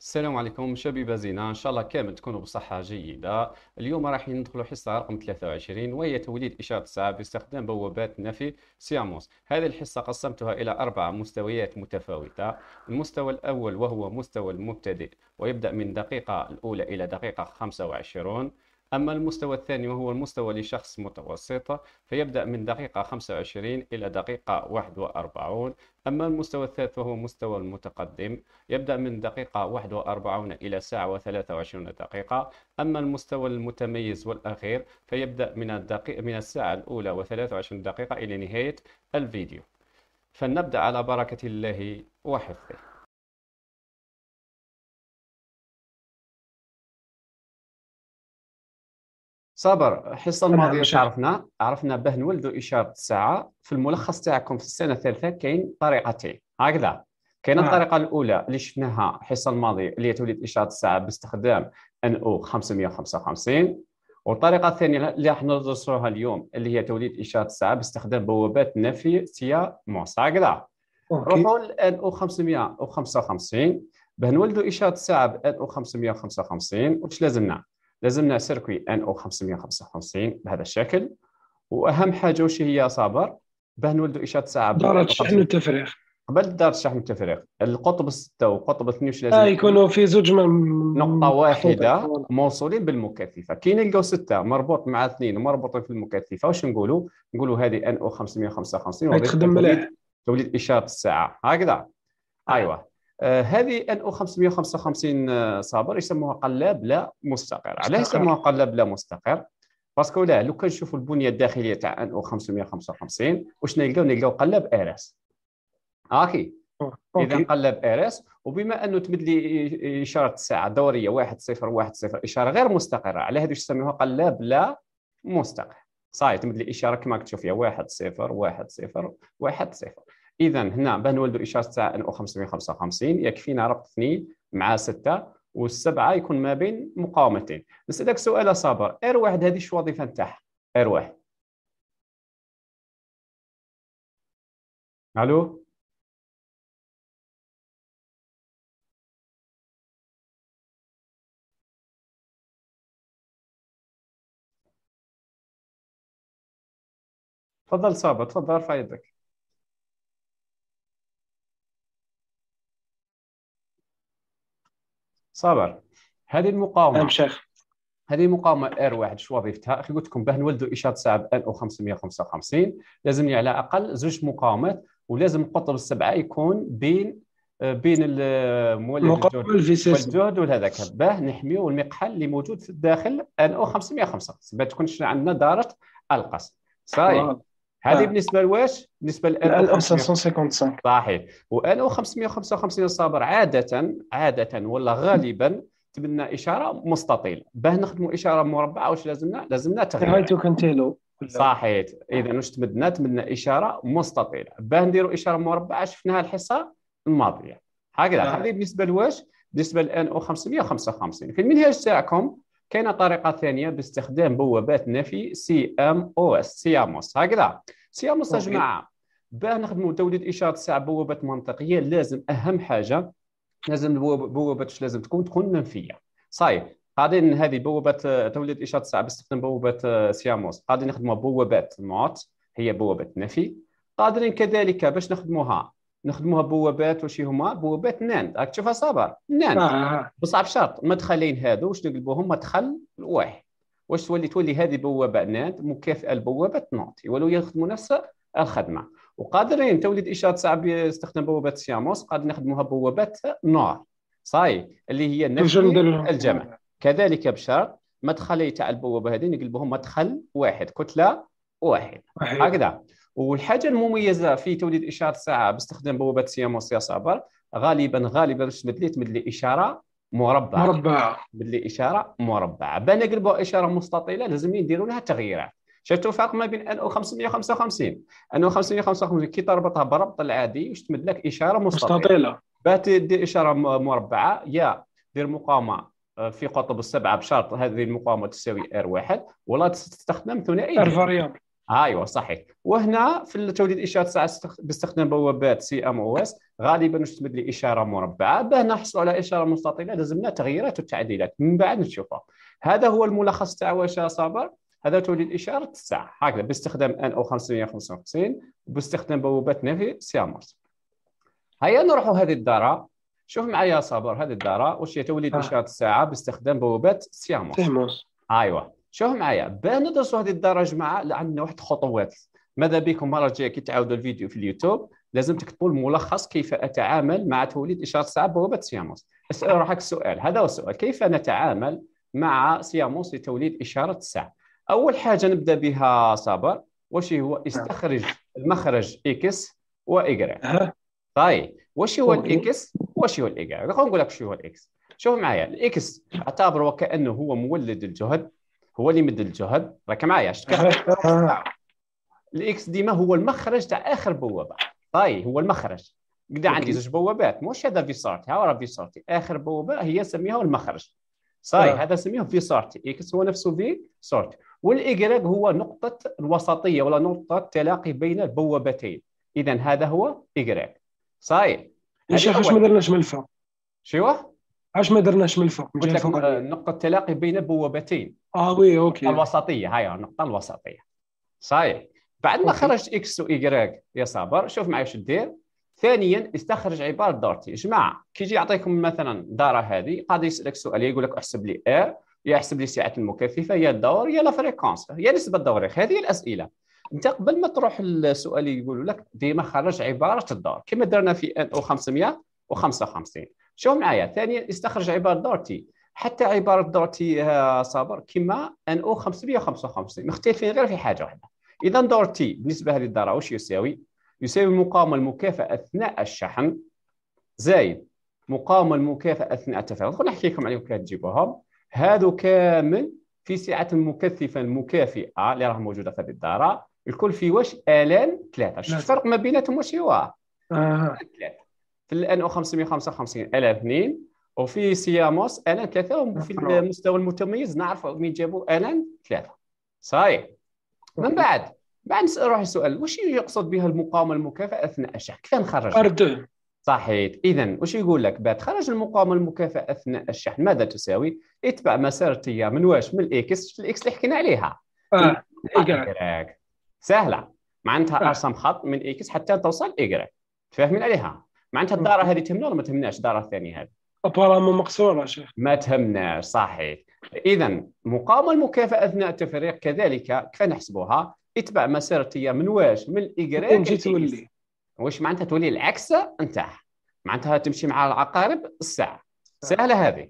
السلام عليكم شبيبة زينة إن شاء الله كامل تكونوا بصحة جيدة اليوم راح ندخلوا حصة رقم 23 وهي توليد إشارة ساعة باستخدام بوابات نفي سياموس هذه الحصة قسمتها إلى أربع مستويات متفاوتة المستوى الأول وهو مستوى المبتدئ ويبدأ من دقيقة الأولى إلى دقيقة 25 أما المستوى الثاني وهو المستوى لشخص متوسط فيبدأ من دقيقة 25 إلى دقيقة 41 أما المستوى الثالث وهو مستوى المتقدم يبدأ من دقيقة 41 إلى ساعة و23 دقيقة أما المستوى المتميز والأخير فيبدأ من, الدقيق من الساعة الأولى و23 دقيقة إلى نهاية الفيديو فلنبدأ على بركة الله وحفظه صبر الحصه الماضيه عرفنا عرفنا باه نولدوا اشاره الساعه في الملخص تاعكم في السنه الثالثه كاين طريقتين هكذا كاين آه. الطريقه الاولى اللي شفناها الحصه الماضيه اللي تولد اشاره الساعه باستخدام ان او 555 والطريقه الثانيه اللي راح ندرسوها اليوم اللي هي توليد اشاره الساعه باستخدام بوابات نفسيه موس هكذا ل ان او 555 باه نولدوا اشاره الساعه بان او 555 واش لازمنا لازمنا سيركوي ان او 555 بهذا الشكل واهم حاجه وش هي صابر باه نولدوا اشاره ساعه دار الشحن والتفريغ قبل دار الشحن والتفريغ القطب 6 والقطب 2 واش لازم آه يكونوا في زوج من نقطه واحده موصولين بالمكثفه كي نلقاو 6 مربوط مع 2 ومربوطين في المكثفه واش نقولوا نقولوا هذه ان او 555 تخدم مليح توليد اشاره الساعه هكذا آه. ايوه آه، هذه ان او 555 آه، صابر يسموها قلاب لا مستقر علاش يسموها قلاب لا مستقر باسكو لا لو كان نشوفوا البنيه الداخليه تاع ان او 555 واش نلقاو نلقاو قلاب ار اس اوكي اذا قلب ار اس وبما انه تمد لي اشاره الساعه دوريه 1010 اشاره غير مستقره على هذا يسميوها قلاب لا مستقر صاير تمد لي اشاره كما تشوف فيها 1010 10 اذا هنا باه نولدوا اشاره تاع ان او 555 يكفينا ربط اثنين مع 6 والسبعه يكون ما بين مقاومتين نسالك سؤال صابر ار واحد هذه شو الوظيفه نتاعها ار واحد الو تفضل صابر تفضل ارفع يدك صبر هذه المقاومه نعم شيخ هذه مقاومه ار واحد شو وظيفتها اخي قلت لكم باه نولدوا اشاره صعب ان او 555 لازمني على الاقل زوج مقاومات ولازم القطر السبعه يكون بين بين المولد الجهد والهذاك باه نحميو المقحل اللي موجود في الداخل ان او ما تكونش عندنا داره القصر صاي هذه آه. بالنسبه لواش بالنسبه ل 1555 صحيح و 1555 صابر عاده عاده ولا غالبا تبنى اشاره مستطيل باه نخدموا اشاره مربعه واش لازمنا لازمنا تغيير صحيح اذا واش تبدنا تبنى اشاره مستطيله باه نديروا اشاره مربعه شفناها الحصه الماضيه هكذا نعم. هذه بالنسبه لواش بالنسبه لان او 555 في المنهج تاعكم كاينه طريقه ثانيه باستخدام بوابات نفي سي ام او اس سياموس هكذا سياموس يا جماعه باه نخدموا توليد اشاره ساعه بوابات منطقيه لازم اهم حاجه لازم البوابات لازم تكون تكون منفيه صاي غادي هذه بوابات آه، توليد اشاره ساعه باستخدام بوابات آه، سياموس غادي نخدموا بوابات نوت هي بوابه نفي قادرين كذلك باش نخدموها نخدموها بوابات وشي هما بوابات ناند راك تشوفها صابر ناند آه،, آه. بصعب شرط مدخلين هادو واش نقلبوهم مدخل واحد واش تولي تولي هذه بوابه ناند مكافئه لبوابه نوت ولو يخدموا نفس الخدمه وقادرين توليد اشاره صعب استخدام بوابه سياموس قادرين نخدموها بوابه نور صاي اللي هي نفس الجمع كذلك بشرط مدخلي تاع البوابه هذه نقلبوهم مدخل واحد كتله واحد هكذا والحاجه المميزه في توليد اشاره ساعه باستخدام بوابه سيام وسي صابر غالبا غالبا باش تمد لي اشاره مربعه مربعه لي اشاره مربعه بان قلبوا اشاره مستطيله لازم يديروا لها تغييرات شفتوا الفرق ما بين ان او 555 ان او 555 كي تربطها بربط العادي واش تمد لك اشاره مستطيله مستطيله بات دير اشاره مربعه يا دير مقاومه آه، في قطب السبعه بشرط هذه المقاومه تساوي ار واحد ولا تستخدم ثنائي ار فاريابل ايوه صحيح وهنا في توليد اشاره ساعه باستخدام بوابات سي ام او اس غالبا واش تمد لي اشاره مربعه باه نحصل على اشاره مستطيله لازمنا تغييرات وتعديلات من بعد نشوفها هذا هو الملخص تاع واش صابر هذا توليد اشاره الساعه هكذا باستخدام ان او 555 وباستخدام بوابات نفي سي ام اس هيا نروحوا هذه الداره شوف معايا صابر هذه الداره واش هي توليد آه. اشاره الساعه باستخدام بوابات سي ام اس شوف معايا بان ندرسوا هذه الدرج مع عندنا واحد الخطوات ماذا بكم المره الجايه كي تعاودوا الفيديو في اليوتيوب لازم تكتبوا الملخص كيف اتعامل مع توليد اشاره ساعه بوابه سياموس اسال روحك السؤال هذا هو السؤال كيف نتعامل مع سياموس لتوليد اشاره الساعه اول حاجه نبدا بها صبر واش هو نعم. استخرج المخرج اكس وايكغي طيب واش هو طيب. الاكس واش هو الايكغي نقول لك شو هو الاكس شوف معايا الاكس اعتبره كانه هو مولد الجهد هو اللي يمد الجهد راك معايا شفت الاكس ديما هو المخرج تاع اخر بوابه طاي هو المخرج قد عندي زوج بوابات مش هذا في سارتي ها راه في سارتي اخر بوابه هي نسميها المخرج صاي آه. هذا نسميه في سارتي اكس هو نفسه في سارتي والايكغيك هو نقطه الوسطيه ولا نقطه التلاقي بين البوابتين اذا هذا هو ايكغيك صاي يا شيخ اش ما درناش من شو شيوا علاش ما درناش من الفوق قلت لك آه، نقطه التلاقي بين بوابتين اه وي اوكي الوسطيه هاي النقطه الوسطيه صحيح بعد ما خرجت اكس وايكغيك يا صابر شوف معايا شو دير ثانيا استخرج عباره دورتي يا جماعه كي يجي يعطيكم مثلا داره هذه قاعد يسالك سؤال يقول لك احسب لي ار يا احسب لي سعه المكثفه يا الدور يا لا فريكونس يا نسبه الدور هذه الاسئله انت قبل ما تروح السؤال يقول لك ديما خرج عباره الدور كما درنا في ان او 555 شوف معايا ثانيا استخرج عباره دارتي حتى عباره دورتي آه، صابر كما ان او 555 مختلفين غير في حاجه واحده اذا دورتي بالنسبه للذره واش يساوي؟ يساوي مقاومه المكافاه اثناء الشحن زائد مقاومه المكافاه اثناء التفاعل خلينا نحكي لكم عليهم كيف تجيبوهم هادو كامل في سعه المكثفه المكافئه اللي راه موجوده في هذه الدارة الكل في واش الان ثلاثه شو نعم. الفرق ما بيناتهم واش هو؟ آه. ثلاثه في الان او 555 الان اثنين وفي سياموس الان ثلاثه وفي نعم. المستوى المتميز نعرف مين جابوا الان ثلاثه صحيح من بعد بعد نروح السؤال واش يقصد بها المقاومه المكافاه اثناء الشح كيف نخرج صحيح اذا واش يقول لك بعد خرج المقاومه المكافاه اثناء الشحن ماذا تساوي اتبع مسار التيار من واش من الاكس الاكس اللي حكينا عليها اه سهله معناتها آه. ارسم خط من اكس حتى توصل ايكغيك تفاهمين عليها معناتها آه. الداره هذه تهمنا ولا ما تهمناش الداره الثانيه هذه ابارامو مقصوره شيخ ما تهمناش صحيح اذا مقام المكافاه اثناء التفريق كذلك كيف نحسبوها اتبع مسيرتي من واش من الايكغيك تجي تولي واش معناتها تولي العكس انت معناتها تمشي مع العقارب الساعه سهله هذه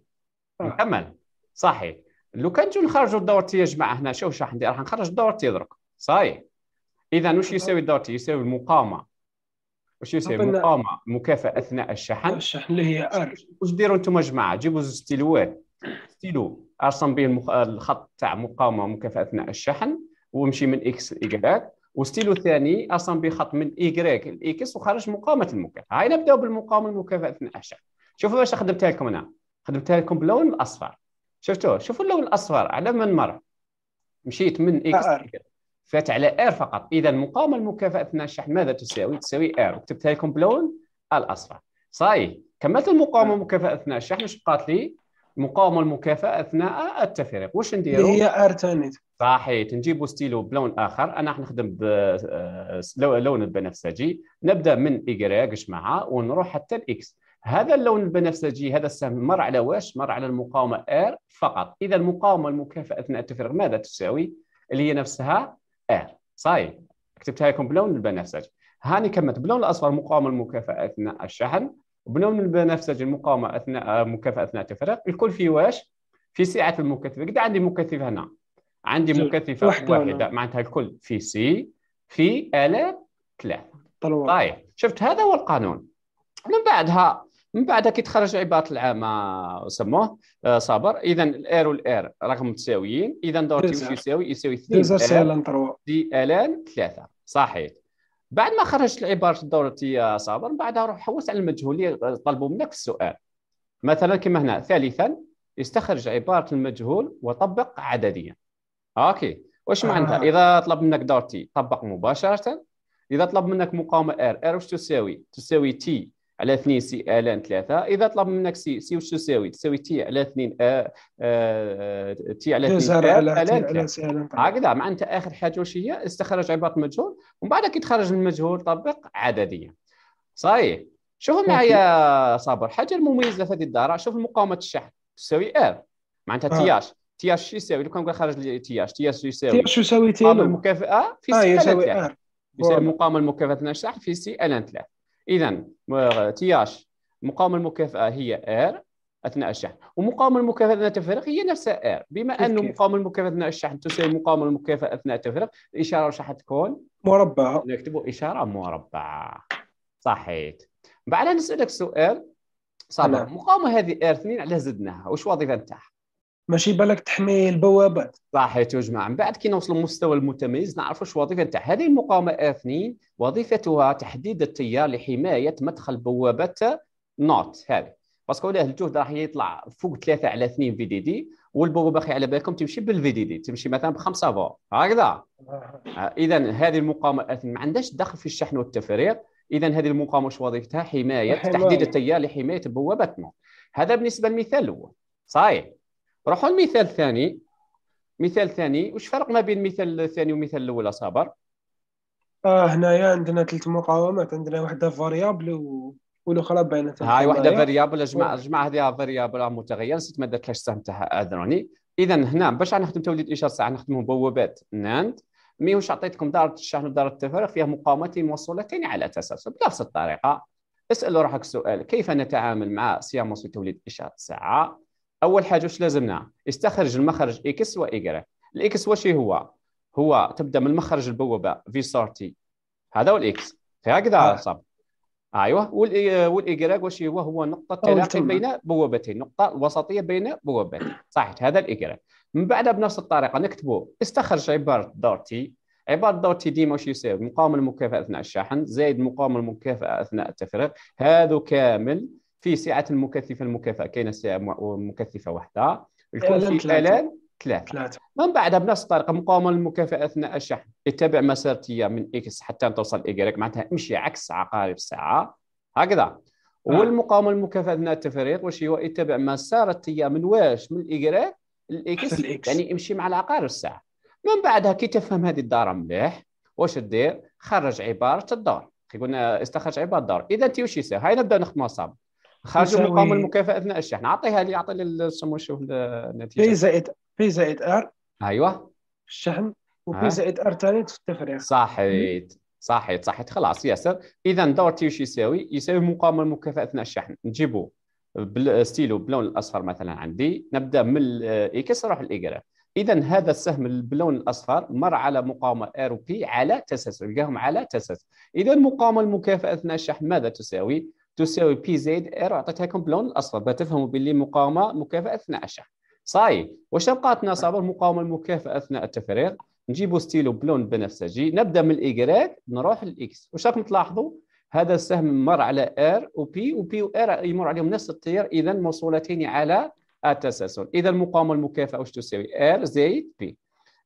نكمل صحيح لو كان جو نخرجوا تي يا جماعه هنا شوف واش راح ندير راح نخرج تي درك صحيح اذا واش يساوي الدور تي يساوي المقامه واش يسمى مقامه مكافاه اثناء الشحن الشحن اللي هي ار واش ديروا انتم يا جماعه جيبوا زوج ستيلوات ستيلو ارسم به المخ... الخط تاع مقاومه مكافاه اثناء الشحن ومشي من اكس لايكغاك وستيلو الثاني ارسم به خط من ايكغاك لاكس وخرج مقاومه المكافاه هاي نبداو بالمقاومه المكافاه اثناء الشحن شوفوا باش خدمتها لكم انا خدمتها لكم باللون الاصفر شفتوه شوفوا اللون الاصفر على من مر مشيت من اكس فات على ار فقط اذا مقاومه المكافاه اثناء الشحن ماذا تساوي؟ تساوي ار كتبتها لكم بلون الاصفر صحيح كملت المقاومه المكافاه اثناء الشحن واش بقات لي؟ المقاومه المكافاه اثناء التفريق واش نديرو؟ هي ار ثاني صحيح نجيبوا ستيلو بلون اخر انا راح نخدم بلون آه، البنفسجي نبدا من ايكغيك مع ونروح حتى الاكس هذا اللون البنفسجي هذا السهم مر على واش؟ مر على المقاومه ار فقط اذا المقاومه المكافاه اثناء التفريق ماذا تساوي؟ اللي هي نفسها اه صاي كتبتها لكم بلون البنفسج هاني كملت بلون الاصفر مقاومه المكافاه اثناء الشحن وبلون البنفسج المقاومه اثناء آه، مكافاه اثناء التفريق الكل في واش في سعه المكثف قد عندي مكثف هنا عندي مكثفه واحده معناتها الكل في سي في ال ثلاثه طيب شفت هذا هو القانون من بعدها من بعد كيتخرج عباره العامه سموه آه، صابر اذا الار والار رقم متساويين اذا دور تي يساوي يساوي 2 دي الان 3 صحيح بعد ما خرجت عباره يا صابر من بعدها روح حوس على المجهول اللي آه، طلبوا منك في السؤال مثلا كما هنا ثالثا استخرج عباره المجهول وطبق عدديا اوكي واش معناتها آه. اذا طلب منك دورتي طبق مباشره اذا طلب منك مقاومه ار ار واش تساوي تساوي تي على 2 سي الان 3 اذا طلب منك سي سي واش تساوي تساوي تي على 2 تي على تي على 2 آه هكذا معناتها اخر حاجه واش هي استخرج عباره مجهول ومن بعد كي من المجهول طبق عدديه صحيح شوفوا معايا صابر حاجه المميزه في هذه الدائره شوف مقاومه الشحن تساوي ار معناتها تي اش تي اش يساوي لو كان خرج تي اش تي اش يساوي تي اش آه، يساوي تي المكافاه في سي الان 3 يساوي مقاومه المكافاه الشحن في سي الان 3 اذا تياش مقاومه المكافاه هي ار اثناء الشحن ومقاومه المكافاه اثناء التفريغ هي نفسها ار بما انه مقاومه المكافاه اثناء الشحن تساوي مقاومه المكافاه اثناء التفريغ الاشاره واش راح تكون مربعه نكتبوا اشاره مربعه صحيت بعد نسالك سؤال صالح المقاومه نعم. هذه ار 2 علاه زدناها واش الوظيفه نتاعها ماشي بالك تحمي البوابات صح تجمع من بعد كي نوصل للمستوى المتميز نعرف واش الوظيفه نتاع هذه المقاومه اثنين وظيفتها تحديد التيار لحمايه مدخل بوابه نوت هذه باسكو له الجهد راح يطلع فوق ثلاثه على اثنين في دي دي والبوابه خي على بالكم تمشي بالفي دي دي تمشي مثلا بخمسه فور هكذا اذا هذه المقاومه اثنين ما عندهاش دخل في الشحن والتفريغ اذا هذه المقاومه واش وظيفتها حمايه تحديد التيار لحمايه بوابه نوت هذا بالنسبه للمثال الاول صحيح روحوا المثال الثاني مثال ثاني واش فرق ما بين المثال الثاني والمثال الاول صابر اه هنايا عندنا ثلاث مقاومات عندنا واحده فاريابل و... والاخرى بينت هاي واحده فاريابل جمع جمع هذه فاريابل متغير نسيت ما درتلاش السهم تاعها اعذروني اذا هنا باش نخدم توليد الاشاره ساعه نخدموا بوابات ناند مي واش عطيتكم دار الشحن ودار التفرغ فيها مقاومتين موصولتين على تسلسل بنفس الطريقه اسال روحك سؤال كيف نتعامل مع سياموس في توليد اشاره الساعه اول حاجه واش لازمنا استخرج المخرج اكس وايكغيك الاكس واش هو هو تبدا من مخرج البوابه في سورتي هذا هو الاكس هكذا آه. صاب ايوه والايكغيك واش هو هو نقطه تلاقي بين بوابتين نقطه وسطيه بين بوابتين صحيح هذا الايكغيك من بعد بنفس الطريقه نكتبوا استخرج عباره دورتي عباره دورتي ديما واش يساوي مقاومه المكافاه اثناء الشحن زائد مقاومه المكافاه اثناء التفريغ هذا كامل في سعه المكثفه المكافاه كاينه سعه مكثفه واحده الكل شيء ثلاثة. ثلاثة من بعد بنفس الطريقة مقاومة المكافأة أثناء الشحن اتبع مسارتية من إكس حتى توصل إيكغيك معناتها امشي عكس عقارب الساعة هكذا نعم. والمقاومة المكافأة أثناء التفريق واش هو اتبع مسار من واش من الإيكغيك لإكس يعني امشي مع العقارب الساعة من بعدها كي تفهم هذه الدارة مليح واش دير خرج عبارة الدار كي قلنا استخرج عبارة الدار إذا أنت واش يساوي هاي نبدأ نخدموا صعب خرجوا مقام المكافاه اثناء الشحن اعطيها لي اعطي لي السمو شوف النتيجه بي زائد بي زائد ار ايوه الشحن وبي آه. زائد ار ثالث في التفريغ صحيت صحيت صحيت خلاص ياسر اذا دور تي وش يساوي يساوي مقاومه المكافاه اثناء الشحن نجيبو بالستيلو باللون الاصفر مثلا عندي نبدا من الاكس نروح للايكريك اذا هذا السهم باللون الاصفر مر على مقاومه ار بي على تسلسل لقاهم على تسلسل اذا مقاومه المكافاه اثناء الشحن ماذا تساوي تساوي بي زائد ار عطيتها لكم باللون الاصفر بتفهموا باللي مقاومه مكافاه اثناء طيب، الشحن صاي واش بقاتنا صابر مقاومه المكافاه اثناء التفريغ نجيبوا ستيلو بلون بنفسجي نبدا من الايكغيك نروح للاكس واش راكم تلاحظوا هذا السهم مر على ار وبي وبي وار يمر عليهم نفس التيار اذا موصولتين على التسلسل اذا المقاومه المكافاه واش تساوي ار زائد بي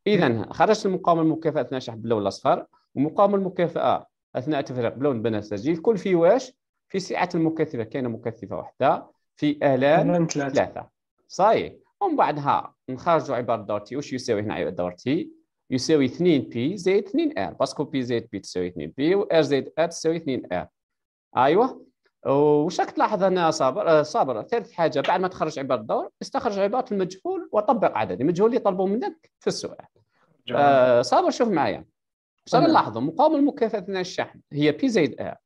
اذا خرجت المقاومه المكافاه اثناء الشحن باللون الاصفر ومقاومه المكافاه اثناء التفريق بلون بنفسجي الكل في واش في سعه المكثفه كاينه مكثفه واحده في الان ثلاثه صحيح ومن بعدها نخرجوا عباره الدور تي واش يساوي هنا عباره الدور تي يساوي 2 بي زائد 2 ار باسكو بي زائد بي تساوي 2 بي و ار زائد ار تساوي 2 ار ايوه واش راك تلاحظ هنا صابر آه، صابر ثالث حاجه بعد ما تخرج عباره الدور استخرج عباره المجهول وطبق عددي المجهول اللي طلبوا منك في السؤال آه صابر شوف معايا صار نلاحظوا مقاومه المكافاه اثناء الشحن هي بي زائد ار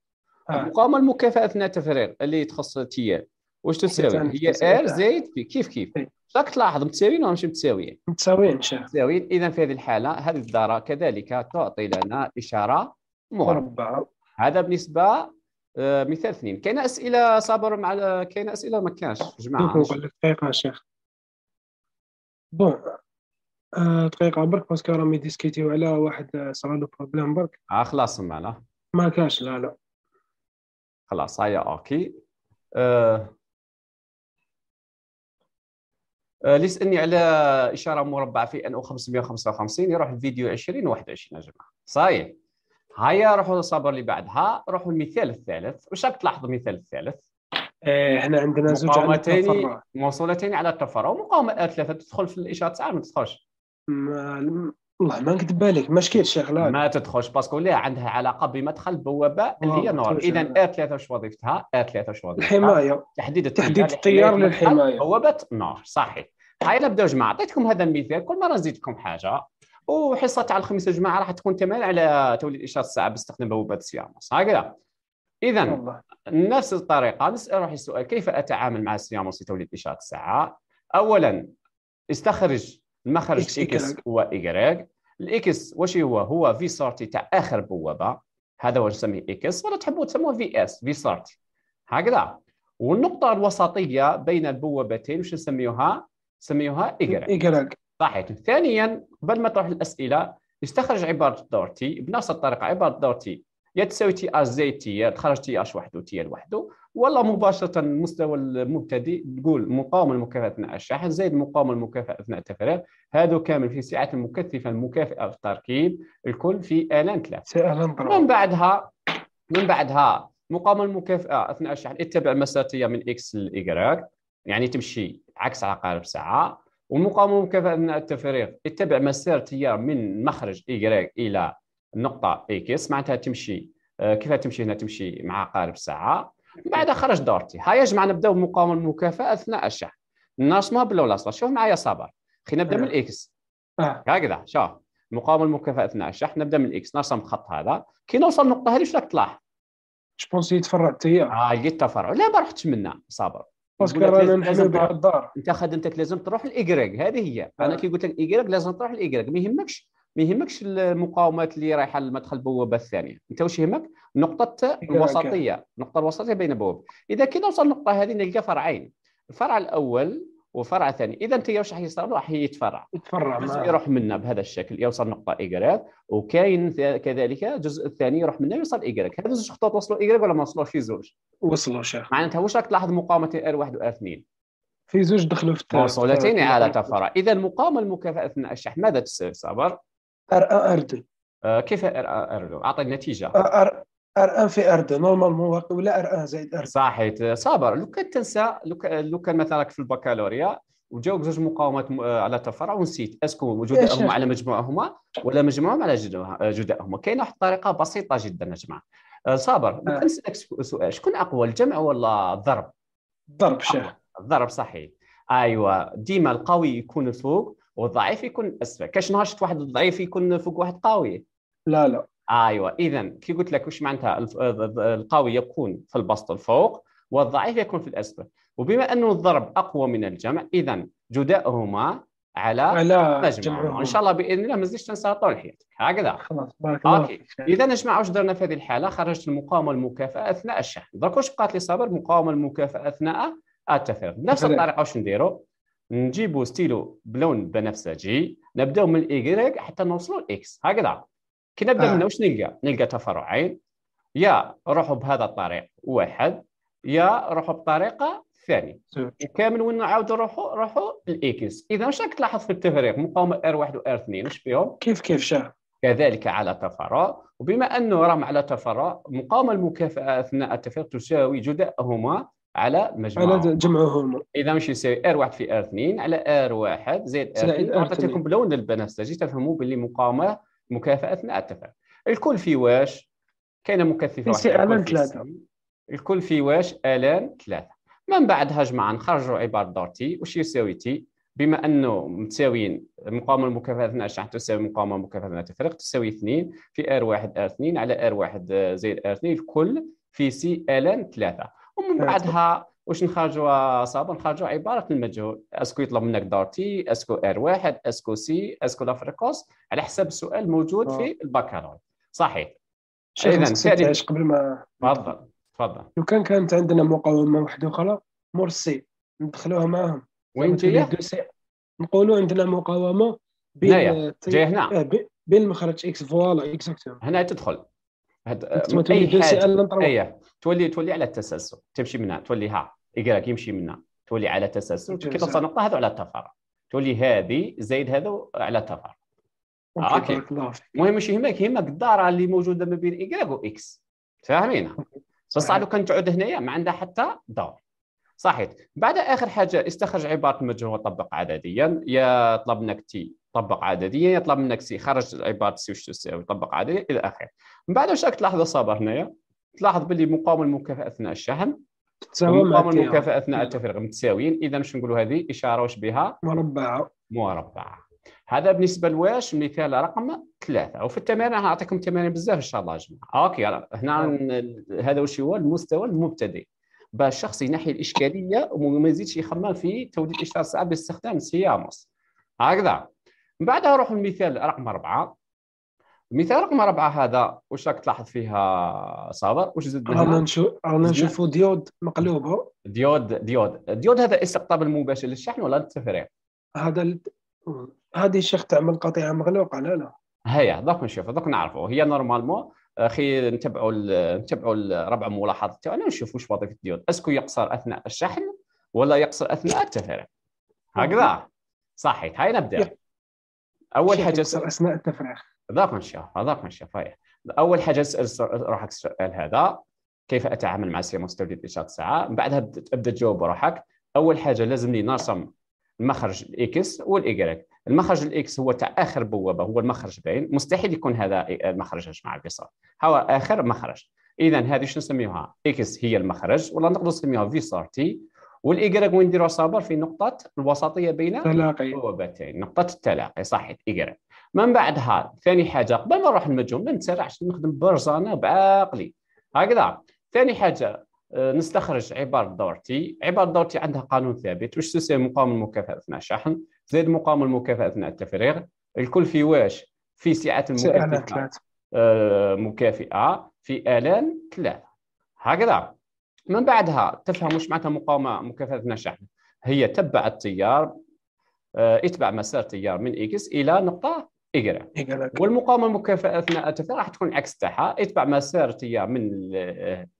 آه. المقاومه المكافاه اثناء التفريغ اللي تخص تيال واش تساوي هي ار زائد بي كيف كيف راك تلاحظ متساويين ولا ماشي متساويين متساويين متساويين اذا في هذه الحاله هذه الداره كذلك تعطي لنا اشاره مربعه هذا بالنسبه آه، مثال اثنين كاين اسئله صابر مع كاين اسئله ما كانش جماعه دقيقه شيخ بون آه، دقيقه برك باسكو راهم يديسكيتيو على واحد صرا له بروبليم برك اه خلاص معنا ما كاش لا لا خلاص هيا اوكي آه, آه، اني على إشارة مربعة في او 555 يروح الفيديو 2021 يا جماعة صايي هيا روحوا الصبر اللي بعدها روحوا المثال الثالث واش راك تلاحظوا المثال الثالث؟ إيه، احنا عندنا زوج مقاومتين موصولتين على التفرع ومقاومة ثلاثة تدخل في الإشارة تسعة ما تدخلش والله ما نكذب عليك ما شكيت يا خلال ما تدخلش باسكو ليها عندها علاقه بمدخل بوابه آه، اللي هي نور اذا ار 3 واش وظيفتها ار 3 واش وظيفتها الحمايه تحديد تحديد التيار للحمايه بوابه نور صحيح هاي نبداو جماعه عطيتكم هذا المثال كل مره نزيدكم حاجه وحصه تاع الخميس يا جماعه راح تكون تمام على توليد اشاره الساعه باستخدام بوابه سيامس هكذا اذا نفس الطريقه نسال روحي السؤال كيف اتعامل مع سيامس في توليد اشاره الساعه اولا استخرج المخرج اكس هو ايكغيك الاكس واش هو هو في سارتي تاع اخر بوابه هذا واش نسميه اكس ولا تحبوا تسموه في اس في سارتي هكذا والنقطه الوسطيه بين البوابتين واش نسميوها نسميوها ايكغيك صحيح ثانيا قبل ما تروح الاسئله استخرج عباره دورتي بنفس الطريقه عباره دورتي يا تساوي تي اش زائد تي تخرج تي اش وحده تي وحده ولا مباشره المستوى المبتدئ تقول مقاومه المكافاه اثناء الشحن زائد مقاومه المكافاه اثناء التفريغ هذا كامل في سعه المكثفه المكافئه في التركيب الكل في الان ثلاثه من بعدها من بعدها مقاومه المكافاه اثناء الشحن اتبع مسارتيه من اكس لايكغيك يعني تمشي عكس عقارب ساعه ومقاومه المكافاه اثناء التفريغ اتبع مسار تيار من مخرج y الى النقطه اكس إيه، معناتها تمشي آه، كيف تمشي هنا تمشي مع قارب ساعه بعدها بعد خرج دورتي هيا جماعه نبداو مقاومه المكافاه اثناء الشحن ناصمها بالاولى شوف معايا صبر خلينا نبدا أه. من الاكس أه. هكذا شوف المقاومه المكافاه اثناء الشحن نبدا من الاكس نرسم خط هذا كي نوصل النقطه هذه واش راك تلاحظ جوبونسي تفرعت هي اه لقيت تفرع لا ما رحتش منها صبر باسكو رانا نحمل الدار انت خدمتك لازم تروح الإكريك هذه هي انا كي قلت لك ايكغيك لازم تروح الإكريك ما يهمكش ما يهمكش المقاومات اللي رايحه لمدخل البوابه الثانيه انت واش يهمك نقطه الوسطيه النقطه الوسطيه بين البواب اذا كي نوصل النقطه هذه نلقى فرعين الفرع الاول وفرع ثاني اذا انت واش راح يصير راح يتفرع يتفرع نعم. يروح منا بهذا الشكل يوصل نقطه ايغريك وكاين كذلك الجزء الثاني يروح منا يوصل ايغريك هذا زوج خطوط وصلوا ايغريك ولا ما وصلوش في زوج وصلوا شيخ معناتها واش راك تلاحظ مقاومه ار و وار 2 في زوج دخلوا في وصلتين على تفرع اذا المقاومه المكافاه اثناء الشحن ماذا تساوي صبر ار ان ار آه، دو كيف ار ان ار دو اعطي النتيجه ار ار ان في ار 2 نورمالمون ولا ار ان زائد ار صحيت صابر لو كان تنسى لو كان مثلا في البكالوريا وجاوك زوج مقاومات آه، على تفرع ونسيت اسكو جدائهم إيه، على مجموعهما ولا مجموعهم على آه، جدائهم كاينه واحد الطريقه بسيطه جدا يا جماعه صابر آه. نسالك سؤال شكون اقوى الجمع ولا الضرب الضرب شيخ الضرب صحيح ايوه ديما القوي يكون فوق والضعيف يكون اسفل كاش نهار شفت واحد ضعيف يكون فوق واحد قوي لا لا ايوه اذا كي قلت لك واش معناتها القوي يكون في البسط الفوق والضعيف يكون في الاسفل وبما انه الضرب اقوى من الجمع اذا جداؤهما على على جمعهما ان شاء الله باذن الله ما تزيدش تنساها طول حياتك هكذا خلاص بارك الله اوكي اذا يا جماعه واش درنا في هذه الحاله خرجت المقاومه المكافاه اثناء الشحن درك واش بقات لي صبر مقاومه المكافاه اثناء التفريغ نفس الطريقه واش نديروا نجيبوا ستيلو بلون بنفسجي نبداو من الايكغيك حتى نوصلوا الاكس هكذا كي نبدا آه. منه واش نلقى نلقى تفرعين يا روحوا بهذا الطريق واحد يا روحوا بطريقه ثانيه كامل وين نعاودوا روحوا روحوا الاكس اذا واش راك تلاحظ في التفريق مقاومه ار 1 و ار 2 واش فيهم كيف كيف شاء كذلك على تفرع وبما انه راهم على تفرع مقاومه المكافاه اثناء التفريق تساوي جدائهما على مجموعه على جمعهم اذا مش يساوي ار واحد في ار 2 على ار واحد زائد ار 2 اعطيتكم بلون البنفسجي تفهموا باللي مقاومه مكافاه اثناء التفاعل الكل في واش كاينه مكثفه واحده الان ثلاثه الكل في واش الان ثلاثه من بعدها جمعا نخرجوا عباره دور تي واش يساوي تي بما انه متساويين المقاومه المكافاه اثناء الشحن تساوي المقاومه المكافاه اثناء التفريق تساوي 2 في ار 1 ار 2 على ار 1 زائد ار 2 الكل في سي الان 3 ومن إيه، بعدها واش نخرجوا آه، صعب نخرجوا عباره المجهول اسكو يطلب منك دارتي اسكو ار واحد اسكو سي اسكو لافريكوس على حسب السؤال الموجود آه. في البكالوريا صحيح شيخ قبل ما تفضل تفضل لو كان كانت عندنا مقاومه واحده اخرى مور سي ندخلوها معاهم وين جايه؟ نقولوا عندنا مقاومه بين هنايا جاي هنا إيه، بين المخرج اكس فوالا اكزاكتومون هنا تدخل هاد... اي حاجه تولي تولي على التسلسل تمشي منها تولي ها يقراك يمشي منها تولي على تسلسل كي توصل نقطه هذا على التفارق تولي هذه زايد هذا على التفارق آه، اوكي المهم ماشي يهمك يهمك الداره اللي موجوده ما بين إيكغاك واكس فاهمين بصح لو كان تعود هنايا ما عندها حتى دور صحيح بعد اخر حاجه استخرج عباره المجهول وطبق عدديا يا طلب منك تي طبق عدديا يطلب منك سي خرج عباره سي وش تساوي طبق عدديا الى اخره من بعد واش راك تلاحظوا صابر هنايا تلاحظ باللي مقاومه المكافاه اثناء الشحن مقاومه المكافاه اثناء التفريغ متساويين اذا واش نقولوا هذه اشاره واش بها مربعه مربعه هذا بالنسبه لواش مثال رقم ثلاثه وفي التمارين راح نعطيكم تمارين بزاف ان شاء الله يا جماعه اوكي هنا آه. هذا واش هو المستوى المبتدئ باش الشخص ينحي الاشكاليه وما يزيدش يخمم في توليد اشاره ساعه باستخدام سياموس هكذا من بعدها نروحوا للمثال رقم اربعه مثال رقم اربعه هذا واش راك تلاحظ فيها صابر واش زدنا رانا نشوف رانا نشوفوا ديود مقلوبه ديود ديود ديود هذا استقطاب المباشر للشحن ولا للتفريغ هذا ال... هذه الشيخ تعمل قطيعه مغلوقه لا لا هيا دوك نشوف دوك نعرفوا هي نورمالمون اخي أه، نتبعوا ال... نتبعوا ربع ملاحظه تاعنا نشوف واش وظيفه الديود اسكو يقصر اثناء الشحن ولا يقصر اثناء التفريغ هكذا صحيح هاي نبدا اول حاجه يقصر اثناء التفريغ هذاك مشى هذاك من فايح اول حاجه تسال روحك السؤال هذا كيف اتعامل مع سيما مستبدل اشاره الساعه من بعدها تبدا تجاوب روحك اول حاجه لازمني نرسم المخرج الاكس والايكريك المخرج الاكس هو تاع اخر بوابه هو المخرج باين مستحيل يكون هذا المخرج مع جماعه الفيصل هو اخر مخرج اذا هذه شنو نسميوها اكس هي المخرج ولا نقدر نسميوها فيسار تي والايكريك وين نديروا صابر في نقطه الوسطيه بين تلاقي. البوابتين نقطه التلاقي صحيح ايكريك من بعدها ثاني حاجه قبل ما نروح نمجهم ما نتسرعش نخدم برزانه بعقلي هكذا ثاني حاجه آه، نستخرج عبارة دورتي عبارة دورتي عندها قانون ثابت واش تساوي مقام المكافأة أثناء الشحن زائد مقام المكافأة أثناء التفريغ الكل في واش في سعة المكافأة آه مكافئة في آلان ثلاثة هكذا من بعدها تفهم واش معناتها مقاومة مكافأة أثناء الشحن هي تبع التيار اتبع آه، مسار التيار من إكس إلى نقطة اقرا والمقاومه المكافاه اثناء التفريغ راح تكون عكس تاعها اتبع مسار تيار من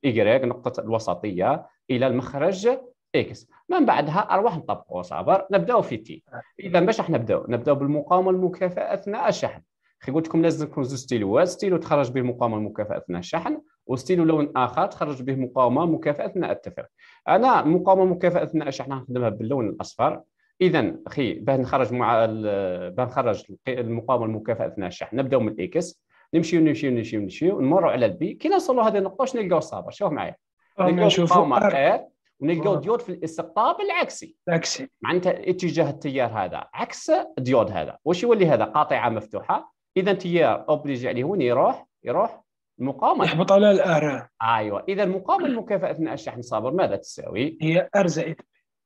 ايكغيك نقطه الوسطيه الى المخرج اكس من بعدها ارواح نطبقوا صابر نبداو في تي اذا باش راح نبداو نبداو بالمقاومه المكافاه اثناء الشحن كي قلت لكم لازم تكون زوج ستيلوات ستيلو تخرج به المقاومه المكافاه اثناء الشحن وستيلو لون اخر تخرج به مقاومه مكافئه اثناء التفريغ انا المقاومه المكافاه اثناء الشحن نخدمها باللون الاصفر اذا اخي باه نخرج مع باه نخرج المقاومه المكافاه اثناء الشحن نبداو من الاكس نمشيو نمشيو نمشيو نمشيو نمروا على البي كي نوصلوا هذه النقطه شنو نلقاو الصابر شوف معايا نلقاو المقاومه ار آه. ونلقاو آه. ديود في الاستقطاب العكسي العكسي معناتها اتجاه التيار هذا عكس ديود هذا واش يولي هذا قاطعه مفتوحه اذا تيار اوبليجي عليه وين يروح يروح المقاومه يحبط على الار ايوه اذا المقاومه المكافاه اثناء الشحن صابر ماذا تساوي؟ هي ار زائد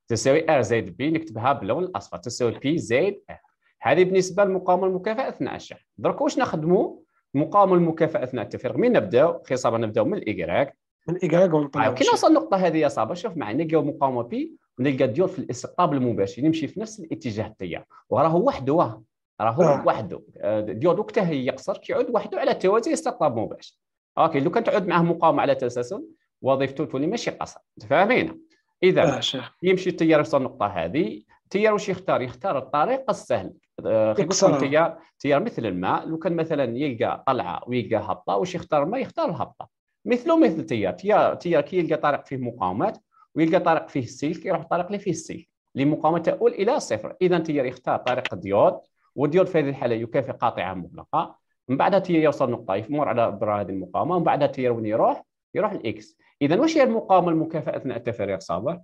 تساوي ار زائد بي نكتبها باللون الاصفر تساوي بي زائد ار هذه بالنسبه للمقاومه المكافئه اثناء الشحن درك واش نخدموا المقاومه المكافئه اثناء التفريغ من نبداو خصابه نبداو من الايكراك من الايكراك ونطلع آه، كي نوصل النقطه هذه يا صاحبي شوف معنا نلقاو مقاومه بي ونلقى الديول في الاستقطاب المباشر يمشي في نفس الاتجاه التيار وراه وحده راه راهو آه. وحده آه، وقتها هي يقصر كيعود وحده على التوازي استقطاب مباشر اوكي لو كان تعود معاه مقاومه على تسلسل وظيفته تولي ماشي قصر فاهمين اذا آه، يمشي التيار يوصل النقطه هذه التيار واش يختار يختار الطريق السهل آه، يكون التيار التيار مثل الماء لو كان مثلا يلقى قلعه ويلقى هبطه واش يختار الماء يختار الهبطه مثله مثل التيار التيار كي يلقى طريق فيه مقاومات ويلقى طريق فيه السلك يروح الطريق اللي فيه السلك اللي مقاومه تؤول الى صفر اذا التيار يختار طريق الديود والديود في هذه الحاله يكافئ قاطعه مغلقه من بعدها تيار يوصل نقطه يمر على برا هذه المقاومه ومن بعدها تيار وين يروح يروح الاكس اذا واش هي المقاومه المكافاه اثناء التفريغ صابر؟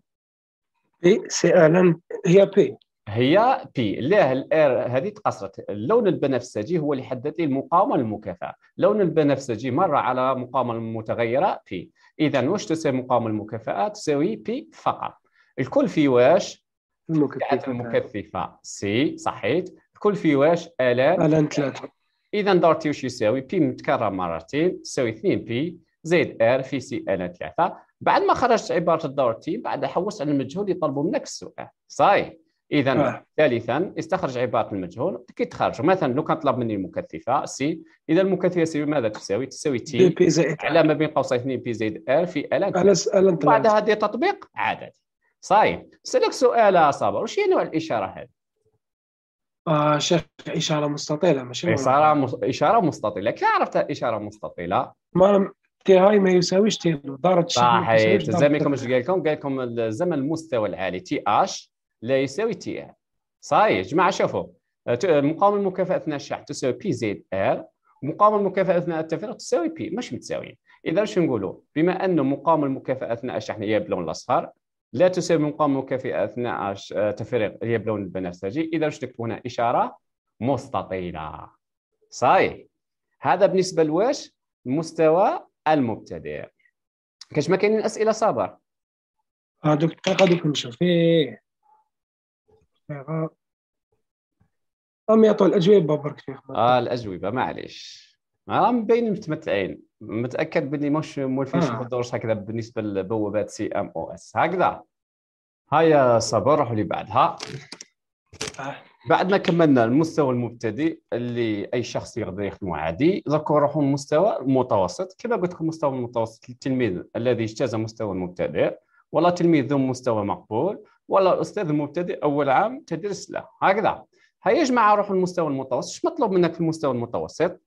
بي سي ان هي بي هي بي ليه الار هذه تقصرت اللون البنفسجي هو اللي حدد لي المقاومه المكافاه اللون البنفسجي مر على مقاومه المتغيره بي اذا واش تساوي مقاومه المكافاه تساوي بي فقط الكل في واش المكثفه المكثفه سي صحيت الكل في واش الان الان ثلاثه اذا دارتي واش يساوي بي متكرر مرتين تساوي 2 بي زيد ار في سي ان 3 بعد ما خرجت عباره الدور تي بعد حوست على المجهول يطلبوا منك السؤال صاي اذا ثالثا استخرج عباره المجهول كي تخرجوا مثلا لو كان طلب مني المكثفه سي اذا المكثفه سي ماذا تساوي؟ تساوي تي بي زائد على ما بين قوسين 2 بي زائد ار في ال بعد هذه تطبيق عدد صحيح سالك سؤال صابر وش هي يعني نوع الاشاره هذه؟ آه شيخ اشاره مستطيله ماشي اشاره مستطيله كيف عرفت اشاره مستطيله؟ ما تي هاي ما يساويش تي لو دار صحيح زميلكم اش قال لكم؟ قال لكم الزمن المستوى العالي تي اش لا يساوي تي ار صحيح جماعه شوفوا مقاومه اثناء الشحن تساوي بي زد ار مقاومه اثناء التفريغ تساوي بي مش متساويين اذا شنو نقولوا بما ان مقاومه اثناء الشحن هي باللون الاصفر لا تساوي مقاومه اثناء التفريغ هي باللون البنفسجي اذا شنو نكتب هنا اشاره مستطيله صحيح هذا بالنسبه لواش المستوى المبتدئ كاش ما كاينين اسئله صابر هذوك الدقيقه دوك نشوف فيه دقيقه راهم يعطوا الاجوبه برك شيخ اه الاجوبه معليش راهم باينين متمتعين متاكد باللي مش مولفين شي الدروس آه. هكذا بالنسبه لبوابات سي ام او اس هكذا هيا صبر روحوا لي بعدها آه. بعد ما كملنا المستوى المبتدئ اللي اي شخص يقدر يخدمه عادي درك روحوا المستوى المتوسط كما قلت لكم المستوى المتوسط للتلميذ الذي اجتاز مستوى المبتدئ ولا تلميذ ذو مستوى مقبول ولا الاستاذ المبتدئ اول عام تدرس له هكذا هيا يا جماعه روحوا المتوسط شو مطلوب منك في المستوى المتوسط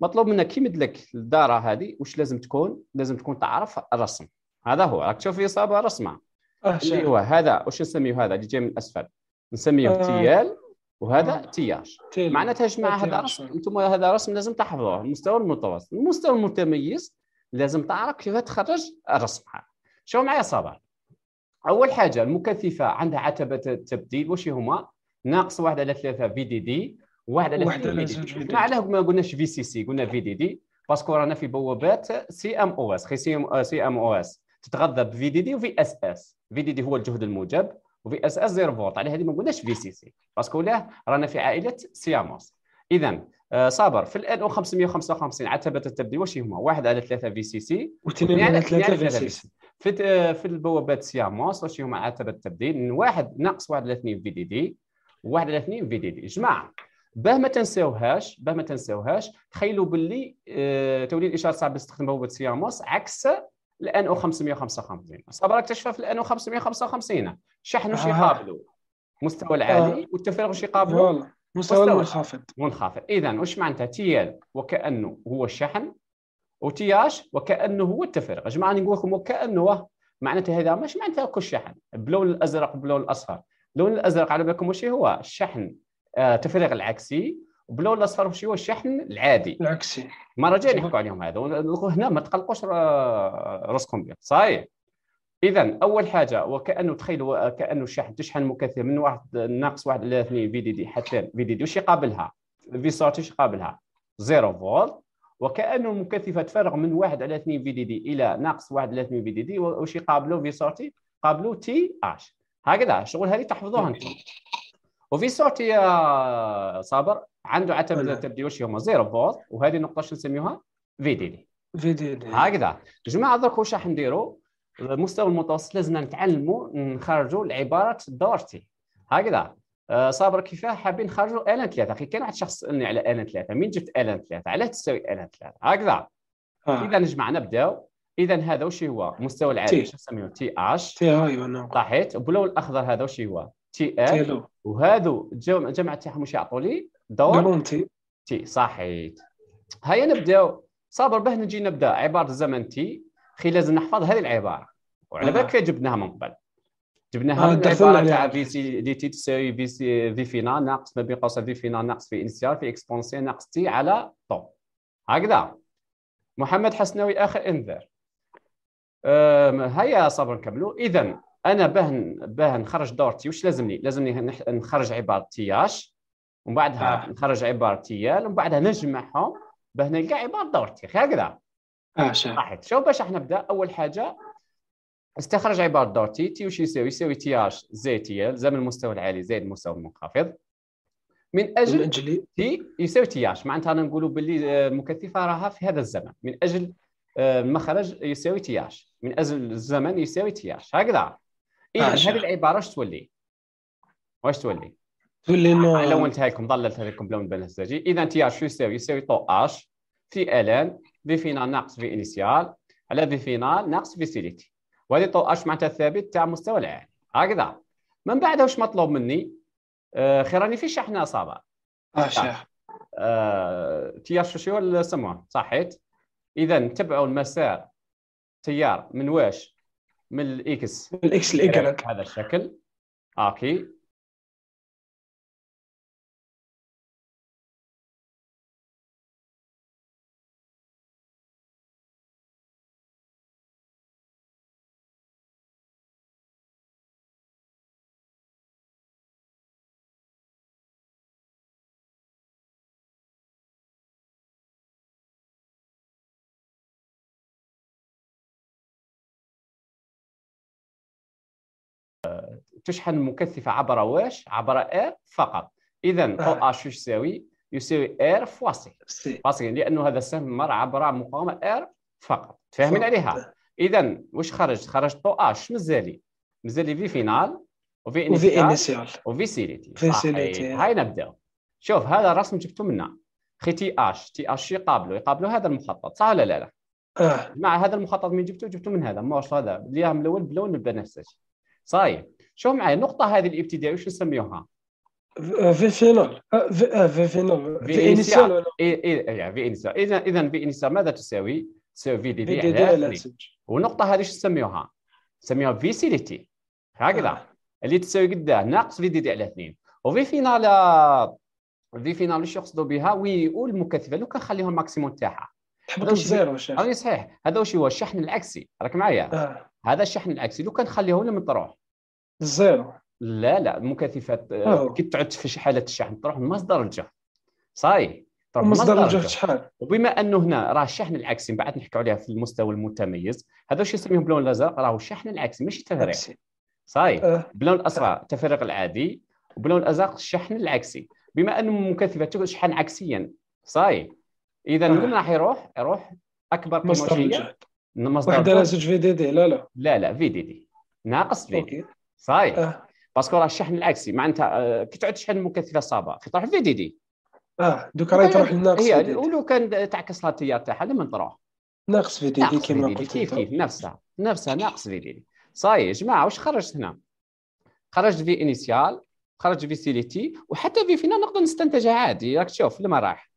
مطلوب منك كي لك الداره هذه واش لازم تكون لازم تكون تعرف الرسم هذا هو راك تشوف اصابه رسمه أه، اللي هو هذا واش نسميه هذا اللي جاي من الاسفل نسميه اغتيال أه. وهذا آه، تياج معناتها يا جماعه هذا رسم انتم هذا رسم لازم تحفظوه المستوى المتوسط المستوى المتميز لازم تعرف كيف تخرج الرسم هذا شوف معايا صبر اول حاجه المكثفه عندها عتبه التبديل واش هما ناقص واحد على ثلاثه في دي دي واحد على واحد على دي علاه ما قلناش في سي سي قلنا في دي دي باسكو رانا في بوابات سي ام او اس سي ام او اس تتغذى بفي دي دي وفي اس اس في دي دي هو الجهد الموجب وفي اس اس زيرو فولت على يعني هذه ما قلناش في سي سي باسكو لا رانا في عائله سياموس اذا آه، صابر في الان او 555 عتبه التبديل واش هما واحد على ثلاثه في سي سي واثنين على ثلاثه في سي سي في في البوابات سياموس واش هما عتبه التبديل واحد ناقص واحد على اثنين في دي دي وواحد على اثنين في دي دي جماعه باه ما تنساوهاش باه ما تنساوهاش تخيلوا باللي آه توليد الاشاره صعب تستخدم بوابه سياموس عكس الان 555 صبر اكتشف في الان 555 شحنوا شي قابلوا المستوى العالي آه. والتفرغ شي قابلوا مستوى منخفض منخفض اذا واش معناتها تيال وكانه هو الشحن وتياش وكانه هو التفرغ اجمع جماعه نقول لكم وكانه معناتها هذا مش معناتها كل شحن باللون الازرق باللون الاصفر اللون الازرق على بالكم واش هو الشحن آه تفرغ العكسي وبلاو لا صاروا شي الشحن العادي العكسي جاي نحكوا عليهم هذا هنا ما تقلقوش راسكم به صحيح اذا اول حاجه وكانه تخيلوا كانه الشحن تشحن مكثف من واحد ناقص واحد الى اثنين في دي دي حتى في دي دي وش يقابلها في سورتي وش يقابلها زيرو فولت وكانه المكثفه تفرغ من واحد على اثنين في دي دي الى ناقص واحد على اثنين في دي دي وش يقابلوا في سورتي قابلوا تي اش هكذا شغل هذه تحفظوها انتم وفي سورتي يا صابر عنده عتمة تبدي واش هما زيرو فولت وهذه النقطه شنو نسميوها في دي دي في دي دي هكذا جماعه درك واش راح نديرو المستوى المتوسط لازم نتعلموا نخرجوا العباره دورتي هكذا آه، صابر كيفاه حابين نخرجوا الان ثلاثه اخي كان واحد الشخص سالني على الان ثلاثه مين جبت الان ثلاثه علاش تساوي الان ثلاثه هكذا آه. اذا جماعه نبداو اذا هذا وش هو المستوى العالي شنو نسميوه تي اش تي اي صحيت وبلو الاخضر هذا وش هو تي ال وهذو الجمع تاعهم واش يعطوا لي دور دونتي تي صحيت هيا نبداو صابر به نجي نبدا عباره الزمن تي خي لازم نحفظ هذه العباره وعلى آه. بالك جبناها من قبل جبناها آه من العباره تاع في سي دي تي تساوي في سي في فينا ناقص ما بين قوسين في فينا ناقص في انسيال في اكسبونسيال ناقص تي على طو هكذا محمد حسناوي اخر انذار هيا صبر نكملوا اذا انا باه باه نخرج دورتي واش لازمني لازمني نخرج عباره تياش ومن بعدها آه. نخرج عبارة تيال ومن بعدها نجمعهم باش نلقى عبارة دورتي هكذا اه صحيح شوف باش راح نبدا اول حاجه استخرج عبارة دورتي تي واش يساوي يساوي تي اش زي تي ال زم المستوى العالي زائد المستوى المنخفض من اجل أجلي. إيه؟ تي يساوي تي اش معناتها انا نقولوا باللي المكثفه آه، راها في هذا الزمن من اجل المخرج آه، يساوي تي اش من اجل الزمن يساوي تي اش هكذا آه، اذا هذه العباره اش تولي واش تولي تولي انه لونتها لكم ظللتها لكم بلون بنفسجي اذا تي اش شو يساوي يساوي طو اش في الان في فينال ناقص في انيسيال على في فينال ناقص في سيليتي وهذه طو اش معناتها ثابت تاع مستوى العالي هكذا من بعد واش مطلوب مني آه، خيراني في شحنه صابا اه شح تي اش آه، شو يسموه صحيت اذا تبعوا المسار تيار من واش من الاكس من الاكس الاكس هذا الشكل اوكي تشحن مكثفة عبر واش عبر اير فقط إذا او آه. اش يساوي يساوي اير فوا سي باسكو لأنه هذا السهم مر عبر مقاومة اير فقط فاهمين عليها إذا واش خرج خرج تو اش مزالي مزالي في فينال وفي انيسيال وفي سيليتي هاي نبداو شوف هذا الرسم جبته منا خي تي اش تي اش يقابلوا يقابلوا هذا المخطط صح ولا لا لا؟ آه. مع هذا المخطط من جبته جبته من هذا ما هذا اللي من الاول بلون بنفسجي صايب شوف معايا النقطه هذه الابتدائيه وش نسميوها آه، في آه، فينال في فينال يعني في انيسيال في انيسيال اذا اذا في انيسيال ماذا تساوي تساوي في دي دي على يعني والنقطه هذه شو نسميوها نسميوها في فيسيليتي هكذا آه. اللي تساوي قد ناقص في دي دي على اثنين وفي فينال في فينال واش يقصدوا بها وي والمكثفه لو كان خليهم الماكسيموم تاعها تحبط الزيرو شيخ صحيح هذا واش هو الشحن العكسي راك معايا هذا الشحن العكسي لو كان خليه لما تروح الزيرو لا لا المكثفات آه. كي تعد في حاله الشحن تروح لمصدر الجهد صاي تروح مصدر الجهد شحال وبما انه هنا راه الشحن العكسي من بعد نحكي عليها في المستوى المتميز هذا واش يسميه بلون الازرق راهو الشحن العكسي ماشي تفريغ صاي أه. بلون الاسرع التفريغ العادي وبلون الازرق الشحن العكسي بما انه المكثفات تشحن عكسيا صاي اذا آه. وين راح يروح يروح اكبر مصدر الجهد مصدر واحد زوج في دي دي لا لا لا لا في دي دي ناقص في دي صاي آه. باسكو راه الشحن العكسي معناتها آه، كي تعود تشحن مكثفه صابه كي تروح في دي دي اه دوك راهي تروح للناقص هي ولو كان تعكس لا تاعها لما تروح ناقص في دي دي كيما قلت كيف كيف نفسها نفسها ناقص في دي دي صاي يا جماعه واش خرجت هنا خرجت في انيسيال خرجت في سيليتي وحتى في فينا نقدر نستنتجها عادي راك تشوف لما آه، آه، راح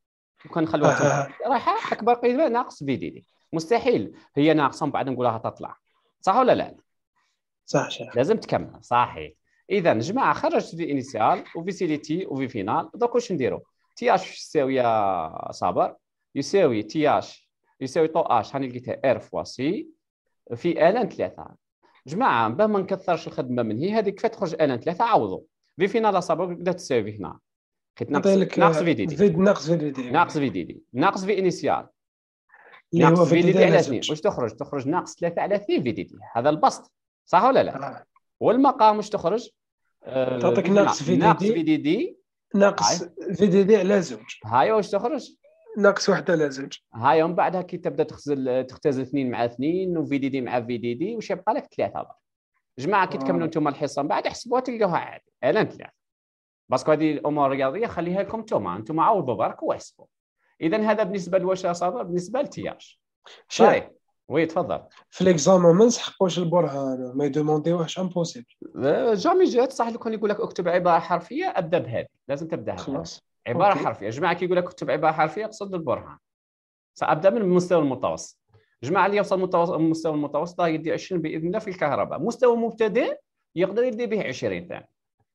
وكان خلوها راح اكبر قيمه ناقص في دي دي مستحيل هي ناقصه من بعد نقولها تطلع صح ولا لا؟ صح شيخ لازم تكمل صحيح اذا جماعه خرجت في انيسيال وفي تي وفي فينال دوك واش نديرو تي اش يساوي صابر يساوي تي اش يساوي طو اش هاني لقيتها ار فوا سي في ان ثلاثه جماعه باه ما نكثرش الخدمه من هي هذيك فات تخرج ان ثلاثه عوضوا في فينال صابر بدات تساوي هنا كنت ناقص ناقص في دي دي زيد ناقص في دي دي ناقص في دي دي ناقص في انيسيال ناقص في دي دي على اثنين واش تخرج تخرج ناقص ثلاثه على اثنين في دي دي هذا البسط صح ولا لا آه. والمقام مش تخرج آه، تعطيك ناقص في دي دي ناقص في دي دي ناقص في دي دي على زوج هاي واش تخرج ناقص واحد على زوج هاي ومن بعدها كي تبدا تختزل تختزل اثنين مع اثنين وفي دي دي مع في دي دي واش يبقى لك ثلاثه بقى. جماعه كي تكملوا انتم آه. الحصه من بعد احسبوها تلقاوها عادي انا ثلاثه باسكو هذه الامور الرياضيه خليها لكم انتم انتم عوضوا برك واحسبوا اذا هذا بالنسبه لواش صار بالنسبه لتياج صحيح وي تفضل في ليكزامون ما نسحقوش البرهان ما يدومونديوهش امبوسيبل جامي جات صح كون يقول لك اكتب عباره حرفيه ابدا بهذه لازم تبدا خلاص عباره أوكي. حرفيه جماعه كيقول لك اكتب عباره حرفيه اقصد البرهان سابدا من المستوى المتوسط جماعه اللي يوصل المستوى المتوسط يدي 20 باذن الله في الكهرباء مستوى مبتدئ يقدر يدي به 20 ثاني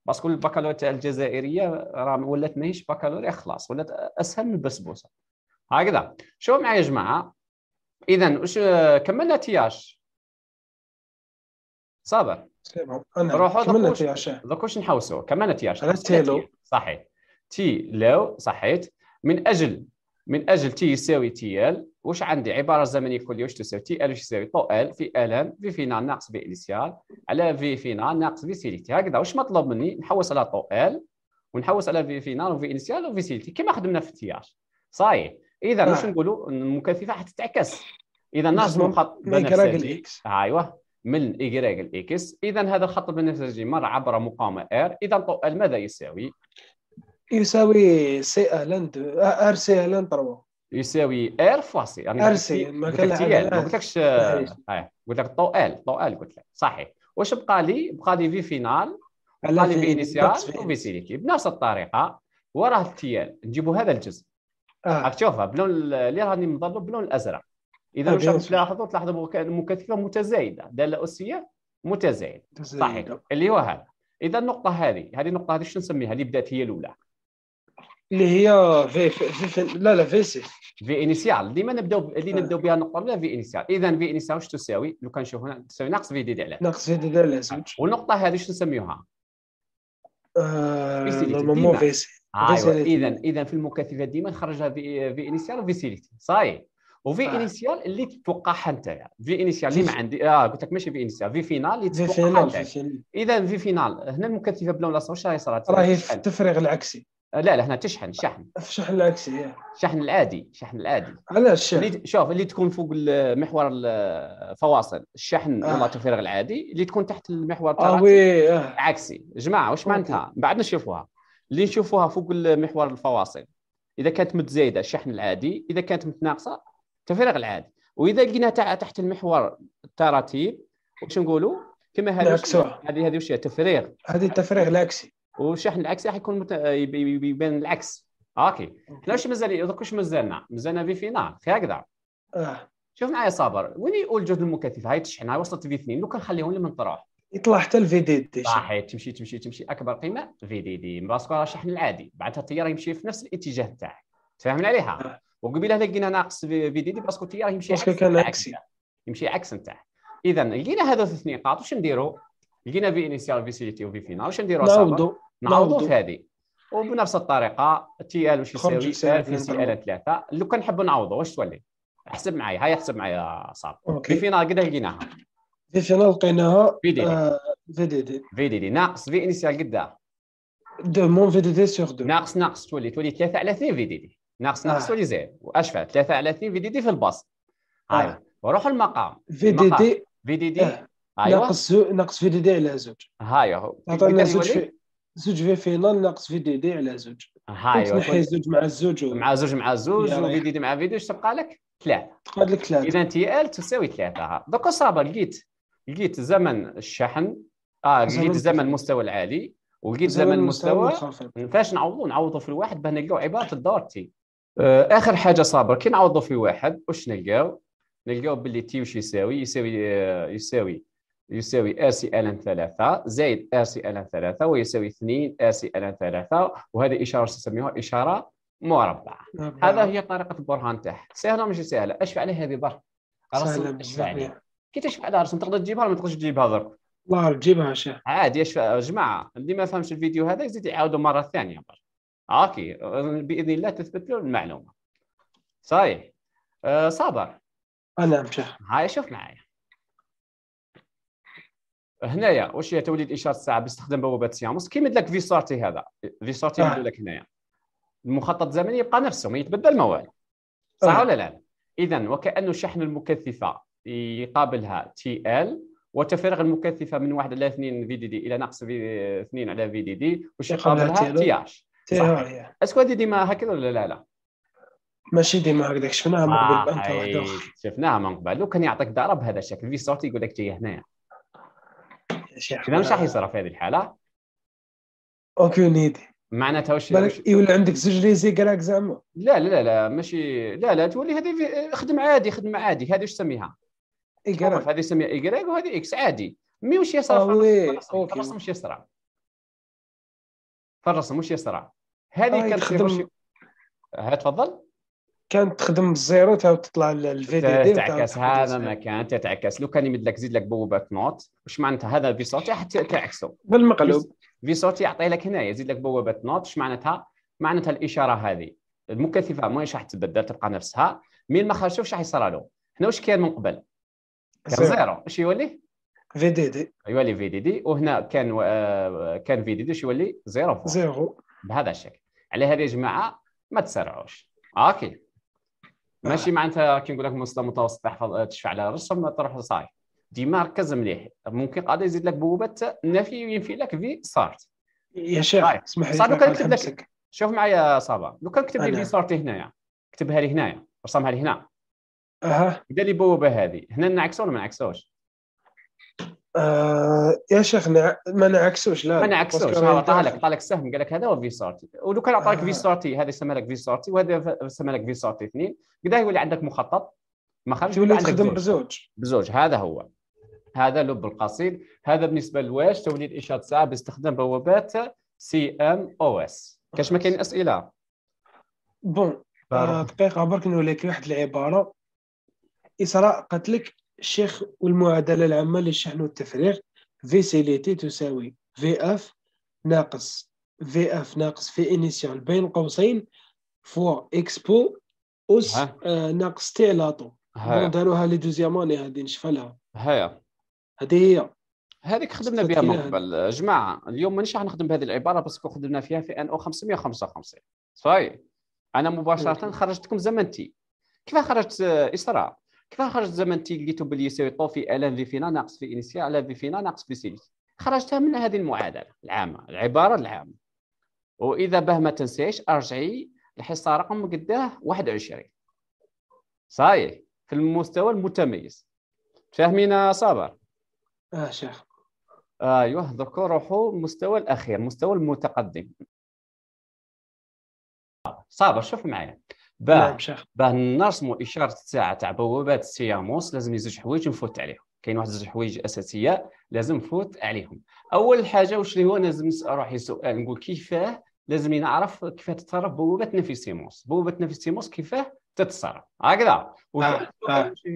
باسكو البكالوريا تاع الجزائريه راه ولات ماهيش بكالوريا خلاص ولات اسهل من البسبوسه هكذا شوفوا معايا يا جماعه اذا واش كملنا تياش صابر روحوا دوك دوك واش نحوسوا كملنا تياش تيلو صحيح تي لو صحيت من اجل من اجل تي يساوي تي ال واش عندي عباره زمنيه كليه واش تساوي تي ال واش تساوي طو ال في ال ام في فينال ناقص بي انيسيال على في فينال ناقص في سيليتي هكذا واش مطلوب مني نحوس على طو ال ونحوس على في فينال وفي انيسيال وفي سيليتي كما خدمنا في التياج صحيح اذا واش آه. نقولوا المكثفه حتتعكس اذا نرسم خط بنفسجي ايوا من إيكغيك الإكس أيوة. إذا هذا الخط البنفسجي مر عبر مقاومة ار إذا طو ال ماذا يساوي؟ يساوي سي ان ار سي ان 3 يساوي ار فوا سي ار سي ما قلتلكش آه، قلت لك طو ال طو ال قلت لك صحيح واش بقى لي بقى لي في فينال بقى لي في انيسيال وفي سيليكي بنفس الطريقه وراه التيال نجيبوا هذا الجزء آه. تشوفها بلون اللي راني مضرب باللون الازرق اذا واش آه، راكم تلاحظوا تلاحظوا مكثفه متزايده داله اسيه متزايد صحيح اللي هو هذا اذا النقطه هذه هذه النقطه هذه شنو نسميها اللي بدات هي الاولى اللي هي في, في, في لا لا في سي في انيسيال ديما نبداو اللي آه. نبداو بها النقطه الاولى في انيسيال اذا في انيسيال واش تساوي لو كان نشوف هنا تساوي ناقص في دي دي على ناقص في دي دي على والنقطه هذه شنو نسميوها؟ نورمالمون آه، في سي اذا آه، أيوة. اذا في المكثفات ديما نخرجها في في انيسيال وفي فيسيليتي صاي وفي آه. انيسيال اللي تتوقعها يعني. في انيسيال اللي ما عندي اه قلت لك ماشي في انيسيال في فينال اللي تتوقعها اذا في فينال هنا المكثفه بلا ولا واش راهي صارت راهي في التفريغ العكسي آه، لا لا هنا تشحن شحن في الشحن العكسي شحن العادي شحن العادي علاش اللي شوف اللي تكون فوق المحور الفواصل الشحن آه. ولا التفريغ العادي اللي تكون تحت المحور آه وي. آه. عكسي جماعه واش معناتها من بعد نشوفوها اللي نشوفوها فوق محور الفواصل اذا كانت متزايده الشحن العادي اذا كانت متناقصه التفريغ العادي واذا لقينا تحت المحور التراتيب واش نقولوا كما هذه هذه هذه هي تفريغ هذه التفريغ العكسي والشحن العكسي راح يكون مت... آه، يبان العكس اوكي حنا واش مازال درك واش مازالنا مازالنا في فينال في هكذا آه. شوف معايا صابر وين يقول الجهد المكثف هاي تشحن هاي وصلت في اثنين لو كان خليهم لمن طروح يطلع حتى الفي دي دي صحيح تمشي تمشي تمشي اكبر قيمه في دي دي باسكو راه شحن العادي بعدها التيار يمشي في نفس الاتجاه تاعك تفهمنا عليها آه. وقبيله لقينا ناقص في دي دي باسكو التيار يمشي عكس يمشي عكس نتاعه اذا لقينا هذا ثلاث نقاط واش نديرو لقينا في انيسيال سيتي وفي فينال واش نديرو نعوضوا نعوضوا في هذه وبنفس الطريقه تي ال واش يساوي في سي ال ثلاثه لو كان نحبوا نعوضوا واش تولي احسب معايا هاي احسب معايا صعب في فينال قد لقيناها ديسيونال لقيناها في دي دي في دي دي في دي دي ناقص في انيسيال قدا دو مون في دي دي سور دو ناقص ناقص تولي تولي 3 على 2 في دي دي ناقص ناقص تولي زيرو واش فات 3 على 2 في دي دي في الباص هاي وروحوا المقام في دي دي في دي دي ناقص ناقص في دي دي على زوج هاي عطينا زوج زوج في فينال ناقص في دي دي على زوج هو تنحي زوج مع الزوج مع زوج مع زوج وفي دي دي مع في دي اش تبقى لك ثلاثة تبقى لك ثلاثة إذا تي ال تساوي ثلاثة دوكا صابر لقيت لقيت زمن الشحن اه لقيت زمن المستوى العالي ولقيت زمن المستوى فاش نعوضو نعوضو في الواحد باه نلقاو عباره الدار تي آه اخر حاجه صابر كي نعوضو في واحد واش نلقاو نلقاو باللي تي واش يساوي يساوي آه، يساوي يساوي آسي ان ثلاثة زائد آسي ان ثلاثة ويساوي اثنين آسي ان ثلاثة وهذه إشارة تسميها إشارة مربعة هذا هي طريقة البرهان تاعها سهلة ماشي سهلة أشفع عليها هذه برك أشفع عليها كي تشفع دارتهم تقدر تجيبها ولا ما تقدرش تجيبها درك الله تجيبها شيخ عادي يا جماعه اللي ما فهمش الفيديو هذا يزيد يعاودوا مره ثانيه اوكي باذن الله تثبت له المعلومه صحيح أه صابر انا أه، نعم شيخ هاي شوف معايا هنايا واش هي توليد اشاره الساعه باستخدام بوابه سياموس كيما لك في سورتي هذا في سورتي آه. نعم. لك هنايا المخطط الزمني يبقى نفسه ما يتبدل ما والو صح آه. ولا لا اذا وكانه شحن المكثفه يقابلها تي ال وتفرغ المكثفه من 1 الى 2 في دي دي الى ناقص في 2 على في دي دي واش يقابلها تي اش اسكو هذه ديما هكذا ولا لا لا ماشي ديما هكذاك شفناها من قبل آه، انت وحده اخرى شفناها من قبل لو كان يعطيك دار بهذا الشكل في صوتي يقول لك تي هنايا شنو راح يصير في هذه الحاله؟ اوكي نيدي معناتها واش يولي عندك زوج لي زيكراك زعما لا لا لا ماشي لا لا تولي هذه خدم عادي خدم عادي هذه واش تسميها؟ ايكراك هذه يسميها ايكراك وهذه اكس عادي مي واش يسرى في الرسم واش يسرى في الرسم واش يسرى هذه كانت تخدم ها تفضل كانت تخدم الزيرو تعاود تطلع الفي دي دي تعكس هذا ما كان تعكس لو كان يمد لك زيد لك بوابات نوت واش معناتها هذا في صوتي حتى تعكسه بالمقلوب في صوتي يعطي لك هنايا يزيد لك بوابات نوت واش معناتها معناتها الاشاره هذه المكثفه ماهيش راح تبدل تبقى نفسها مين ما خرجش واش راح يصرى له هنا واش كان من قبل زيرو اش يولي في دي دي يولي في دي دي وهنا كان آه، كان في دي دي يولي زيرو فولت زيرو بهذا الشكل على هذه يا جماعه ما تسرعوش اوكي ماشي معناتها كي نقول لك مستوى متوسط تحفظ تشفع على الرسم تروح صاي ديما ركز مليح ممكن قاعد يزيد لك بوابه نفي وينفي لك في صارت يا شيخ طيب. اسمح لي لو كان كتب لك شوف معايا صابا لو كان كتب لي في صارتي هنايا كتبها لي هنايا رسمها لي هنا اها قال لي بوابه هذه هنا نعكسوا ولا ما نعكسوش؟ آه يا شيخ نع... ما نعكسوش لا ما نعكسوش عطاها لك عطاها لك سهم قال لك هذا هو فيسارتي ولو كان عطاك آه. فيسارتي هذا يسمى لك فيسارتي وهذا يسمى لك فيسارتي اثنين كذا يولي عندك مخطط ما خرجش يولي تخدم بزوج بزوج هذا هو هذا لب القصيد هذا بالنسبه لواش توليد اشاره ساعه باستخدام بوابات سي ام او اس كاش ما كاين اسئله بون آه، دقيقه برك نوليك واحد العباره إسراء قتلك الشيخ والمعادلة العامة للشحن والتفريغ في سي لي تي تساوي في اف ناقص في اف ناقص في انيسيال بين قوسين فوا اكسبو اس آه ناقص تي لاطو داروها نعم، لي دوزياموني هذه نشفى لها هيا هذه هي هذيك خدمنا بها من قبل جماعه اليوم مانيش راح نخدم بهذه العباره باسكو خدمنا فيها في ان او 555 صاي انا مباشره خرجتكم زمنتي كيف خرجت آه، اسراء كيف خرج الزمن تي لقيتو بلي طو في الاف في فينا ناقص في انيسيا على في فينا ناقص في سيليك خرجتها من هذه المعادله العامه العباره العامه واذا به ما تنساش ارجعي الحصه رقم قداه 21 صاي في المستوى المتميز فاهمين صابر اه شيخ ايوه دركو روحوا المستوى الاخير المستوى المتقدم صابر شوف معايا باه باه مو اشاره الساعه تاع بوابات السياموس لازم زوج حوايج نفوت عليهم كاين واحد زوج حوايج اساسيه لازم نفوت عليهم اول حاجه واش اللي هو لازم نسال روحي سؤال نقول كيفاه لازم نعرف كيف تتصرف بوابه نفيسيموس بوابه نفيسيموس كيفاه تتصرف هكذا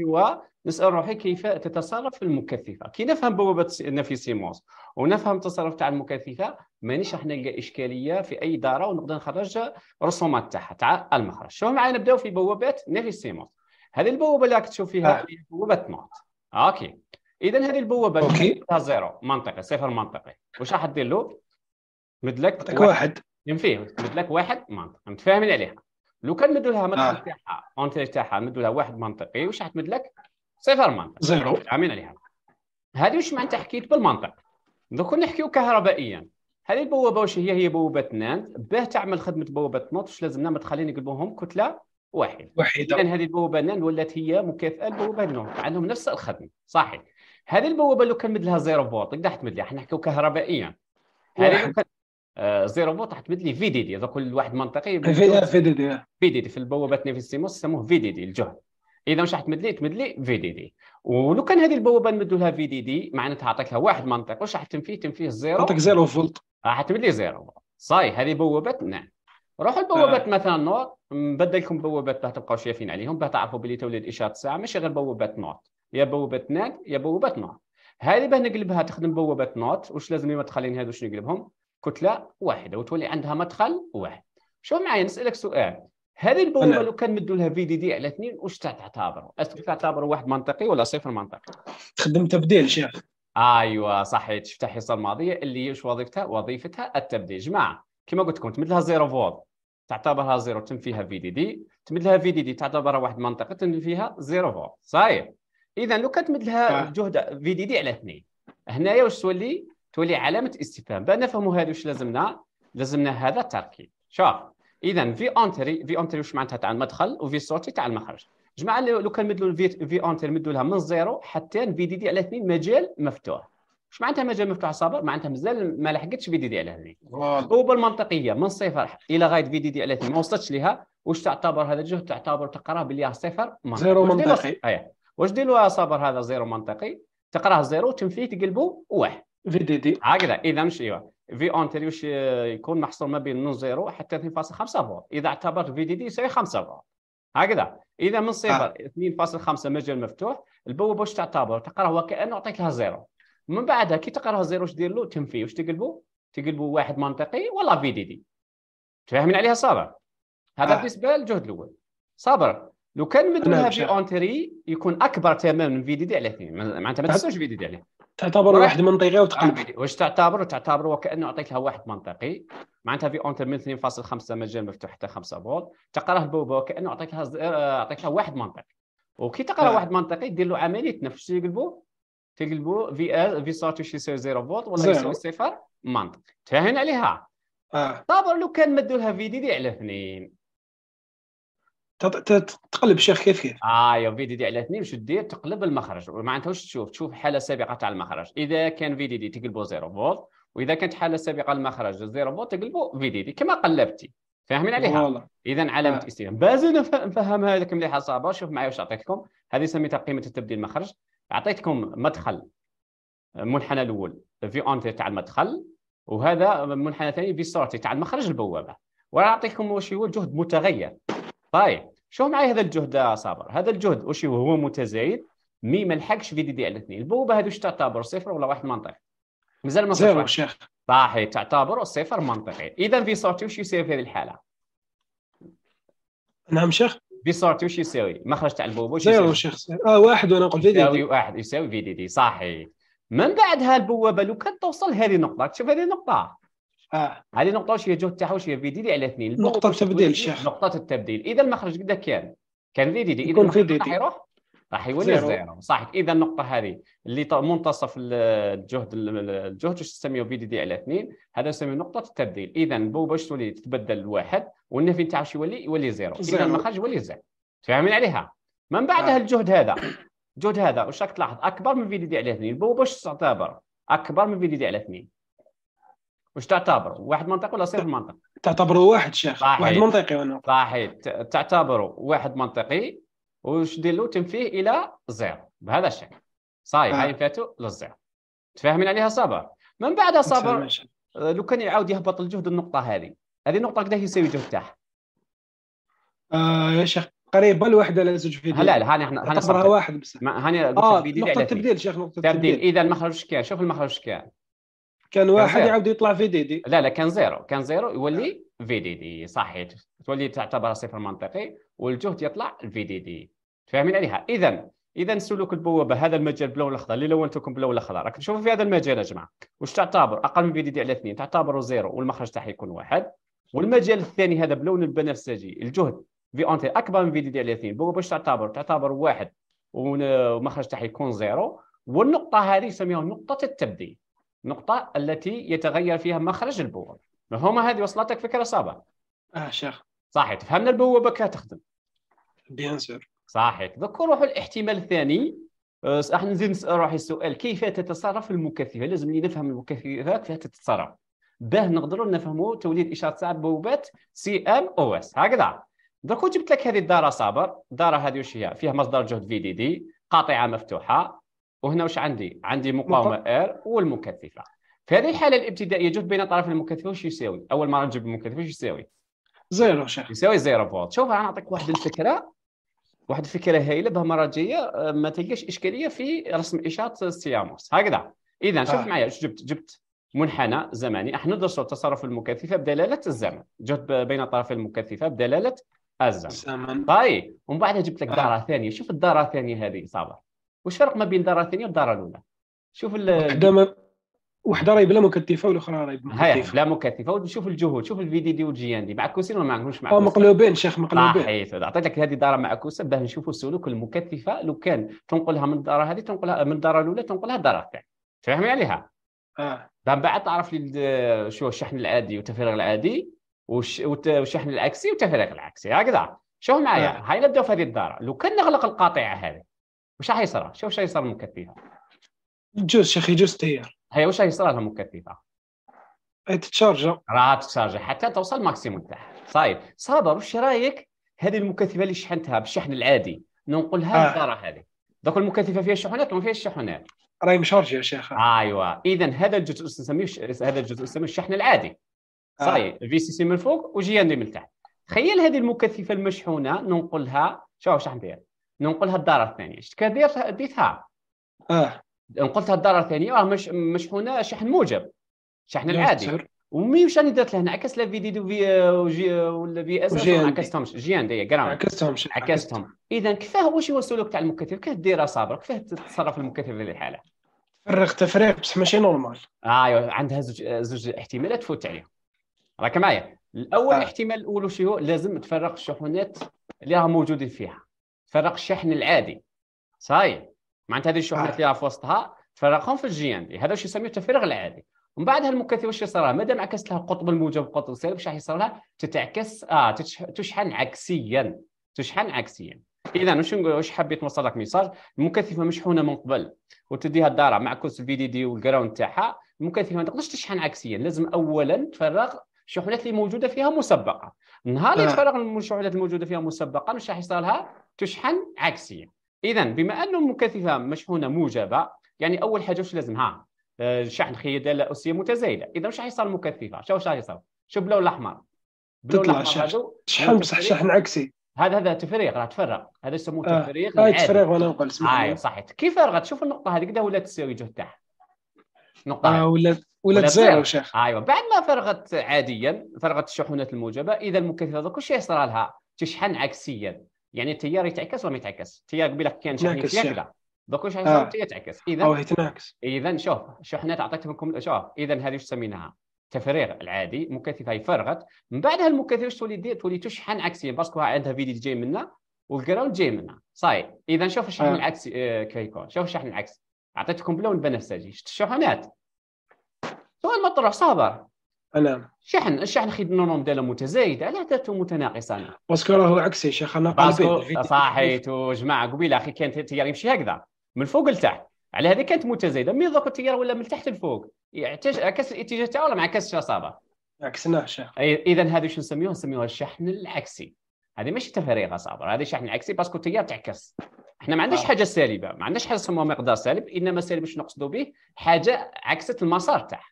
هو نسال روحي كيف تتصرف المكثفه كي نفهم بوابه نافيسيموس ونفهم التصرف تاع المكثفه مانيش راح نلقى اشكاليه في اي داره ونقدر نخرج رسومات تاعها تاع المخرج شوف معايا نبداو في بوابات نافيسيموس هذه البوابه اللي راك تشوف فيها آه. بوابه نوت اوكي اذا هذه البوابه اوكي زيرو منطقي صفر منطقي واش راح دير له؟ مدلك واحد فيه مدلك واحد منطقي متفاهمين عليها لو كان مدلها لها مدخل آه. تاعها اونتري تاعها مدلها لها واحد منطقي واش راح تمد لك؟ صفر منطق زيرو عامين عليها هذه واش معناتها حكيت بالمنطق دوك نحكيو كهربائيا هذه البوابه واش هي هي بوابه نانت باه تعمل خدمه بوابه نوت واش لازمنا ما تخلينا نقلبوهم كتله واحد وحيده اذا هذه البوابه نان ولات هي مكافاه لبوابه نوت عندهم نفس الخدمه صحيح هذه البوابه لو كان مد لها زيرو فولت تقدر تمد لها حنا نحكيو كهربائيا هذه كان آه زيرو فولت راح تمد لي في دي دي دوك كل واحد منطقي في دي دي في دي دي في نيفيسيموس يسموه في دي دي الجهد اذا واش راح تمد لي تمد لي في دي دي ولو كان هذه البوابه نمدوا لها في دي دي معناتها عطاك لها واحد منطق واش راح تم فيه تم فيه زيرو عطاك زيرو فولت راح تمد لي زيرو صاي هذه بوابات نعم روحوا البوابات آه. مثلا نوط نبدل لكم بوابات باه تبقاو شايفين عليهم باه تعرفوا بلي تولد اشاره الساعه ماشي غير بوابات نوط يا بوابات ناد نعم، يا بوابات نوط هذه باه نقلبها تخدم بوابات نوط واش لازم المدخلين هذو شنو نقلبهم كتله واحده وتولي عندها مدخل واحد شوف معايا نسالك سؤال هذه البوابه لو كان مدوا لها في دي دي على اثنين واش تعتبره؟ اسكو تعتبره واحد منطقي ولا صفر منطقي؟ تخدم تبديل شيخ ايوا صحيت شفت الحصه الماضيه اللي هي واش وظيفتها؟ وظيفتها التبديل جماعه كما قلت لكم تمد لها زيرو فولت تعتبرها زيرو تم فيها في دي دي تمد لها في دي دي تعتبرها واحد منطقه تم فيها زيرو فولت صاير اذا لو كان تمد لها جهد في دي دي على اثنين هنايا واش تولي؟ تولي علامه استفهام بان نفهموا هذا واش لازمنا لازمنا هذا التركيب شوف اذا في اونتري في اونتري واش معناتها تاع المدخل وفي سورتي تاع المخرج جماعه لو كان مدلو في اونتري مدلو لها من زيرو حتى في دي دي على اثنين مجال مفتوح واش معناتها مجال مفتوح صابر معناتها مازال ما لحقتش في دي دي على اثنين وبالمنطقيه من صفر الى غايه في دي دي على اثنين ما وصلتش لها واش تعتبر هذا الجهد تعتبر تقراه باللي صفر منطقي زيرو منطقي أي واش ديروا صابر هذا زيرو منطقي تقراه زيرو تنفيه تقلبه واحد في دي دي هكذا اذا مش ايوه في تري واش يكون محصور ما بين نون زيرو حتى 2.5 فولت اذا اعتبرت في دي دي يساوي 5 فولت هكذا اذا من صفر 2.5 آه. مجال مفتوح البوابه واش تعتبر تقراه وكانه اعطيت لها زيرو من بعدها كي تقراها زيرو واش دير له تنفي واش تقلبوا تقلبوا واحد منطقي ولا في دي دي تفاهمين عليها صابر هذا آه. بالنسبه للجهد الاول صابر لو كان مدولها في اونتري يكون اكبر ثمن من في دي دي عليه معناتها ما تحسوش في دي دي عليه تعتبر واحد منطقي وتقلب واش تعتبر تعتبر وكانه اعطيت لها واحد منطقي معناتها في اونتر من 2.5 مجال مفتوح حتى 5 فولت تقراه بوبا وكانه اعطيت لها آه، اعطيت لها واحد منطقي وكي تقرا آه. واحد منطقي دير له عمليه تنفس تقلبو تقلبو في ال في صوت شي يساوي 0 فولت ولا يساوي صفر منطقي تفاهمين عليها اه تعتبر لو كان مدوا لها في دي دي على اثنين تقلب الشيخ كيف كيف اه يا في دي دي على اثنين شو دير تقلب المخرج ومعناتها واش تشوف تشوف حاله سابقه تاع المخرج اذا كان في دي دي تقلبو زيرو فولت واذا كانت حاله سابقه المخرج زيرو فولت تقلبو في دي دي كما قلبتي فاهمين عليها آه. اذا علامه آه. استفهام باز نفهم هذاك مليح صعبه شوف معايا واش عطيتكم هذه سميتها قيمه التبديل المخرج عطيتكم مدخل المنحنى الاول في اون تاع المدخل وهذا منحنى ثاني في سورتي تاع المخرج البوابه وراح اعطيكم واش هو الجهد متغير طيب شو معي هذا الجهد صابر هذا الجهد وش هو متزايد مي ما لحقش في دي دي على الاثنين البوابه هذو تعتبر صفر ولا واحد منطقي مازال ما صفر شيخ صحيح تعتبر صفر منطقي اذا في صوتي وش يساوي في هذه الحاله نعم شيخ في صوتي وش يساوي مخرج تاع البوابه وش يساوي شيخ اه واحد وانا نقول في دي دي واحد يساوي في دي دي صحيح من بعدها البوابه لو كانت توصل هذه النقطه تشوف هذه النقطه اه هذه نقطه هي جهد تاعها دي فيديدي يعني على اثنين نقطه تبديل الشيخ نقطه التبديل اذا المخرج قد كان كان فيديدي اذا المخرج راح يروح راح يولي زيرو صح اذا النقطه هذه اللي منتصف الجهد الجهد واش نسميه في دي دي على اثنين هذا نسميه نقطه التبديل اذا بو واش تولي تتبدل واحد والنفي نتاعها واش يولي يولي زيرو اذا المخرج يولي زيرو فاهمين عليها من بعدها آه. نعم. الجهد هذا الجهد هذا واش راك تلاحظ اكبر من في دي دي على اثنين بو واش تعتبر اكبر من في دي دي على اثنين واش تعتبروا واحد منطقي ولا صفر منطق تعتبره واحد شيخ واحد منطقي وانا صحيح تعتبره واحد منطقي واش دير له تنفيه الى زيرو بهذا الشكل صاي آه. هاي فاتو للزيرو تفاهمين عليها صبر من بعد صبر لو كان يعاود يهبط الجهد النقطه هذه هذه النقطه قداه يساوي الجهد تاعها آه يا شيخ قريبه لوحده على زوج فيديو لا لا هاني هاني واحد بس هاني آه نقطه تبديل شيخ نقطه تبديل, تبديل. اذا المخرج كان شوف المخرج كان كان واحد يعاود يطلع في دي دي لا لا كان زيرو كان زيرو يولي في دي دي صحيت تولي تعتبر صفر منطقي والجهد يطلع في دي دي فاهمين عليها اذا اذا سلوك البوابه هذا المجال بلون الاخضر اللي لونتكم بلون الاخضر راك تشوفوا في هذا المجال يا جماعه واش تعتبر اقل من في دي دي على اثنين تعتبره زيرو والمخرج تاعها يكون واحد والمجال الثاني هذا بلون البنفسجي الجهد في اونتي اكبر من في دي دي على اثنين البوابه واش تعتبر تعتبر واحد والمخرج تاعها يكون زيرو والنقطه هذه يسميها نقطه التبديل نقطة التي يتغير فيها مخرج البوابة مفهومة هذه وصلتك فكرة صعبة اه شيخ صحيح تفهمنا البوابة كيف تخدم بيان سور صحيح دوك نروحوا الاحتمال الثاني آه، راح نزيد نسال روحي السؤال كيف تتصرف المكثفه لازمني نفهم المكثفه كيف تتصرف باه نقدروا نفهموا توليد اشاره ساعه بوابات سي ام او اس هكذا دوك جبت لك هذه الداره صابر الداره هذه وش هي فيها مصدر جهد في دي دي قاطعه مفتوحه وهنا واش عندي عندي مقاومه ار والمكثفه في هذه الحاله الابتدائيه جهد بين طرف المكثفه واش يساوي اول مره نجيب المكثفه واش يساوي زيرو شيخ يساوي زيرو فولت شوف انا نعطيك واحد الفكره واحد الفكره هايله بها مره جايه آه، ما تلقاش اشكاليه في رسم اشاره السياموس هكذا اذا شوف آه. معايا واش جبت جبت منحنى زمني احنا ندرسوا تصرف المكثفه بدلاله الزمن جهد بين طرف المكثفه بدلاله الزمن الزمن طيب ومن بعد جبت لك آه. داره ثانيه شوف الداره الثانيه هذه صابر واش الفرق ما بين الداره الثانيه والداره الاولى شوف وحده ما وحده راهي بلا مكثفه والاخرى راهي بمكثفه بلا مكثفه ونشوف الجهود شوف الفيديو دي الجي والجي ان دي معكوسين ولا ما معكوش معكوسين آه، مقلوبين شيخ مقلوبين صحيح عطيت لك هذه داره معكوسه باه نشوفوا السلوك المكثفه لو كان تنقلها من الداره هذه تنقلها من الداره الاولى تنقلها الداره الثانيه فاهمي عليها اه من بعد تعرف لي شو الشحن العادي والتفريغ العادي والشحن العكسي والتفريغ العكسي هكذا شوف معايا آه. هاي نبداو في هذه الداره لو كان نغلق القاطعه هذه وش راح يصير شوف شو يصير مكثفه جوز شيخي جوز تيار هي وش يصير لها المكثفه؟ تتشارج راح تتشارج حتى توصل الماكسيموم تاعها صايب صابر وش رايك هذه المكثفه اللي شحنتها بالشحن العادي ننقلها للدار آه. هذه دوك المكثفه فيها الشحنات وما فيهاش الشحنات راهي مشارجه يا شيخ ايوا اذا هذا الجزء نسميه هذا الجزء نسميه الشحن العادي صاي آه. في سي سي من فوق وجي ان دي من تحت تخيل هذه المكثفه المشحونه ننقلها شوف شحن ديالها ننقلها الدار الثانيه شت كدير ديتها اه نقلتها الدار الثانيه راه مش مشحونه شحن موجب شحن العادي ومي واش راني درت لهنا عكس لا في دو في آه، وجي آه، ولا في اس ما عكستهمش جي ان دي عكستهمش عكستهم اذا كفاه واش هو السلوك تاع المكاتب كيف دير صابر كيف تتصرف المكاتب في هذه الحاله تفرغ تفريغ بصح ماشي نورمال ايوا آه أيوة. عندها زوج آه، زوج احتمالات تفوت عليهم راك معايا الاول آه. الاحتمال الاول واش هو لازم تفرغ الشحنات اللي راهم موجودين فيها تفرق الشحن العادي صاي معناتها هذه الشحنات اللي في وسطها تفرقهم في الجيان دي هذا واش يسميه التفريغ العادي ومن بعد هالمكثف واش يصير لها مادام عكست لها القطب الموجب والقطب السالب واش راح يصير لها تتعكس اه تشحن عكسيا تشحن عكسيا اذا واش نقول واش حبيت نوصل لك ميساج المكثفه مشحونه من قبل وتديها الدارة مع كوس الفي دي دي والجراوند تاعها المكثفه ما تقدرش تشحن عكسيا لازم اولا تفرغ الشحنات اللي موجوده فيها مسبقه النهار اللي آه. تفرغ الشحنات الموجوده فيها مسبقه واش راح يصير لها تشحن عكسيا اذا بما انه المكثفه مشحونه موجبه يعني اول حاجه واش لازمها آه، شحن خيادله اسيه متزايده اذا واش حيصير المكثفه شو واش حيصير شوف اللون الاحمر تطلع الاحمر تشحن بصح شحن عكسي هذا هذا تفريغ راه تفرغ هذا يسموه تفريغ آه. تفريغ وانا نقول اي آه، صحيح كيف غتشوف النقطه هذيك ولات تساوي جهد تاعها نقطه آه ولا ولات زيرو شيخ ايوا بعد ما فرغت عاديا فرغت الشحونات الموجبه اذا المكثفه دوك واش يصرى لها تشحن عكسيا يعني التيار يتعكس ولا ما يتعكس؟ التيار قبيله كان شحن فيك لا دوك واش غيصير التيار يتعكس اذا او يتناكس اذا شوف شو حنا لكم شوف اذا هذه واش سميناها التفريغ العادي مكثف هاي فرغت من بعدها المكثف واش تولي دير تولي تشحن عكسيا باسكو عندها فيدي جاي منا والجراوند جاي منا صاي اذا شوف الشحن آه. العكسي آه، كيف يكون شوف الشحن العكسي عطيتكم بلون بنفسجي شفت الشحنات سؤال مطروح صابر نعم شحن الشحن خدمه ديالو متزايده لا دارته متناقصه باسكو راه عكسي شيخ انا صحيت وجماعه قبيله اخي كان التيار يمشي هكذا من الفوق لتحت على هذه كانت متزايده مي ذوك التيار ولا من تحت لفوق يعكس عكس الاتجاه تاعو ولا معكس الشصابه عكسناه شيخ اذا هذا شنو نسميوه نسميوه الشحن العكسي هذه ماشي تفريغ صابر هذه شحن عكسي باسكو التيار تعكس احنا ما عندناش آه. حاجه سالبه ما عندناش حاجه نسموها مقدار سالب انما سالب شنو نقصدوا به حاجه عكست المسار تاعها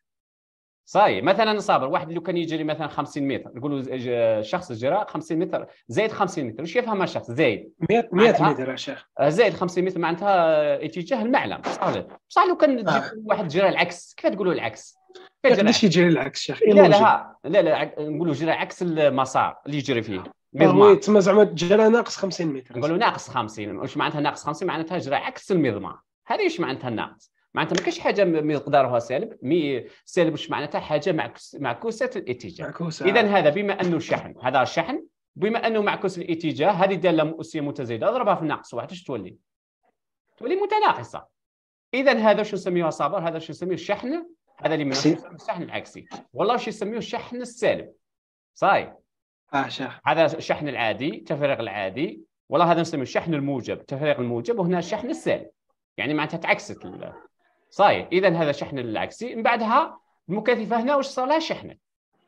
صاي مثلا صابر واحد لو كان يجري مثلا 50 متر نقولوا شخص جرى 50 متر زايد 50 متر واش يفهم الشخص زايد 100 متر يا شيخ آه، زايد 50 متر معناتها اتجاه المعلم صح بصح لو كان آه. واحد جرى العكس كيف تقولوا العكس كيفاش يجري العكس شيخ لا لا لا لا نقولوا جرى عكس المسار اللي يجري فيه مضمار آه، تما زعما جرى ناقص 50 متر نقولوا ناقص 50 واش معناتها ناقص 50 معناتها جرى عكس المضمار هذا واش معناتها الناقص معناتها ما كاش حاجه مقدارها سالب مي سالب مش معناتها حاجه معكوس معكوسه الاتجاه معكوسه اذا هذا بما انه شحن هذا شحن بما انه معكوس الاتجاه هذه داله مؤسيه متزايده اضربها في ناقص واحد اش تولي؟ تولي متناقصه اذا هذا شو نسميوها صابر هذا شو نسميه الشحن هذا اللي من الشحن العكسي والله شو يسميه الشحن السالب صاي اه هذا الشحن العادي التفريغ العادي والله هذا نسميه الشحن الموجب التفريغ الموجب وهنا الشحن السالب يعني معناتها تعكست صاير اذا هذا شحن العكسي من بعدها المكثفه هنا واش صار لها شحنه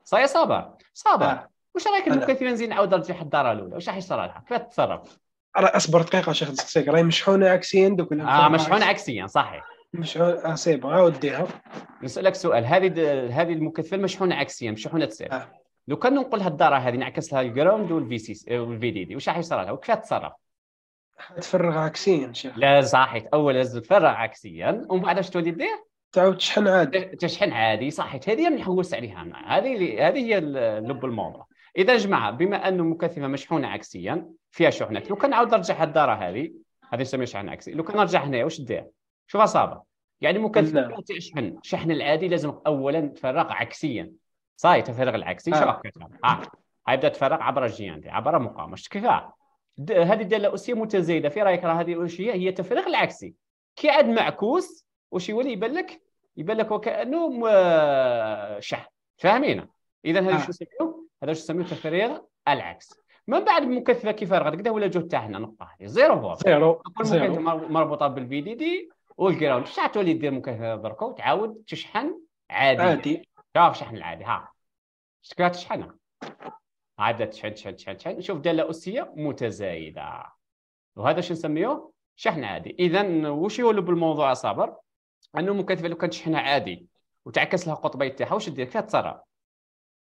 صاير صابر صابر آه. واش رايك المكثفه نزيد نعاود نرجع حتى الاولى واش راح يصير لها كيف تتصرف راه اصبر دقيقه شيخ دقيق راهي مشحونه عكسيا دوك اه مشحونه عكسيا صحيح مشحون سيب آه، عاود ديها نسالك سؤال هذه هذه المكثفه المشحونه عكسيا مشحونه سيب آه. لو كان نقول هالداره هذه نعكس لها الجراوند آه، والفي سي والفي دي دي واش راح يصير لها وكيف تتصرف تفرغ عكسيا شيخ لا صحيت اول لازم تفرغ عكسيا ومن بعد اش تولي دير تعاود تشحن عادي تشحن عادي صحيت هذه اللي نحوس عليها هذه هذه هي لب الموضوع اذا جماعه بما انه مكثفه مشحونه عكسيا فيها شحنات لو كان نعاود نرجع الداره هذه هذه نسميها شحن عكسي لو كان نرجع هنا واش دير شوف اصابه يعني مكثفه نعم. تشحن الشحن العادي لازم اولا تفرغ عكسيا صاي تفرغ العكسي آه. شو راك آه. هيبدا تفرغ عبر الجيان عبر مقاومه كيفاه؟ هذه الداله الاسيه متزايده في رايك راه هذه وش هي هي التفريغ العكسي كي عاد معكوس واش يولي يبان لك يبان لك وكانه شح فاهمين اذا هذا آه. شو نسميو هذا شو نسميو تفريغ العكس من بعد المكثفه كيف فارغه كذا ولا جهد تاعنا نقطه هذه زيرو فور زيرو زيرو مربوطه بالفي دي دي والجراوند شحال تولي دير مكثفه بركه وتعاود تشحن عادي عادي شحن العادي ها شكلها تشحنها عادة تشحن تشحن تشحن تشحن نشوف دالة أسية متزايدة وهذا شو نسميه شحن عادي إذا وش يولو بالموضوع صابر أنه ممكن لو كانت شحنها عادي وتعكس لها قطبي تاعها وش دير فيها تسرع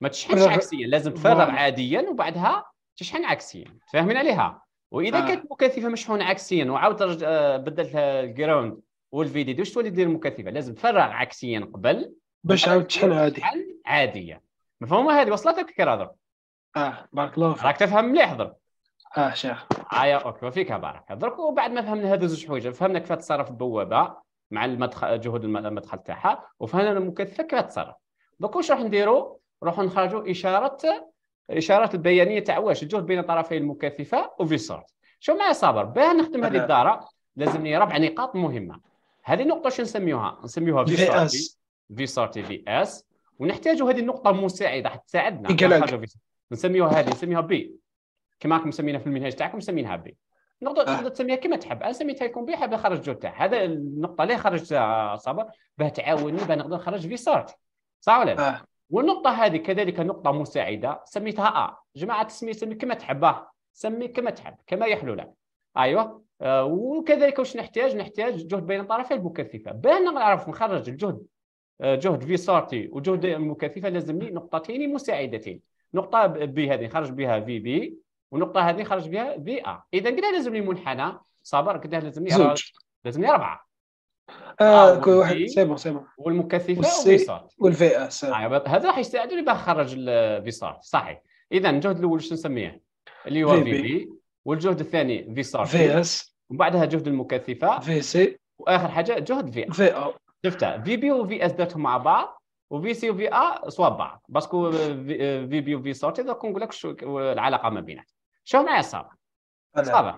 ما تشحنش عكسيا لازم تفرغ عاديا وبعدها تشحن عكسيا فاهمين عليها واذا آه. كانت مكثفه مشحونه عكسيا وعاود آه، بدلت الجراوند والفي دي دي واش تولي دير المكثفه لازم تفرغ عكسيا قبل باش عاود تشحن عادي عاديا مفهومه هذه وصلتك كرادر؟ اه بارك الله فيك راك تفهم مليح ضرب اه شيخ ايا اوكي وفيك بارك درك وبعد ما فهمنا هذو زوج حوايج فهمنا كيف تتصرف البوابه مع المدخل جهود المدخل تاعها وفهمنا المكثف كيف تتصرف دوك واش راح نديرو راح نخرجوا اشاره اشارات البيانيه تاع واش الجهد بين طرفي المكثفه صورت شو معايا صابر باه نخدم هذه الداره لازمني ربع نقاط مهمه هذه النقطه شو نسميوها نسميوها في اس في سورتي في اس ونحتاجوا هذه النقطه مساعده حتى تساعدنا نسميوها هذه نسميها بي كما راكم مسمينها في المنهج تاعكم مسمينها بي نقدر تقدر آه. تسميها كما تحب انا سميتها لكم بي حاب خرج جو تاع هذا النقطه اللي خرجت صبر باه تعاوني باه نقدر نخرج في صارتي صح ولا لا؟ آه. والنقطه هذه كذلك نقطه مساعده سميتها ا آه. جماعه تسمي سمي كما تحب آه. سمي كما تحب كما يحلو لك ايوه آه وكذلك واش نحتاج نحتاج جهد بين الطرفين المكثفه باه نعرف نخرج الجهد آه، جهد في صارتي وجهد المكثفه لازم لي نقطتين مساعدتين نقطه بي هذه خرج بها في بي والنقطه هذه خرج بها في ا اذا كده لازم لي منحنى صبر كده لازم لي لازم لي اربعه آه،, اه كل واحد سي بون سي بون والمكثفه والفي والفئه آه, آه، هذا راح يساعدني باش نخرج صار صحيح اذا الجهد الاول شنو نسميه اللي هو في بي والجهد الثاني صار في اس وبعدها جهد المكثفه في سي واخر حاجه جهد في ا في او شفتها في بي وفي اس درتهم مع بعض وفي سي وفي ا سوا بعض باسكو آه، في آه، بي وفي سورتي دوك نقول لك العلاقه ما بيناتهم شوف معايا الصابه الصابه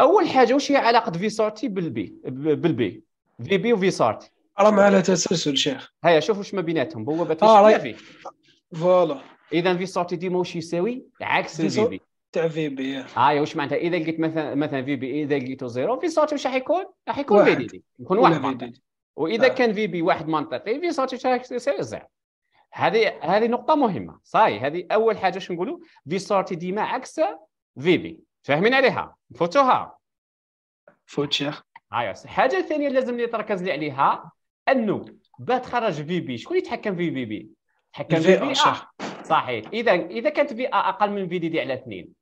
اول حاجه واش هي علاقه في سورتي بالبي بالبي في بي وفي سورتي راه مع لها تسلسل شيخ هيا شوف واش ما بيناتهم هو باش آه في فوالا اذا في سورتي ديما واش يساوي عكس في بي تاع في بي اه واش معناتها اذا لقيت مثلا مثلا في بي اذا لقيته زيرو في سورتي واش راح يكون راح يكون في دي يكون واحد واذا آه. كان في بي واحد منطقي في ساتي زيرو هذه هذه نقطه مهمه صاي هذه اول حاجه شنو نقولوا في سارتي ديما عكس في بي فاهمين عليها فوتوها فوت شيخ آه الحاجه الثانيه لازم نركز تركز لي عليها انه با تخرج في بي شكون يتحكم في في بي تحكم في بي صحيح اذا اذا كانت في اقل من في دي دي على اثنين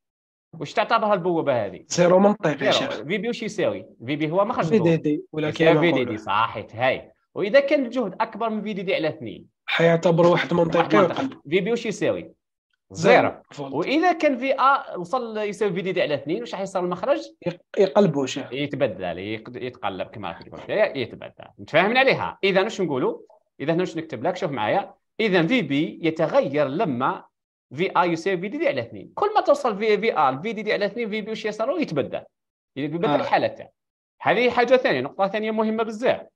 واش تعتبرها البوابه هذه؟ سيرو منطقي يا شيخ فيبي واش يساوي؟ فيبي هو مخرج في دي دي ولا كاين في دي دي صحيت هاي واذا كان الجهد اكبر من في دي دي على اثنين حيعتبر واحد منطقي وقل في بي واش يساوي؟ زيرو واذا كان في ا وصل يساوي في دي دي على اثنين واش حيصير المخرج؟ يقلبوا شيخ يتبدل يتقلب كما تقول يتبدل متفاهمين عليها اذا واش نقولوا؟ اذا هنا واش نكتب لك شوف معايا اذا في بي يتغير لما في ا يساوي في دي دي على 2 كل ما توصل في في ا في دي دي على 2 في بي واش يسار يتبدل يتبدل آه. الحاله هذه حاجه ثانيه نقطه ثانيه مهمه بزاف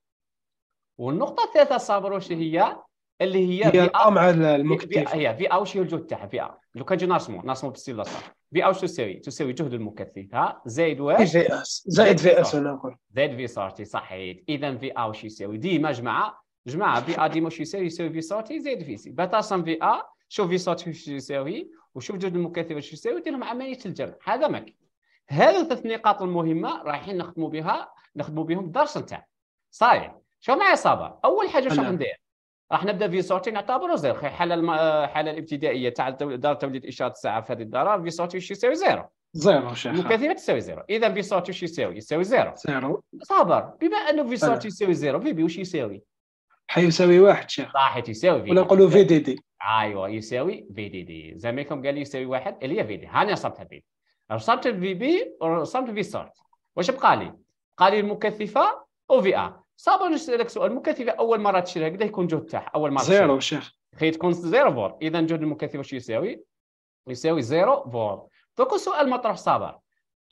والنقطه الثالثه صابر واش هي اللي هي هي ا مع المكتف هي في ا واش هي الجهد تاعها في ا لو كان جو نرسمو نرسمو بالسيله صح في ا واش تساوي تساوي جهد المكثف ها زائد واش في اس زائد في اس نقول زائد في سارتي صحيت اذا في ا واش يساوي ديما جماعه جماعه في ا ديما واش يساوي يساوي في سارتي زائد في سي باش في ا شوف يسات واش يساوي وشوف جوج المكثف واش يساوي لهم عمليه الجمع هذا ما كاين هذو ثلاث نقاط المهمه رايحين نخدموا بها نخدموا بهم الدرس نتاع صاير شوف معايا صابر اول حاجه شنو راح ندير راح نبدا في سورتي نعتبره زيرو خير حاله الم... حاله الابتدائيه تاع دار توليد اشاره الساعه في هذه الدار في سورتي واش يساوي زيرو زيرو شيخ المكثفه تساوي زيرو اذا في سورتي وش يساوي يساوي زيرو زيرو صابر بما انه في سورتي يساوي زيرو فيبي وش واش يساوي حيساوي واحد شيخ راح يساوي ولا نقولوا في دي دي ايوه يساوي في دي دي زي ما لي قال يساوي واحد اللي هي في دي هاني رسمتها في دي رسمت في بي ورسمت في ستارت واش بقى لي؟ بقى لي المكثفه او في ا صابر نسالك سؤال المكثفه اول مره تشريها قد يكون جهد تاعها اول مره زيرو شيخ خي تكون زيرو فور اذا جهد المكثفه واش يساوي؟ يساوي زيرو فور دوك السؤال مطروح صابر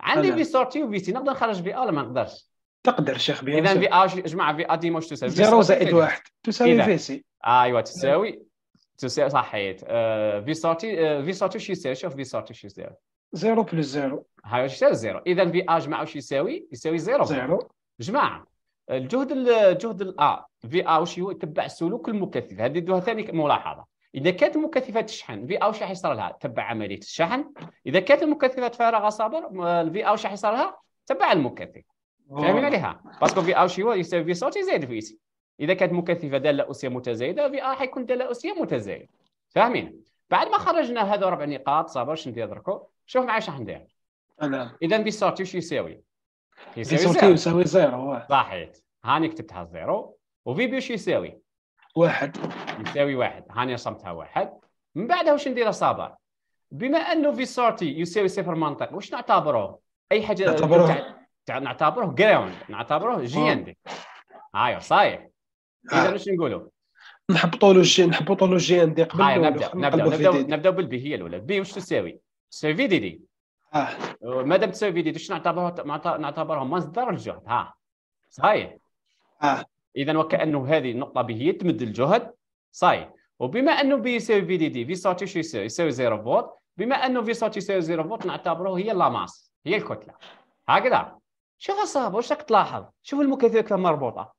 عندي في سورتي وفي سي نقدر نخرج في ا ولا ما نقدرش تقدر شيخ بيان اذا في ا جماعه في ا ديما واش تساوي؟ زيرو زائد واحد تساوي في سي ايوا تساوي تو say صحيت في سورتي شو يساوي شوف في سورتي شو يساوي 0 بلس 0 هاي واش يساوي 0 اذا في ا جمع واش يساوي يساوي 0 0 جماعه الجهد الجهد الا في ا واش يتبع سلوك المكثف هذه دوها ثاني ملاحظه اذا كانت المكثفات تشحن في او راح يصير لها تبع عمليه الشحن اذا كانت المكثفات فارغه صابر الفي او راح يصير لها تبع المكثف فاهمين عليها باسكو في ا وش هو يساوي في صوتي زائد في سي اذا كانت مكثفه داله اسيه متزايده في ار آه حيكون داله اسيه متزايده فاهمين بعد ما خرجنا هذا ربع نقاط صافا واش ندير دركو شوف معايا راح ندير اذا بي سورتي واش يساوي يساوي يساوي زيرو صحيح هاني كتبتها زيرو وفي بي واش يساوي واحد يساوي واحد هاني رسمتها واحد من بعدها واش ندير صابر بما انه في سورتي يساوي صفر منطق واش نعتبره؟ اي حاجه نعتبره نعتبره جراوند نعتبره جي آه. دي هاي صايح اذا واش آه. نقولوا؟ نحبطوا له الجي نحبطوا له الجي ان قبل آه نبدا نبدا نبدا بالبي هي الاولى بي واش تساوي؟ تساوي في دي دي اه مادام تساوي في دي دي نعتبرها نعتبرها مصدر الجهد ها صحيح اه اذا وكانه هذه النقطه به هي تمد الجهد صحيح وبما انه بي يساوي في دي دي في صوتي شو يساوي؟ يساوي 0 فولت بما انه في صوتي يساوي 0 فولت نعتبره هي لا ماس هي الكتله هكذا شوف الصابر واش راك تلاحظ شوف كيف مربوطه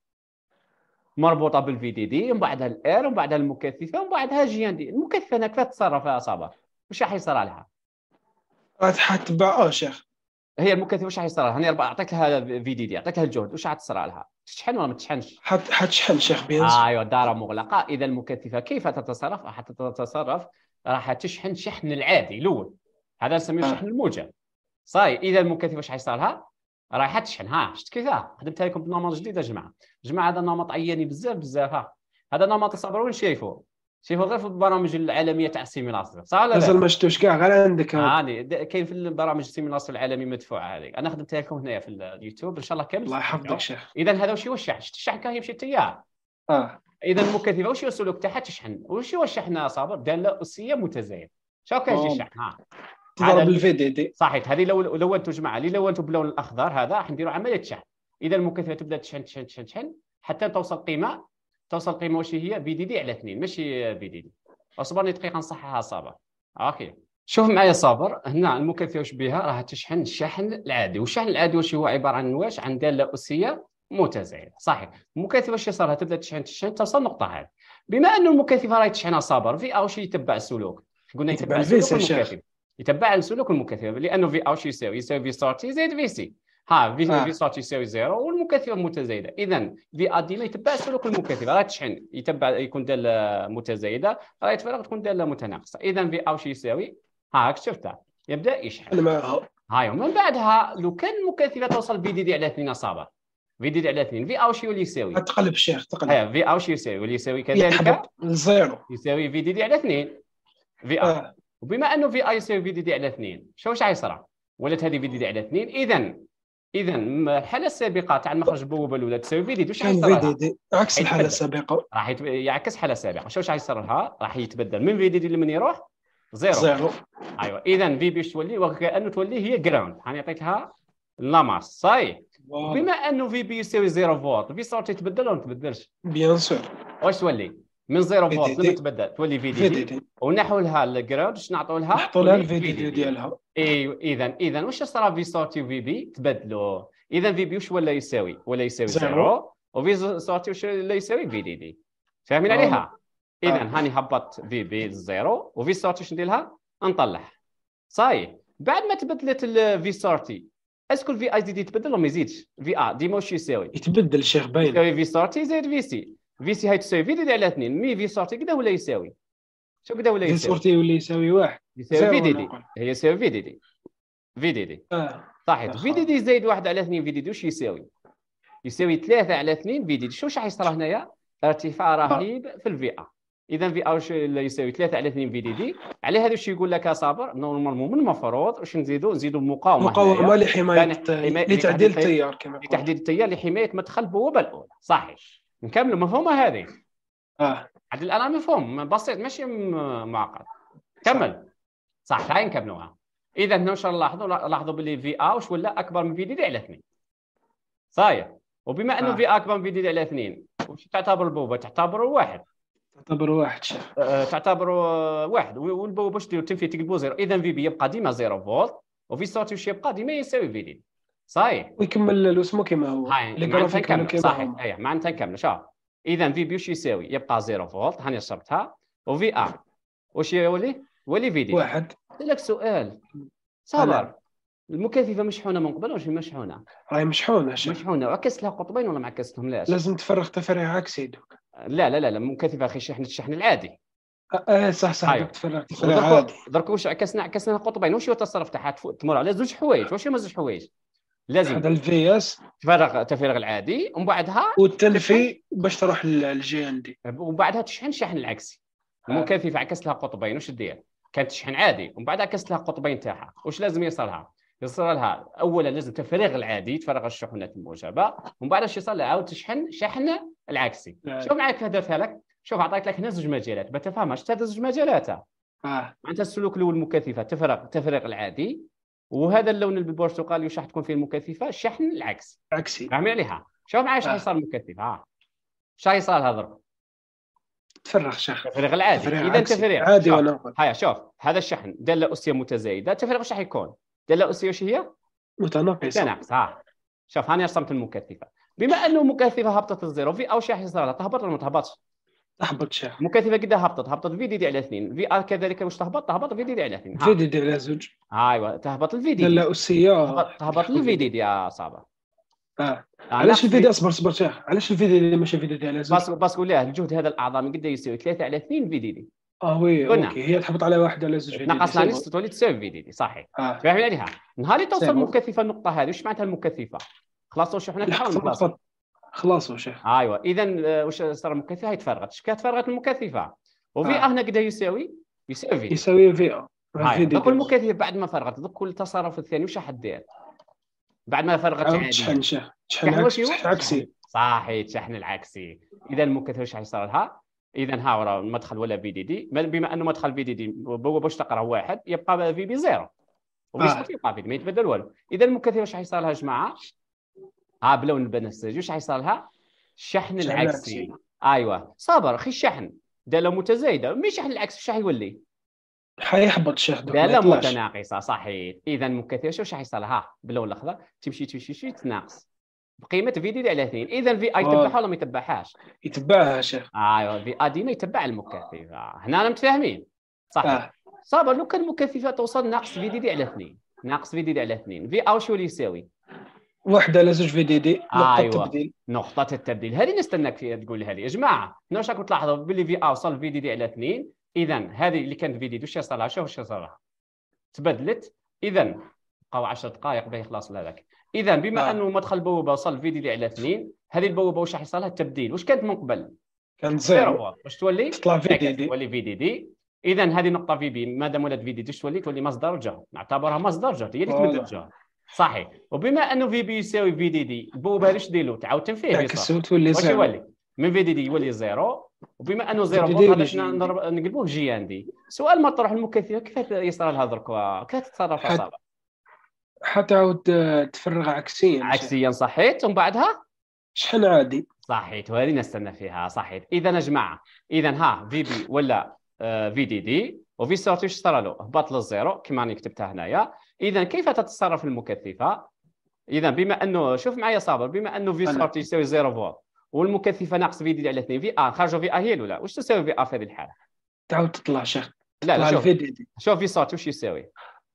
مربوطه بالفي دي دي ومن بعدها الار ومن بعدها المكثفه ومن بعدها جي ان دي المكثفه انا كيف تتصرف يا صباح واش راح يصرى لها؟ راح تتبع اه شيخ هي المكثفه واش راح يصرى لها؟ انا اعطيك لها في دي دي اعطيك لها الجهد واش راح تصرى لها؟ تشحن ولا ما تشحنش؟ حتشحن شيخ بيز آه ايوا مغلقه اذا المكثفه كيف تتصرف؟ راح تتصرف راح تشحن شحن العادي الاول هذا نسميه آه. شحن الموجب صاي اذا المكثفه واش حيصير لها؟ راح تشحن ها شفت كيف خدمتها لكم بنمط جديد يا جماعه جماعه هذا نمط عياني بزاف بزاف ها هذا نمط وين شايفو شايفو غير في البرامج العالميه تاع السيميلاسيون صح ولا لا؟ مازال ما شفتوش كاع غير عندك هاني كاين في البرامج السيميلاسيون العالمي مدفوعه هذيك انا خدمتها لكم هنايا في اليوتيوب ان شاء الله كامل الله يحفظك شيخ اذا هذا واش الشحن شفت الشحن كان يمشي تيار اه اذا المكثفه واش السلوك تاعها تشحن واش هو الشحن صابر داله اسيه متزايد شو كان يجي الشحن ها تضرب الفي دي دي صحيح هذه لو لو انتم جماعه اللي لو انتم باللون الاخضر هذا راح نديروا عمليه شحن اذا المكثفه تبدا تشحن تشحن تشحن تشحن حتى توصل قيمه توصل قيمه واش هي بي دي دي على 2 ماشي بي دي دي اصبرني دقيقه نصححها صابر اوكي شوف معايا صابر هنا المكثفه واش بها راه تشحن الشحن العادي والشحن العادي واش هو عباره عن واش عن داله اسيه متزايده صحيح المكثفه واش صارها تبدا تشحن تشحن توصل النقطه هذه بما ان المكثفه راهي تشحنها صابر في اوش يتبع السلوك قلنا يتبع, السلوك المكثف يتبع السلوك المكثف لانه في اوش يساوي يساوي في سارتي زائد في سي ها في آه. في ساتش يساوي زيرو والمكثفه المتزايده اذا في ما يتبع سلوك المكثفه راه تشحن يتبع يكون داله متزايده راه يتفرغ تكون داله متناقصه اذا في شي يساوي ها هاك شفتها يبدا يشحن هاي ومن بعدها لو كان المكثفه توصل بي دي دي على 2 صابر في دي, دي على 2 في او شي واللي يساوي تقلب شيخ تقلب في او شي يساوي واللي يساوي كذلك زيرو يساوي في دي دي على 2 في او وبما انه في اي يساوي في دي دي على 2 شو واش غيصرى ولات هذه في دي دي على 2 اذا اذا الحاله السابقه تاع المخرج بوب الاولى تساوي فيديد واش راح عكس الحاله السابقه راح يعكس الحاله السابقه واش راح يصير لها راح يتبدل من فيديد لمن يروح زيرو زيرو ايوا اذا في باش تولي وكانه تولي هي جراوند حنعطيكها لاماس صاي بما انه في بي يساوي زيرو فولت في صوت يتبدل ولا ما تبدلش بيان سور واش تولي من زيرو فولت ما تبدا تولي في دي دي ونحو لها الجراج نعطوا لها نحطوا لها الفي دي دي ديالها ايوا اذا اذا واش صرا في سورتي وفي بي تبدلوا اذا في بي واش ولا يساوي ولا يساوي زيرو وفي سورتي واش ولا يساوي في دي دي فاهمين آه. عليها آه. اذا هاني هبطت في بي للزيرو وفي سورتي واش ندير لها نطلع صاي بعد ما تبدلت الفي سورتي اسكو الفي اي دي دي تبدل ولا ما يزيدش في ا ديما واش يساوي يتبدل شيخ باين يساوي في سورتي زائد في سي في سي هاي تساوي في دي على اثنين مي في سورتي كدا ولا يساوي شو كدا ولا يساوي في سورتي ولا يساوي واحد يساوي في دي دي هي يساوي في دي دي في دي دي صحيح نعم. في دي دي زايد واحد على اثنين في دي دي واش يساوي يساوي ثلاثة على اثنين في دي دي شو راح يصرى هنايا ارتفاع آه. رهيب في الفئة اذا في ار يساوي 3 على 2 في دي دي على هذا الشيء يقول لك صابر نورمالمون من المفروض واش نزيدوا نزيدوا مقاومه مقاومه لحمايه لتعديل التيار كما لتعديل التيار لحمايه ما البوابه الاولى بالاولى صحيح نكملوا مفهومه هذه اه عاد الان مفهوم بسيط ماشي معقد كمل صح تعال نكملوها اذا هنا واش نلاحظوا لاحظوا باللي في ا واش ولا اكبر من في دي, دي على اثنين صاير وبما انه آه. في اكبر من في دي, دي على اثنين واش تعتبر البوبه تعتبر واحد تعتبر واحد آه،, آه تعتبر واحد والبوبه واش تنفي تقلبوا زيرو اذا في بي يبقى ديما زيرو فولت وفي سورتي واش يبقى ديما يساوي في دي صحيح ويكمل اسمه كما هو هاي صحيح اي معناتها كامله شوف اذا في بي وش يساوي يبقى زيرو فولت هاني شربتها وفي ار وش يولي يولي في دي واحد لك سؤال صبر المكثفه مشحونه من قبل ولا مش مشحونه؟ راهي مشحونه مشحونه وعكست لها قطبين ولا ما عكستهم لاش؟ لازم تفرغ تفريغ عكسي دوك لا لا لا لا المكثفه اخي شحن الشحن العادي اه صح صح أيوه. تفرغ تفرغ عادي درك واش عكسنا عكسنا قطبين واش هو التصرف تاعها تمر على زوج حوايج واش هما زوج حوايج؟ لازم هذا الفي اس تفرغ التفريغ العادي ومن بعدها وتلفي باش تروح للجي ان دي ومن بعدها تشحن شحن العكسي آه. ممكن في عكست لها قطبين واش دير؟ كانت تشحن عادي ومن بعد عكست لها قطبين تاعها واش لازم لها؟ يصير لها اولا لازم تفريغ العادي تفرغ الشحنات الموجبه ومن بعد اش يصير لها عاود تشحن شحن العكسي آه. شوف معك هدفها لك شوف عطيت لك هنا زوج مجالات ما تفهمهاش هذا زوج مجالات آه. معناتها السلوك الاول مكثفه تفرغ التفريغ العادي وهذا اللون البرتقالي واش راح تكون فيه المكثفه الشحن العكس عكسي فاهمين عليها شوف معايا شنو آه. صار المكثف ها شحال صار هذا تفرغ شيخ تفرغ العادي اذا تفريغ عادي ولا اقل هيا شوف هذا الشحن داله اسيه متزايده التفريغ واش راح يكون داله اسيه واش هي متناقصه متناقصه ها شوف هاني رسمت المكثفه بما انه مكثفه هبطت الزيرو في او شي حاجه صار تهبط ولا ما تهبطش تهبط شيخ مكثفه قد هبطت هبطت في دي دي على اثنين في ار آه، كذلك مش تهبط تهبط في دي دي على اثنين في دي دي على زوج ايوه تهبط الفي دي لا السياره تهبط الفي دي دي يا صعبه اه, آه، علاش الفي دي اصبر اصبر شيخ علاش الفي دي ماشي في دي دي على زوج باسكو لا الجهد هذا الاعظم قد يساوي ثلاثة على اثنين في دي دي اه وي اوكي هي تحبط على واحد على زوج ناقص نيست تولي تساوي في دي دي صحيح آه. فاهم عليها نهار اللي توصل المكثفه النقطه هذه واش معناتها المكثفه خلاص واش احنا في الحرب خلاص شيخ ايوا اذا آه، واش صار المكثفه هي تفرغت شكون تفرغت المكثفه وفي آه. هنا قد يساوي يساوي في يساوي في دوك المكثف بعد ما فرغت دوك كل التصرف الثاني واش دير بعد ما فرغت عادي تشحن تشحن عكسي صحيح تشحن العكسي اذا المكثف واش حيصير لها اذا ها ورا المدخل ولا في دي دي بما انه مدخل في دي دي باش تقرا واحد يبقى في بي زيرو وبيصير آه. يبقى ما يتبدل والو اذا المكثف واش حيصير لها جماعه اه بلون بنفسجي وش حيصير لها؟ الشحن العكسي ايوه صبر اخي الشحن داله متزايده مين شحن العكس وش حيولي؟ حيحبط شحن داله متناقصه صحيح اذا مكثره شو حيصير لها؟ باللون الاخضر تمشي تمشي تمشي تناقص بقيمه في دي على اثنين، اذا في اي تبعها ولا ما يتبعهاش؟ يتبعها شيخ ايوه في ادينا يتبع المكثفة، هنا انا متفاهمين صح آه. صابر لو كان المكثفه توصل ناقص في دي على اثنين، ناقص في دي على اثنين، في او شو اللي يساوي؟ وحده لزوج في دي دي نقطه آه أيوة. التبديل نقطه التبديل هذه نستناك فيها تقول هذه يا جماعه هنا واش راكم تلاحظوا باللي في ا وصل في دي دي على اثنين اذا هذه اللي كانت في دي دي واش صار لها شوف واش صار لها تبدلت اذا بقاو 10 دقائق باه يخلص هذاك اذا بما آه. انه مدخل البوابه وصل في دي دي على اثنين هذه البوابه واش راح يصير لها التبديل واش كانت من قبل كانت زيرو واش تولي تطلع في دي دي تولي في دي دي اذا هذه نقطه في بي مادام ولات في دي دي تولي تولي مصدر جر نعتبرها مصدر جر هي اللي تمد الجر صحيح وبما انه في بي يساوي في دي دي البوبه باش ديلو تعاود تنفيه بصح تولي واش يولي من في دي دي يولي زيرو وبما انه زيرو علاش نقلبوه في جي ان دي سؤال مطروح المكثفه كيف يصرى لها دركا كيف تتصرف اصابه حتى عاود آه، تفرغ عكسيا عكسيا صحيت ومن بعدها شحال عادي صحيت وهذه نستنى فيها صحيت اذا يا جماعه اذا ها في بي ولا في دي دي وفي سورتي اش صرى له هبط للزيرو كما راني كتبتها هنايا اذا كيف تتصرف المكثفه اذا بما انه شوف معايا صابر بما انه في سورت يساوي 0 فولت والمكثفه ناقص في دي على 2 في ار خرجوا في اهيل ولا واش تساوي في ار في هذه الحاله تعاود تطلع شيخ لا لا شوف في شوف في سورت واش يساوي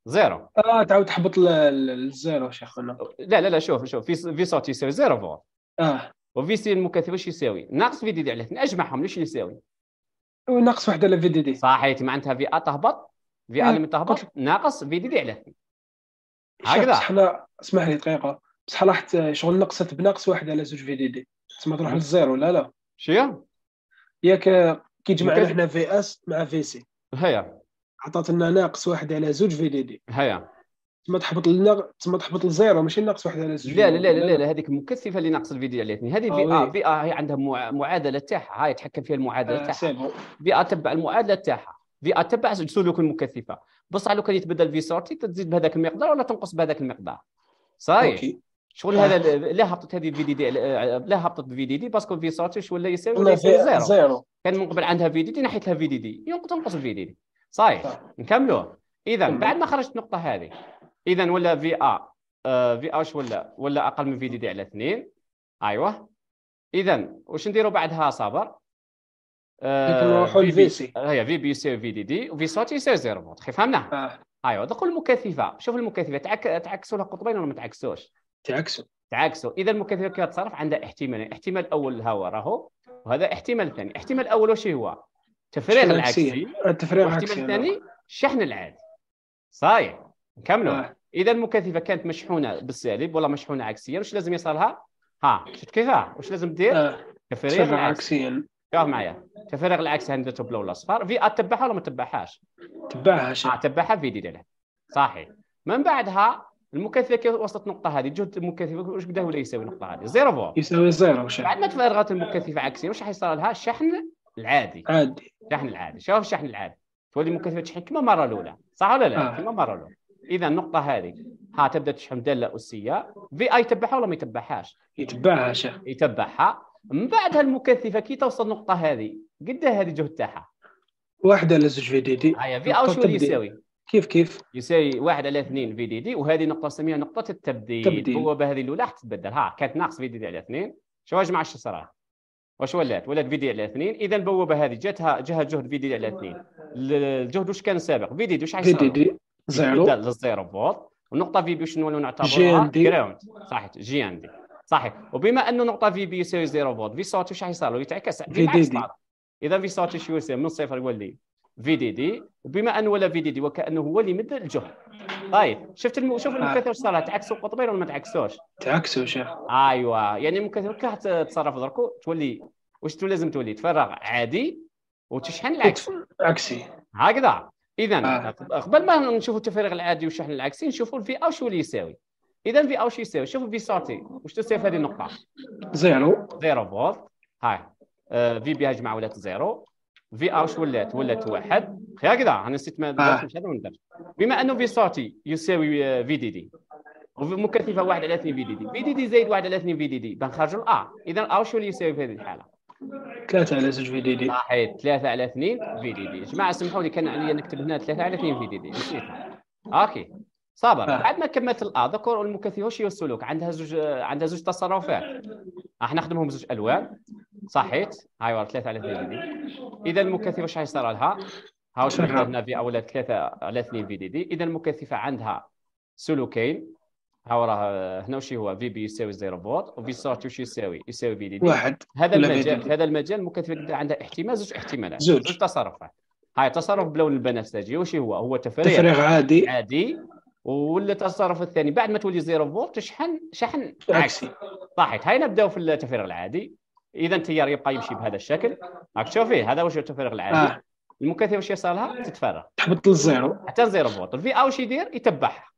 زيرو اه تعاود تحبط للزيرو شيخ ولا لا لا لا شوف شوف في في سورت يساوي زيرو فولت اه وفي سي المكثفه واش يساوي ناقص في دي دي على 2 اجمعهم واش يساوي ناقص واحد على في دي دي صحيح معناتها في ا تهبط في ا آه. لما تهبط ناقص في دي دي على 2 هكذا بصح اسمح لي دقيقه بصح لاحظت شغل نقصت بنقص واحد على زوج في دي دي تسمى تروح للزيرو لا لا شيا ياك كي جمعنا حنا في اس مع في سي هيا عطات لنا ناقص واحد على زوج في دي دي هيا تسمى تحبط لنا تسمى تحبط لزيرو ماشي ناقص واحد على زوج لا لا لا لا, لا هذيك مكثفه اللي ناقص الفيديو عليتني هذه في اه, آه، بي اه هي عندها معادله تاعها هاي يتحكم فيها المعادله آه، تاعها بي اه تبع المعادله تاعها في تبع سلوك مكثفه بصح لو كان يتبدل في سورتي تزيد بهذاك المقدار ولا تنقص بهذاك المقدار صحيح شغل هذا لا هبطت هذه في دي دي لا هبطت في دي دي باسكو في سورتي ولا يساوي ولا يساوي زيرو كان من قبل عندها في دي دي نحيت لها في دي دي تنقص في دي دي صحيح نكملوه اذا بعد ما خرجت النقطه هذه اذا ولا في ا في ا شو ولا ولا اقل من في دي دي على اثنين ايوه اذا واش نديروا بعدها صبر نروحوا آه، لفي آه، سي هي في بي سي في دي دي وفي زيرو فولت فونتخ فهمنا آه. ايوا دخل المكثفه شوف المكثفه تعك... تعكسوا لها قطبين ولا ما تعكسوش تعكسوا تعكسوا اذا المكثفه كي تصرف عندها احتمالين الاحتمال الاول الهواء راهو وهذا احتمال الثاني الاحتمال الاول واش هو تفريغ العكسي التفريغ العكسي الثاني الشحن نعم. العادي صايح نكملوا آه. اذا المكثفه كانت مشحونه بالسالب ولا مشحونه عكسيا واش لازم يصلها ها شفت كيفها واش لازم دير آه. تفريغ عكسيا شوف معايا تفرغ العكس هندلة البلو الاصفر في تبعها ولا ما تبعهاش؟ تبعها اه تبعها في دي ديالها صحيح من بعدها المكثف كيف وصلت النقطه هذه جهد المكثف واش بدا ولا يساوي النقطه هذه زيرو فول يساوي زيرو وش بعد ما تفرغت المكثف عكسيا واش حيصير لها الشحن العادي عادي الشحن العادي شوف الشحن العادي تولي المكثف تشحن كما المره الاولى صح ولا لا؟ آه. كما المره الاولى اذا النقطه هذه ها تبدا تشحن داله اسيه في اي تبعها ولا ما يتبعهاش؟ يتبعها شيخ يتبعها من بعد هالمكثفه كي توصل النقطه هذه قد إيه هذه الجهد تاعها واحد على زوج في دي دي هيا في او شو يساوي كيف كيف يساوي واحد على اثنين في دي دي وهذه نقطه نسميها نقطه التبديل تبديل. هو بهذه الاولى حتتبدل ها كانت ناقص في دي دي على اثنين شو اجمع اش صرا واش ولات ولات في دي على اثنين اذا البوابه هذه جاتها جهه جهد في دي على اثنين الجهد واش كان سابق في دي دي واش حيصير في دي دي زيرو للزيرو فولت والنقطه في دي شنو نعتبرها جراوند صحيح جي ان دي صحيح وبما انه نقطه في بي يساوي زيرو فولت في صوت واش حيصير له يتعكس دي دي اذا في صوت شو يصير من صفر يولي في دي دي وبما انه ولا في دي دي وكانه هو اللي مد الجهد طيب شفت الم... شوف آه. المكثر صار تعكسوا القطبين ولا ما تعكسوش؟ تعكسوا شيخ ايوا يعني المكثر كي تتصرف دركو تولي واش لازم تولي تفرغ عادي وتشحن العكس عكسي هكذا اذا آه. قبل ما نشوفوا التفريغ العادي والشحن العكسي نشوفوا الفي او شو اللي يساوي اذا في او شو يساوي شوفوا في صوتي واش تساوي في هذه النقطه زيرو زيرو فولت هاي في آه، بي جماعه ولات زيرو في اوش ولات ولات واحد هكذا انا نسيت ما درتش آه. هذا بما انه في صوتي يساوي آه، في دي دي على اثنين في دي دي في دي دي زائد اثنين في دي دي بنخرجوا الا اذا الار شو اللي يساوي في هذه الحاله ثلاثة على زوج في دي دي صحيح ثلاثة على اثنين في دي دي جماعه سمحوا لي كان عليا نكتب هنا ثلاثة على اثنين في دي دي نسيتها اوكي صابر آه. بعد ما كملت الاذكر آه، المكثيوشي والسلوك عندها زوج عندها زوج تصرفات آه، راح نخدمهم بزوج الوان صحيت هاي ورا ثلاثه على دي اذا المكثفه واش صار لها ها واش عندنا في اولاد ثلاثه على اثنين في دي دي اذا المكثفه عندها سلوكين ها وراها هنا وش هو في بي يساوي زيرو فولت وفي سورت وش يساوي يساوي في دي دي واحد هذا المجال هذا المجال المكثفه عندها احتمال زوج احتمالات زوج, زوج تصرفات هاي تصرف بلون البنفسجي وش هو هو تفريغ تفريغ عادي عادي ولا التصرف الثاني بعد ما تولي زيرو فولت شحن شحن عكسي طاحت هاي نبداو في التفريغ العادي اذا التيار يبقى يمشي بهذا الشكل راك فيه هذا واش التفريغ العادي آه. المكثفه واش يصير لها تتفرغ تحبط للزيرو حتى زيرو فولت الفي او واش يدير يتبعها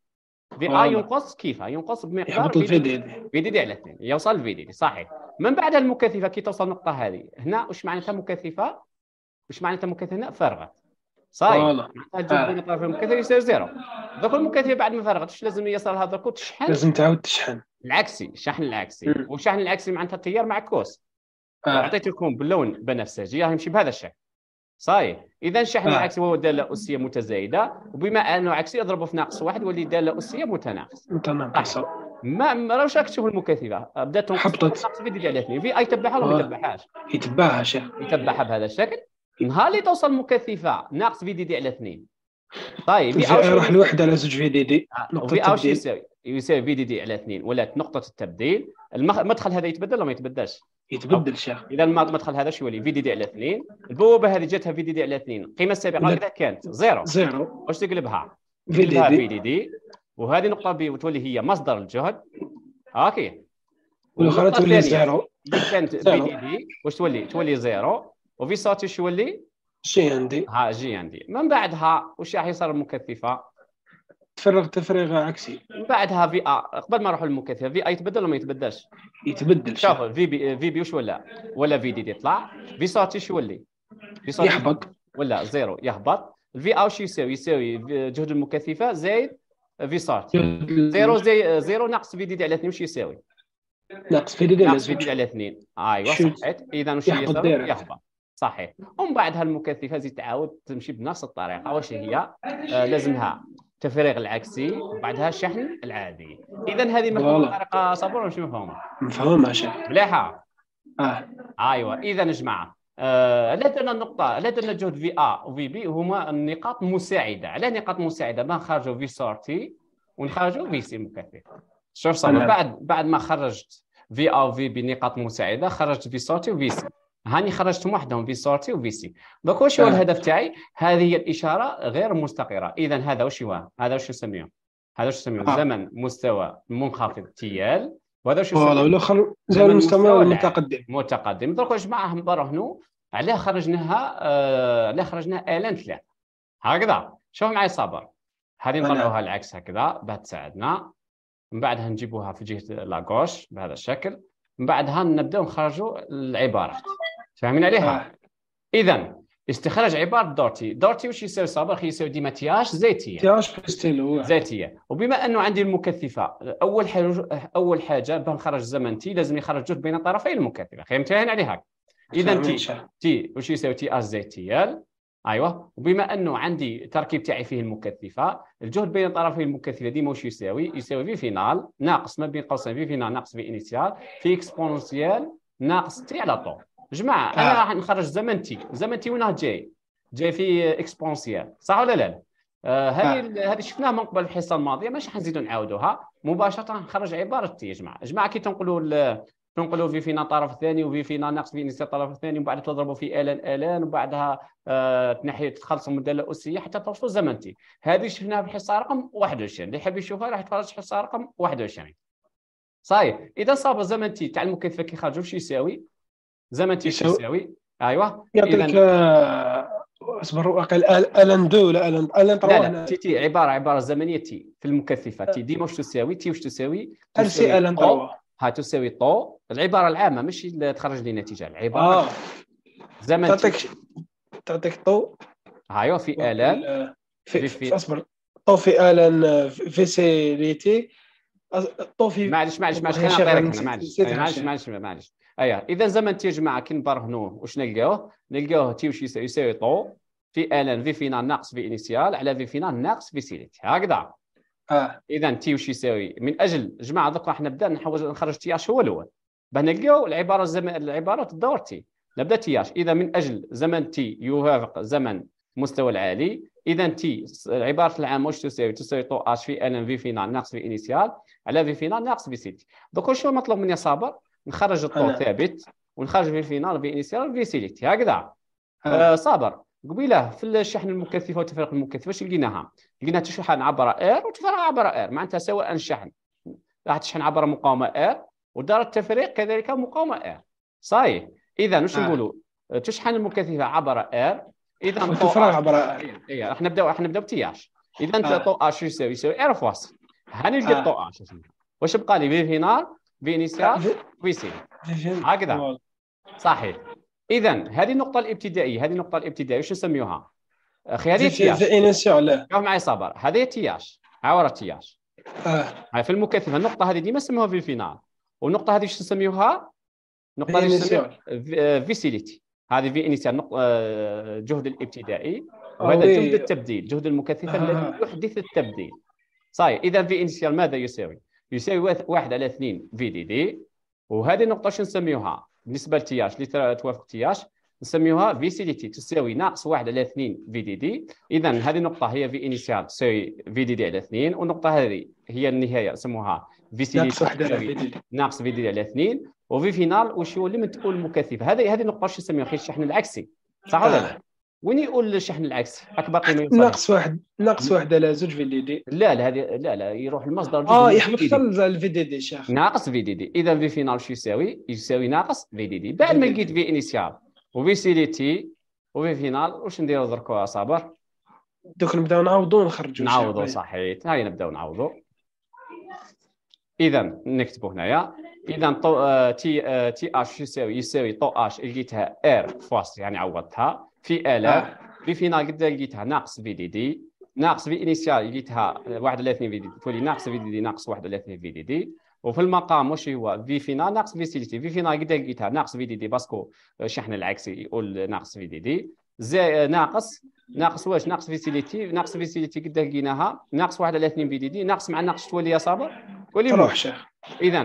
في اي آه. ينقص كيف ينقص بمقدار الفي دي في دي, دي على اثنين يوصل في دي, دي صحيح من بعد المكثفه كي توصل النقطه هذه هنا واش معناتها مكثفه واش معناتها مكثفه هنا فارغه صاي محتاج بين طرفين المكثف يصير زيرو دوك المكثف بعد ما فرغتش لازم هذا دوك تشحن لازم تعاود تشحن العكسي الشحن العكسي والشحن العكسي معناتها التيار معكوس آه. اعطيت لكم باللون بنفسجي راه يمشي بهذا الشكل صاي اذا الشحن آه. العكسي وهو داله اسيه متزايده وبما انه عكسي اضربه في ناقص واحد ولي داله اسيه متناقص متناقص طيب. ما ما راهوش راك تشوف المكثفه بدات تنقص حبطت في على اثنين في اي تبعها ولا آه. ما يتبعهاش يتبعها شيخ يتبعها بهذا الشكل نهار اللي توصل مكثفه ناقص في دي دي على اثنين طيب راح لوحده على زوج في دي دي آه، نقطه التبديل يساوي يساوي في دي دي على اثنين ولات نقطه التبديل المدخل هذا يتبدل ولا ما يتبدلش؟ يتبدل شيخ اذا المدخل هذا شو يولي في دي دي على اثنين البوابه هذه جاتها في دي دي على اثنين القيمه السابقه كذا كانت زيرو زيرو واش تقلبها؟ في دي دي في دي دي وهذه نقطه بي وتولي هي مصدر الجهد اوكي والاخرى تولي زيرو كانت في دي دي واش تولي؟ تولي زيرو وفي صوت شو يولي؟ جي ان دي ها جي ان دي من بعدها وش راح يصير المكثفه؟ تفرغ تفريغ عكسي من بعدها في ا قبل ما نروح للمكثفه في ا يتبدل ولا ما يتبدلش؟ يتبدل شوف في بي في بي وش ولا؟ ولا في دي يطلع في صوت شو يولي؟ في صوت يحبط ولا زيرو يهبط الفي ا وش يساوي؟ يساوي جهد المكثفه زائد في صوت زيرو زي زيرو ناقص في دي دي على اثنين وش يساوي؟ ناقص في دي دي على اثنين ايوه صحيت اذا وش يصير؟ يهبط صحيح ومن بعد هالمكثفات تعاود تمشي بنفس الطريقه واش هي آه لازمها التفريغ العكسي وبعدها الشحن العادي اذا هذه مفهومه الطريقه صبر واش مفهومه؟ مفهومه شيخ مليحه اه ايوا اذا يا جماعه آه لدينا نقطة لدينا جهد في ا وفي بي هما النقاط مساعدة على نقاط مساعدة ما خرجوا في سورتي ونخرجوا في سي مكثف شوف صافي بعد بعد ما خرجت في ا وفي بي نقاط مساعدة خرجت في سورتي وفي سي هاني خرجتهم وحدهم في سورتي وفي سي دوك واش هو آه. الهدف تاعي هذه هي الاشاره غير مستقره اذا هذا واش هو هذا واش نسميه هذا واش نسميه آه. زمن مستوى منخفض تيال وهذا واش نسميه الاخر زمن مستوى متقدم متقدم دوك واش معاهم هنا علاه خرجناها آه علاه خرجناها الان ثلاثه هكذا شوف معايا صبر هذه نطلعوها العكس هكذا باه تساعدنا من بعدها نجيبوها في جهه لاكوش بهذا الشكل من بعدها نبداو نخرجوا العبارات فاهمين عليها آه. اذا استخراج عباره دورتي دورتي واش يساوي صابر يساوي ديما تي اش زيتيه تي اش بستيلو زيتيه وبما انه عندي المكثفه اول حاجه اول حاجه بنخرج نخرج الزمن تي لازم يخرج جهد بين طرفي المكثفه فهمتها عليها اذا تي تي واش يساوي تي اش زيتيه ايوه وبما انه عندي تركيب تاعي فيه المكثفه الجهد بين طرفي المكثفه ديما واش يساوي يساوي في فينال ناقص ما بين قوسين في فينال ناقص في انيسيال في اكسبونونسيال ناقص تي على طول جماعه آه. انا راح نخرج زمنتي زمنتي وين جاي جاي في اكسبونسيال صح ولا لا آه، هذه آه. هذه شفناها من قبل الحصه الماضيه ماشي حنزيدو نعاودوها مباشره نخرج عبارتي يا جماعه جماعه كي تنقلوا تنقلوا في فينا طرف ثاني وفي فينا ناقص في نساء طرف ثاني وبعد تضربوا في الان الان وبعدها آه تنحي تخلصوا من الداله الاسيه حتى توصلوا زمنتي هذه شفناها في الحصه رقم 21 اللي يحب يشوفها راح يتفرج الحصه رقم 21 صاير اذا صاب زمنتي تاع المكيف كي خرجوا يساوي زمن تساوي ايوا يعطيك اصبر اقل الان دو ولا الان الان 3 لا لا تي تي عباره عباره زمنيه تي في المكثفه تي ديما واش تساوي تي واش تساوي ال سي الان 3 ها تساوي طو العباره العامه ماشي تخرج لي نتيجه العباره آه. زمن تعطيك تعطيك طو ايوا في الان في, في, اصبر طو في الان في سي ريتي طو في معلش معلش معلش معلش معلش معلش ايا أيوة. اذا زعما جماعه كي نبرهنوه واش نلقاوه نلقاوه تي واش يساوي طو في ال في فينال ناقص في انيسيال على في فينال ناقص في سيليت هكذا اه اذا تي واش يساوي من اجل جماعه دوك راح نبدا نحوز نخرج تي اش هو الاول باه نلقاو العباره الزمن العباره تدور تي نبدا تي اش اذا من اجل زمن تي يوافق زمن المستوى العالي اذا تي عباره العام واش تساوي تساوي طو اش في ال في فينال ناقص في انيسيال على في فينال ناقص في سيتي دوك شنو المطلوب مني صابر نخرج الطور ثابت ونخرج في الفينال في انيسيال في سيليكت هكذا أه. آه صابر قبيله في الشحن المكثفه والتفريق المكثفه واش لقيناها؟ لقيناها تشحن عبر اير وتفرغ عبر اير معناتها سواء الشحن راح تشحن عبر مقاومه اير ودار التفريق كذلك مقاومه اير صحيح اذا واش أه. نقولوا آه. تشحن المكثفه عبر اير اذا تفرغ عبر اير اي راح نبداو راح نبداو تياش اذا آه. طو اش يساوي يساوي اير فواصل هاني لقيت أه. طو اش واش بقى لي في نار فينيسيا كويسي هكذا صحيح اذا هذه النقطه الابتدائيه هذه النقطه الابتدائيه واش نسميوها اخي هذه تياش انيسيو لا شوف معي صبر هذه تياش عوره تياش اه في المكثفه النقطه هذه ديما نسموها في الفينال والنقطه هذه واش نسميوها نقطه هذه آه، فيسيليتي هذه في انيسيا الجهد آه، الابتدائي آه، وهذا جهد التبديل جهد المكثفه آه. الذي يحدث التبديل صحيح اذا في انيسيال ماذا يساوي يساوي واحد على اثنين في دي دي وهذه النقطة شنو نسميوها بالنسبة لتي اش اللي توافق تي اش نسميوها في سي دي تي تساوي ناقص واحد على اثنين في دي دي إذا هذه النقطة هي في انيسيال تساوي في دي دي على اثنين والنقطة هذه هي النهاية نسموها في سي دي تساوي ناقص في دي دي على اثنين وفي فينال واش يولي من تقول المكثف هذه هذه النقطة شنو نسميوها الشحن العكسي صح ولا لا؟ آه. وين يقول الشحن العكس اكبر قيمه ناقص واحد ناقص واحد على زوج في دي دي لا لا هذه لا لا يروح المصدر اه يحلف حتى الفي دي دي شيخ ناقص في دي دي اذا في فينال شو يساوي يساوي ناقص في دي دي بعد ما لقيت في انيسيال وفي سي دي تي وفي فينال واش نديرو دركو صابر دوك نبداو نعوضو ونخرجو نعوضو طيب. صحيت هاي نبداو نعوضو اذا نكتبو هنايا اذا آه، تي آه، تي اش يساوي يساوي طو اش لقيتها ار فواس يعني عوضتها في الاف آه. فينال قد لقيتها ناقص في دي دي ناقص في انيسيال لقيتها اثنين في دي دي تولي ناقص في دي دي ناقص اثنين في دي دي وفي المقام واش هو في فينال ناقص في تي في فينال قد لقيتها ناقص في دي دي باسكو الشحن العكسي يقول ناقص في دي دي زي ناقص ناقص واش ناقص فيسيليتي ناقص فيسيليتي قد لقيناها ناقص اثنين بي دي دي ناقص مع ناقص تولي يا صابر تروح شيخ اذا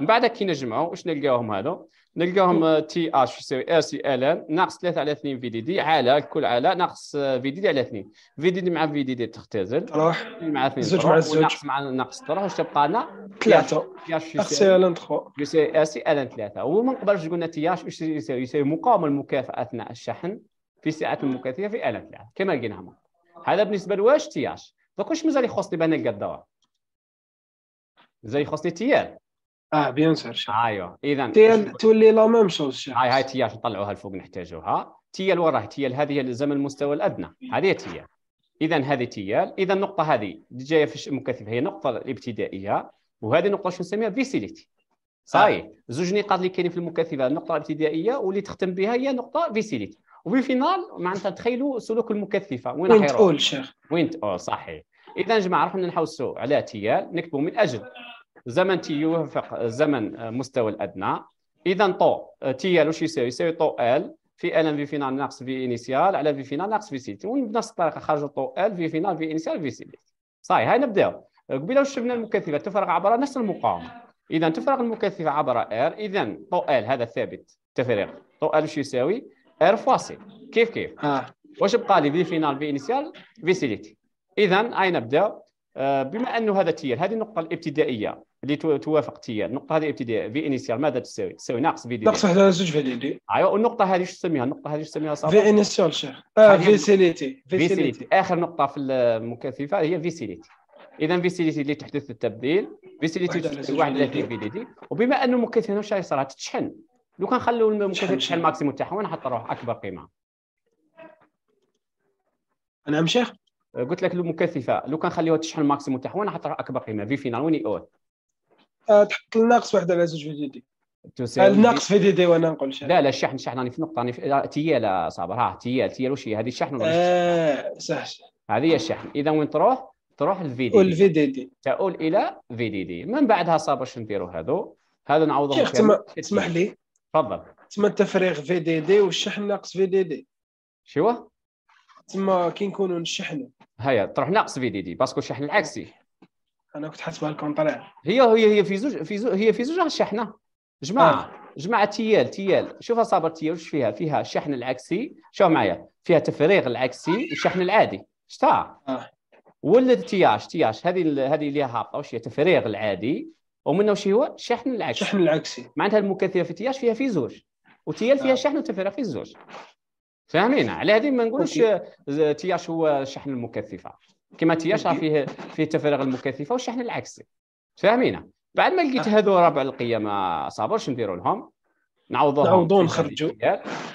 من بعد كي نجمعوا واش نلقاوهم هذو نلقاهم تي اش يساوي اس ال ان ناقص 3 على 2 في دي دي على الكل على ناقص في دي دي على 2 في دي دي مع في دي دي تختزل تروح مع 2 زوج مع زوج ناقص مع ناقص تروح واش تبقى لنا 3 ار سي ال ان 3 يساوي اس ال ان 3 قبل واش قلنا تي اش يساوي يساوي مقاومه المكافاه اثناء الشحن في ساعات المكافاه في ال ان 3 كما لقيناها هذا بالنسبه لواش تي اش دوك واش مازال يخصني بان نلقى الدوام مازال يخصني تي ال اه بيان سور ايوه اذا تيال تولي لا ميم شوز هاي هاي تيال نطلعوها لفوق نحتاجوها تيال وراه تيال هذه الزمن المستوى الادنى هذه تيال اذا هذه تيال اذا النقطه هذه اللي جايه في المكثف هي النقطه الابتدائيه وهذه النقطه شو نسميها فيسيليتي صحيح آه. زوج نقاط اللي كاينين في المكثفه النقطه الابتدائيه واللي تختم بها هي نقطه فيسيليتي وفي فينال معناتها تخيلوا سلوك المكثفه وين وين تقول شيخ وين تقول آه، صحيح اذا جماعه رحنا نحوسوا على تيال نكتبوا من اجل زمن تي يوافق زمن آه، مستوى الادنى اذا طو آه، تي واش يساوي يساوي طو ال في ال في فينال ناقص في انيسيال على في فينال ناقص في سيتي وبنفس الطريقه خرجوا طو ال في فينال في انيسيال في سيتي صحيح هاي نبداو آه، قبيله واش شفنا المكثفه تفرق عبر نفس المقاومه اذا تفرق المكثفه عبر ار اذا طو ال هذا ثابت تفريق طو ال واش يساوي ار فاصل كيف كيف آه. واش بقى لي في فينال في انيسيال في سيليتي اذا اي نبدا بما انه هذا تيال هذه النقطه الابتدائيه اللي توافق تي النقطه هذه ابتدائيه في انيسيال ماذا تساوي؟ تساوي ناقص في دي ناقص واحد على زوج في دي دي ايوا والنقطه هذه شو تسميها؟ النقطه هذه شو تسميها في انيسيال شيخ اه فيسيليتي فيسيليتي اخر نقطه في المكثفه هي فيسيليتي اذا فيسيليتي اللي تحدث التبديل فيسيليتي سيليتي واحد على في دي دي وبما انه المكثفه واش راهي صارت تشحن لو كان خلوا المكثفه تشحن الماكسيموم تاعها حط روح اكبر قيمه نعم شيخ قلت لك المكثفه لو كان خليوها تشحن الماكسيموم تاعها حط روح اكبر قيمه في فينال وين اوت تحط الناقص واحد على زوج في دي دي الناقص في دي دي وانا نقول شحن لا لا الشحن شحن راني في نقطه راني في... تيال صابر ها تيال تيال واش هي هذه الشحن ولا اه صح هذه هي الشحن اذا وين تروح تروح للفي دي الفي دي دي تؤول الى في دي دي من بعدها صابر شنو نديروا هذو هذا نعوضهم شيخ اسمح لي تفضل تسمى التفريغ في دي دي والشحن ناقص في دي دي شو تسمى كي نكونوا نشحنوا هيا تروح ناقص في دي دي باسكو الشحن العكسي انا كنت حاسبها الكونترير هي هي هي في زوج في زوج هي في زوج الشحنه جماعه آه. جماعه تيال تيال شوفها صابر تيال واش فيها فيها الشحن العكسي شوف معايا فيها تفريغ العكسي والشحن العادي شتا آه. ولا تياش تياش هذه هذه اللي هابطه واش هي تفريغ العادي ومنه واش هو الشحن العكسي الشحن العكسي معناتها المكثفه في تياش فيها في زوج وتيال فيها آه. شحن وتفريغ في زوج فاهمين على هذه ما نقولوش تياش هو الشحن المكثفه كما تيشرى فيه فيه التفارغ المكثفه والشحن العكسي فاهمينه بعد ما لقيت آه. هذو ربع صابر شنو نديروا لهم نعوضوهم نعوضوهم نخرجوا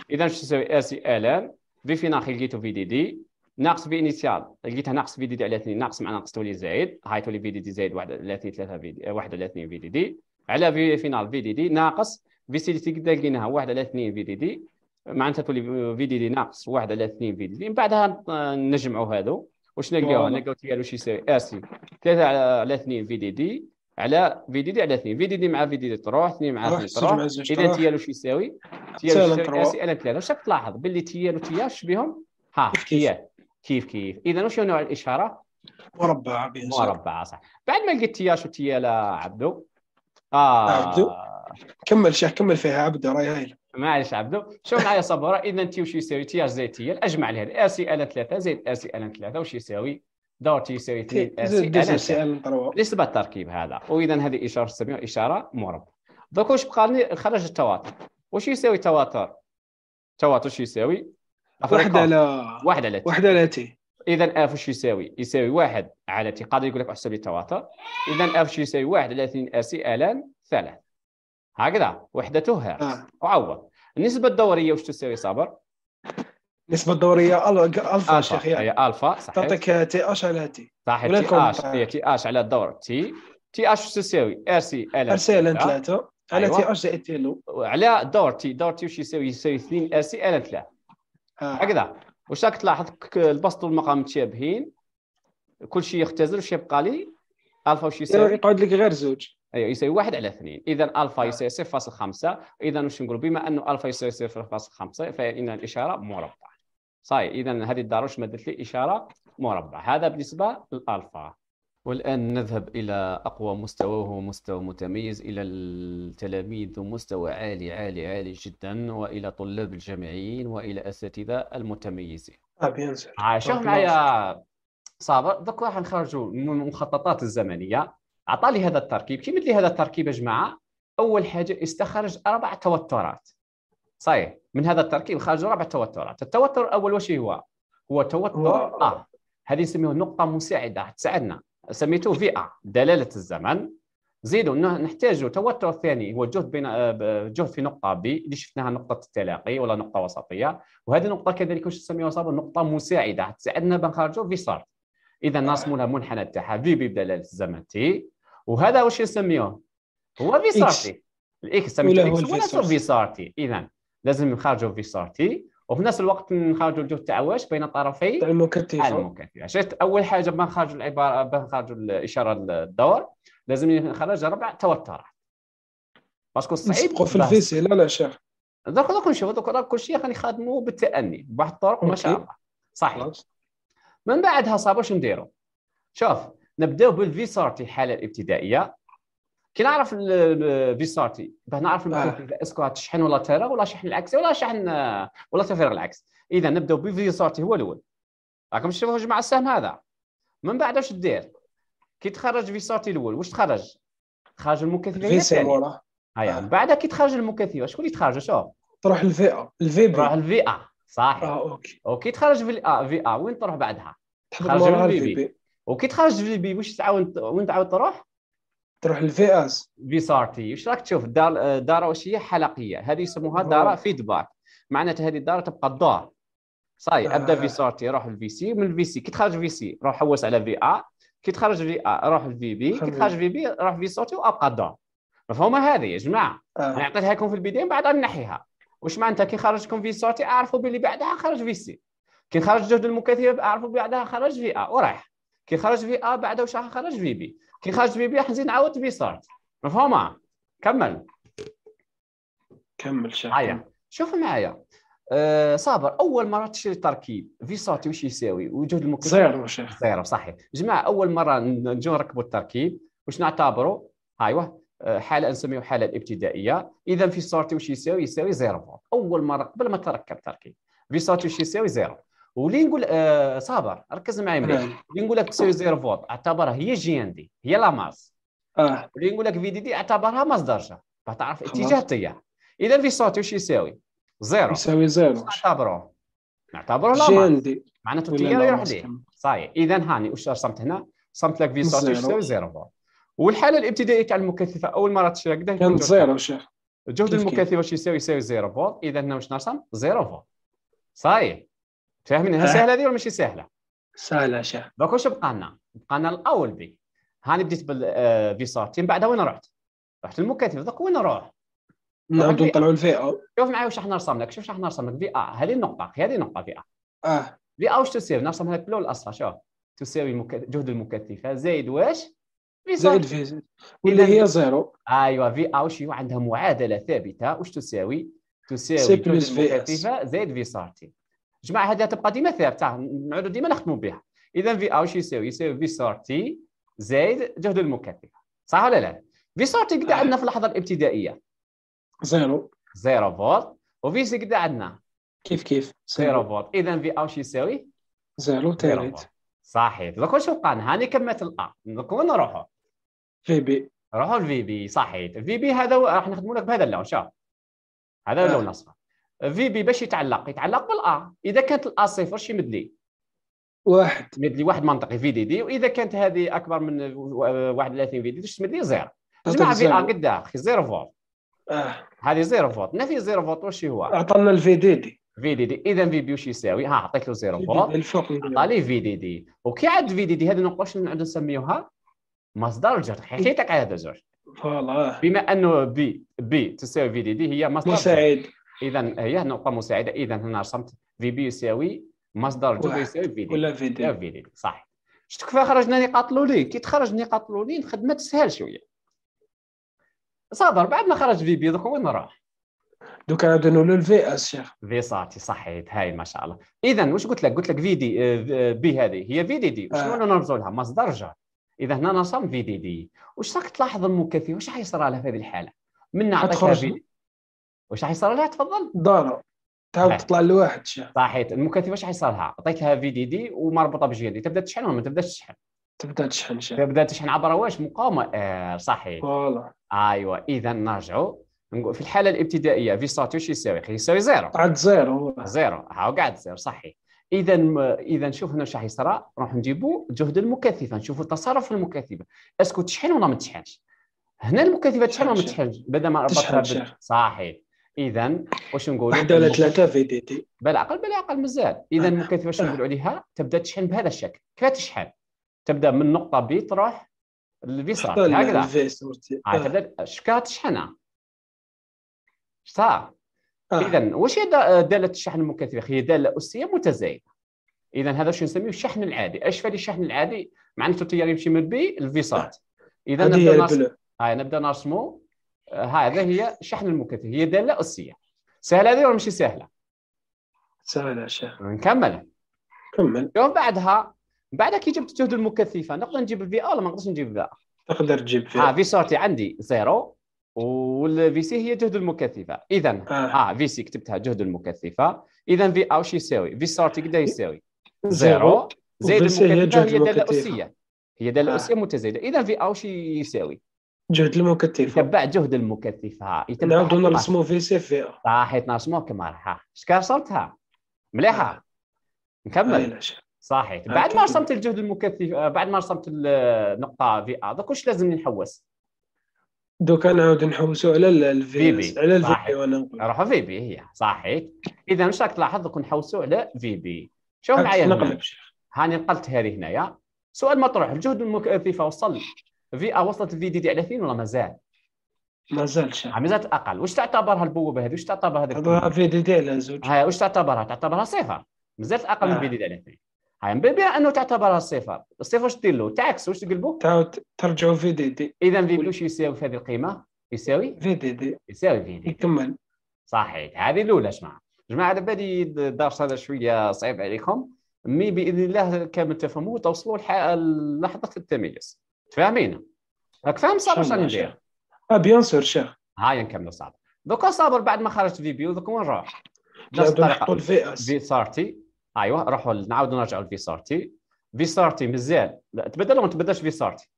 اذا شنو نسوي ار ال ام في فيناخي لقيتو في دي دي ناقص في انيسيال لقيتها ناقص في دي دي على اثنين ناقص معناها ناقص تولي زايد هاي تولي في دي دي زايد واحد على اثنين ثلاثه في آه، دي اثنين في دي دي على في فينال في دي دي ناقص في سي تي كدا لقيناها واحد على اثنين في دي دي معناتها تولي في دي دي ناقص واحد على اثنين في دي دي من بعدها نجمعوا هذو واش نلقاوها نلقاو تيالو ال واش يساوي اسي آه، ثلاثة على اثنين في دي دي على في دي دي على اثنين في دي دي مع في دي دي تروح اثنين مع اثنين تروح اذا تي ال واش يساوي تي يساوي اسي آه، ال واش تلاحظ باللي تيال ال وتي شبيهم ها كيف كيف كيف اذا واش نوع الاشاره مربعه مربعه صح بعد ما لقيت تياش وتيالا عبدو اه عبدو كمل شيخ كمل فيها عبدو راهي هايله معلش عبدو شوف معايا صبوره اذا تي واش يساوي تي ار زائد تي الاجمع لهذا ار سي الان 3 زائد ار سي الان 3 واش يساوي دور تي يساوي تي ار سي ال 3 نسبه التركيب هذا واذا هذه اشاره تسميها اشاره مربع دوك واش بقى لي خرج التواتر واش يساوي التواتر التواتر واش يساوي واحد على واحد على تي واحد على تي اذا اف واش يساوي يساوي واحد على تي قادر يقول لك احسب التواتر اذا اف واش يساوي واحد على 2 ار سي الان 3 هكذا وحدته هرتز آه. وعوض النسبه الدوريه واش تساوي صابر؟ النسبه الدوريه الفا شيخ يعني الفا صحيح تعطيك تي اش على تي صحيح تي اش هي تي اش على الدور تي تي اش تساوي ار سي ال ار سي ال 3 على تي اش زائد تي لو على دور تي دور تي واش يساوي يساوي 2 ار آه. سي ال 3 هكذا واش راك تلاحظ البسط والمقام متشابهين كل شيء يختزل واش يبقى لي الفا واش يساوي يقعد لك غير زوج ايوه يساوي واحد على اثنين اذا الفا نعم. يساوي 0.5 اذا واش نقولوا بما انه الفا يساوي 0.5 فان الاشاره مربع صحيح اذا هذه الدار واش مدت لي اشاره مربع هذا بالنسبه للالفا والان نذهب الى اقوى مستوى وهو مستوى متميز الى التلاميذ ذو مستوى عالي عالي عالي جدا والى طلاب الجامعيين والى اساتذه المتميزين طيب، عاشوا طيب، معايا صابر دوك راح نخرجوا من المخططات الزمنيه اعطى لي هذا التركيب كي لي هذا التركيب يا جماعه اول حاجه استخرج اربع توترات صحيح من هذا التركيب خرج اربع توترات التوتر الاول واش هو هو توتر اه هذه نسميه نقطه مساعده تساعدنا سميته ا آه. دلاله الزمن زيدوا نحتاج توتر ثاني هو الجهد بين آه، جهد في نقطه بي اللي شفناها نقطه التلاقي ولا نقطه وسطيه وهذه النقطه كذلك واش نسميها صابه نقطه مساعده تساعدنا بنخرجوا نخرجوا في صار اذا نرسموا لها منحنى تاعها في بي بدلاله الزمن تي وهذا واش يسميوه هو فيسارتي الاكس سميته اكس ولا فيسارتي اذا لازم نخرجوا فيسارتي وفي نفس الوقت نخرجوا الجهد تاع واش بين تاع المكثفه المكثفه شفت اول حاجه ما نخرجوا العباره باه نخرجوا الاشاره الدور لازم نخرج ربع توترات باسكو صعيب في الفيسي لا لا شيخ دوك دوك نشوفوا دوك راه كلشي خلينا نخدموا بالتاني بواحد الطرق ما شاء الله صحيح من بعدها صاب واش نديروا شوف نبداو بالفيسارتي الحاله الابتدائيه كي نعرف الفيسارتي باه نعرف آه. اسكو تشحن ولا تيرا ولا شحن العكسي ولا شحن ولا تفرغ العكس اذا نبداو بالفيسارتي هو الاول راكم شوفوا جمع السهم هذا من بعد واش دير كي تخرج فيسارتي الاول واش تخرج خرج المكثفين الثاني هيا آه. بعد كي تخرج المكثفه شكون اللي تخرج شوف تروح الفئه الفي تروح الفئه صح اه اوكي اوكي تخرج في ا وين تروح بعدها تخرج الفي بي وكي تخرج في بي واش تعاون وين تعاود تروح؟ تروح تروح للفي اس في سارتي واش راك تشوف دار دار واش هي حلقيه هذه يسموها نعم. دار فيدباك معناتها هذه الدار تبقى الدار صاي آه. ابدا في سارتي روح للفي سي من الفي سي كي تخرج في سي روح حوس على في ا كي تخرج في ا روح للفي بي كي تخرج في بي روح في سارتي وابقى الدار مفهومه هذه يا جماعه آه. انا عطيتها لكم في البدايه من بعد نحيها واش معناتها كي خرجكم في سارتي اعرفوا باللي بعدها خرج في سي كي خرج جهد المكثف اعرفوا بعدها خرج في ا ورايح كي خرج في ا آه، بعده واش خرج في بي كي خرج في بي حنزيد نعاود في صارت مفهومه كمل كمل شيخ هيا آية. شوف معايا آه، صابر اول مره تشري تركيب فيساتي واش يساوي وجهد المكتب زيرو شيخ زيرو صحيح جماعه اول مره نجيو نركبوا التركيب واش نعتبروا ايوه آه، حاله نسميه حاله الابتدائيه اذا في سارتي وش يساوي يساوي زيرو فولت اول مره قبل ما تركب تركيب في سارتي وش يساوي زيرو ولي نقول آه صابر ركز معايا مليح نعم. ولي نقول لك سيزير فوط اعتبرها هي جي ان دي هي لا ماس اه ولي نقول لك في دي دي اعتبرها ماس درجه باش تعرف اتجاه التيار اذا في صوتي واش يساوي زيرو يساوي زيرو نعتبروه نعتبروه لا ماس معناته التيار يروح ليه صاي اذا هاني واش رسمت هنا رسمت لك في صوتي يساوي زيرو فوط والحاله الابتدائيه تاع المكثفه اول مره تشري هكذا كانت زيرو شيخ الجهد المكثف واش يساوي يساوي زيرو فولت اذا هنا واش نرسم زيرو فولت صاي فاهم انها سهله هذه ولا ماشي سهله؟ سهله شيخ دوك واش بقى لنا؟ بقى لنا الاول بي هاني بديت بالفيسارتي آه، من بعد وين رحت؟ رحت المكاتب دوك وين نروح؟ نعاودو نطلعو الفئه شوف معايا واش راح نرسم لك شوف واش راح نرسم لك في ا آه، هذه النقطه هذه النقطه ا آه. اه في ا واش تساوي نرسمها لك باللون الاصفر شوف تساوي جهد المكثفه زائد واش؟ زائد في واللي هي زيرو ايوا في ا واش عندها معادله ثابته واش تساوي؟ تساوي جهد المكثفه زائد في سارتي جماعه هذه تبقى ديما ثابته نعودوا ديما نخدمو بها اذا في او شو يساوي يساوي في سورتي زائد جهد المكثف صح ولا لا في سورتي قد عندنا في اللحظه الابتدائيه زيرو زيرو فولت وفي سي قد عندنا كيف كيف زيرو فولت اذا في او شو يساوي زيرو تالت صحيح دوك واش وقعنا هاني كملت الا دوك وين نروحوا في بي روحوا الفي بي صحيح الفي بي هذا راح نخدموا لك بهذا اللون شوف هذا آه. اللون الاصفر في بي باش يتعلق يتعلق بالا اذا كانت الا صفر شي مدلي واحد مدلي واحد منطقي في دي دي واذا كانت هذه اكبر من 31 في دي دي تمدلي زيرو جمع في ا قد اخي زيرو فولت آه. هذه زيرو فولت نفي زيرو فولت واش هو عطانا الفي دي دي في دي دي اذا في بي واش يساوي ها عطيت له زيرو فولت عطى في دي دي وكي عاد في دي دي هذه النقطه نعود نسميوها مصدر الجر حيت على هذا زوج فوالا بما انه بي بي تساوي في دي دي هي مصدر مساعد اذا هي نقطه مساعده اذا هنا رسمت في بي يساوي مصدر جمله يساوي دي ولا دي, ولا دي. صح شفت كيف خرجنا نقاط لولين كي تخرج نقاط لولين الخدمه تسهل شويه صادر بعد ما خرج في بي دوك وين راح دوك عاودوا نولو الفي اس شيخ في صاتي صحيت هاي ما شاء الله اذا واش قلت لك قلت لك في دي آه، آه، بي هذه هي في دي دي آه. شنو آه. نرمزوا لها مصدر جا اذا هنا نرسم في دي دي واش راك تلاحظ المكثف واش حيصرى لها في هذه الحاله من نعطيك وش راح يصير لها تفضل؟ دارو تحاول تطلع لواحد شيء صحيت المكثفه راح يصير لها؟ عطيتها في دي دي ومربوطه دي تبدا تشحن ولا ما تبداش تشحن؟ تبدا تشحن شيء تبدا تشحن عبر واش مقاومه آه صحيح فوالا ايوه اذا نرجعوا نقول في الحاله الابتدائيه في ساتو شو يساوي؟ يساوي زيرو عاد زيرو زيرو هاو قاعد زيرو صحيح اذا اذا شوف هنا واش راح يصرى نروح نجيبوا جهد المكثفه نشوفوا تصرف المكثفه اسكو تشحن ولا ما تشحنش؟ هنا المكثفه تشحن ولا ما تشحنش؟ بدل ما ربطها صحيح اذا واش نقول واحده ولا ثلاثه في دي تي بالعقل بالعقل مزال اذا آه. ممكن كيفاش آه. نقول عليها تبدا تشحن بهذا الشكل كيف تشحن تبدا من نقطه بي تروح للفيسرال هكذا آه،, آه. تبدا شكا تشحنها صح آه. اذا واش هي داله الشحن المكثفه هي داله اسيه متزايده اذا هذا شو نسميه الشحن العادي ايش فادي الشحن العادي معناته التيار يمشي من بي للفيسات اذا نبدا نرسمو هاي نبدا نرسمو هذا هي شحن المكثف هي داله اسيه سهله هذه ولا مش سهله؟ سهله يا شيخ نكمل كمل يوم بعدها بعدك بعد كي جبت الجهد المكثفه نقدر نجيب الفي ار ولا ما نقدرش نجيب فيها تقدر تجيب فيها اه في سورتي عندي زيرو والفي سي هي جهد المكثفه اذا اه, آه في سي كتبتها جهد المكثفه اذا في او شو يساوي في سورتي كدا يساوي زيرو زائد المكثفه هي داله اسيه هي داله اسيه آه. متزايده اذا في او شو يساوي جهد المكثفه يتبع جهد المكثفه يتبع نعاودو نرسمو في سي صح صحيح نرسمو كما راح اش رسمتها مليحه نكمل نعم. نعم. صحيح آه، بعد ما رسمت الجهد المكثف آه، بعد ما رسمت النقطه في ا دوك واش لازم نحوس دوكا نعاود نحوسو على الفي بي على الفي بي وانا نقول نروحو في بي هي صحيح اذا واش راك تلاحظ دوك نحوسو على في بي شوف معايا هاني نقلت هذه هنايا سؤال مطروح الجهد المكثفه وصل في ا وصلت الفي دي على فين ولا مازال؟ مازال شحال آه، مازالت اقل واش تعتبرها البوابه هذه واش تعتبرها هذيك في دي دي على زوج هاي واش تعتبرها تعتبرها صفر مازالت اقل آه. من في دي دي على فين هاي من بها انه تعتبرها صفر الصفر واش دير له تعكس واش تقلبوا؟ تعاود ترجعوا في دي دي اذا في دي واش يساوي في هذه القيمه يساوي في دي دي يساوي في دي, يكمل صحيح هذه الاولى جماعه جماعه على بالي الدرس هذا شويه صعيب عليكم مي باذن الله كامل تفهموا وتوصلوا لحظه التميز تفاهمين راك فاهم صابر شنو ندير اه بيان سور شيخ هاي نكملوا صابر دوكا صابر بعد ما خرجت في دوك وين نروح نفس الطريقه اس في سارتي ايوا نروحوا نعاودوا نرجعوا لفي سارتي في سارتي مزال تبدل ولا ما تبدلش في سارتي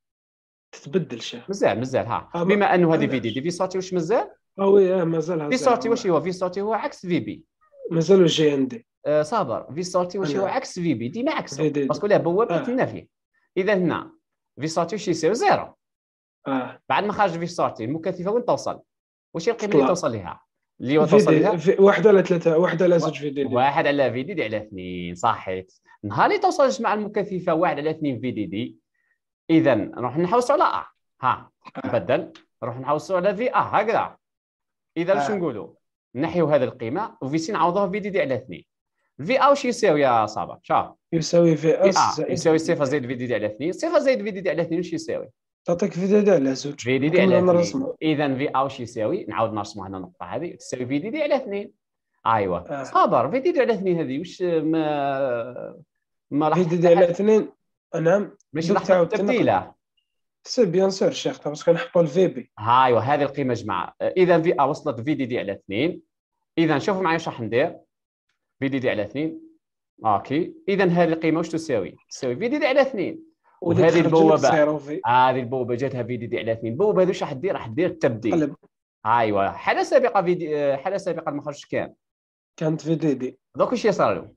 تتبدل شيخ مزال مزال ها بما انه هذه في دي دي في سارتي واش مازال اه وي مازال في سارتي واش هو في سارتي هو عكس في بي مازال جي ان دي صابر في سارتي واش هو عكس في بي ديما عكس باسكو بوابات بوابه النافيه اذا هنا في ساتي واش يصير زيرو آه. بعد ما خرج في ساتي المكثفه وين توصل واش القيمه اللي توصل لها اللي توصل لها واحد على ثلاثه واحد على زوج في دي دي واحد على في دي دي على اثنين صحيت نهار اللي توصل مع المكثفه واحد على اثنين في دي دي اذا نروح نحوسوا على ا ها نبدل آه. نروح نحوسوا على في ا هكذا اذا آه. آه. نقولوا نحيو هذه القيمه وفي سي نعوضوها في دي دي على اثنين في او واش يساوي يا صابر شاف يساوي في اس آه. يساوي صفر زائد في دي دي على 2 صفر زائد في دي دي على 2 واش يساوي تعطيك في دي دي على 2 في دي دي على 2 اذا في او واش يساوي نعاود نرسموا هنا النقطه هذه تساوي في دي دي على 2 ايوا آه. صابر في دي دي على 2 هذه واش ما ما راح في دي دي على 2 نعم ماشي راح تبديله سي بيان سور شيخ باسكو نحطوا الفي بي ايوا هذه القيمه جماعه اذا في وصلت في دي دي على 2 اذا شوفوا معايا واش راح ندير في دي دي على 2 اوكي اذا هذه القيمه واش تساوي؟ تساوي في دي دي على 2 وهذه البوابه هذه البوابه جاتها في دي دي على 2 البوابه هذه واش راح دير؟ راح دير التبديل قلب ايوا حاله سابقه في حاله سابقه ما خرجش كانت في دي دي دوك واش يصير له؟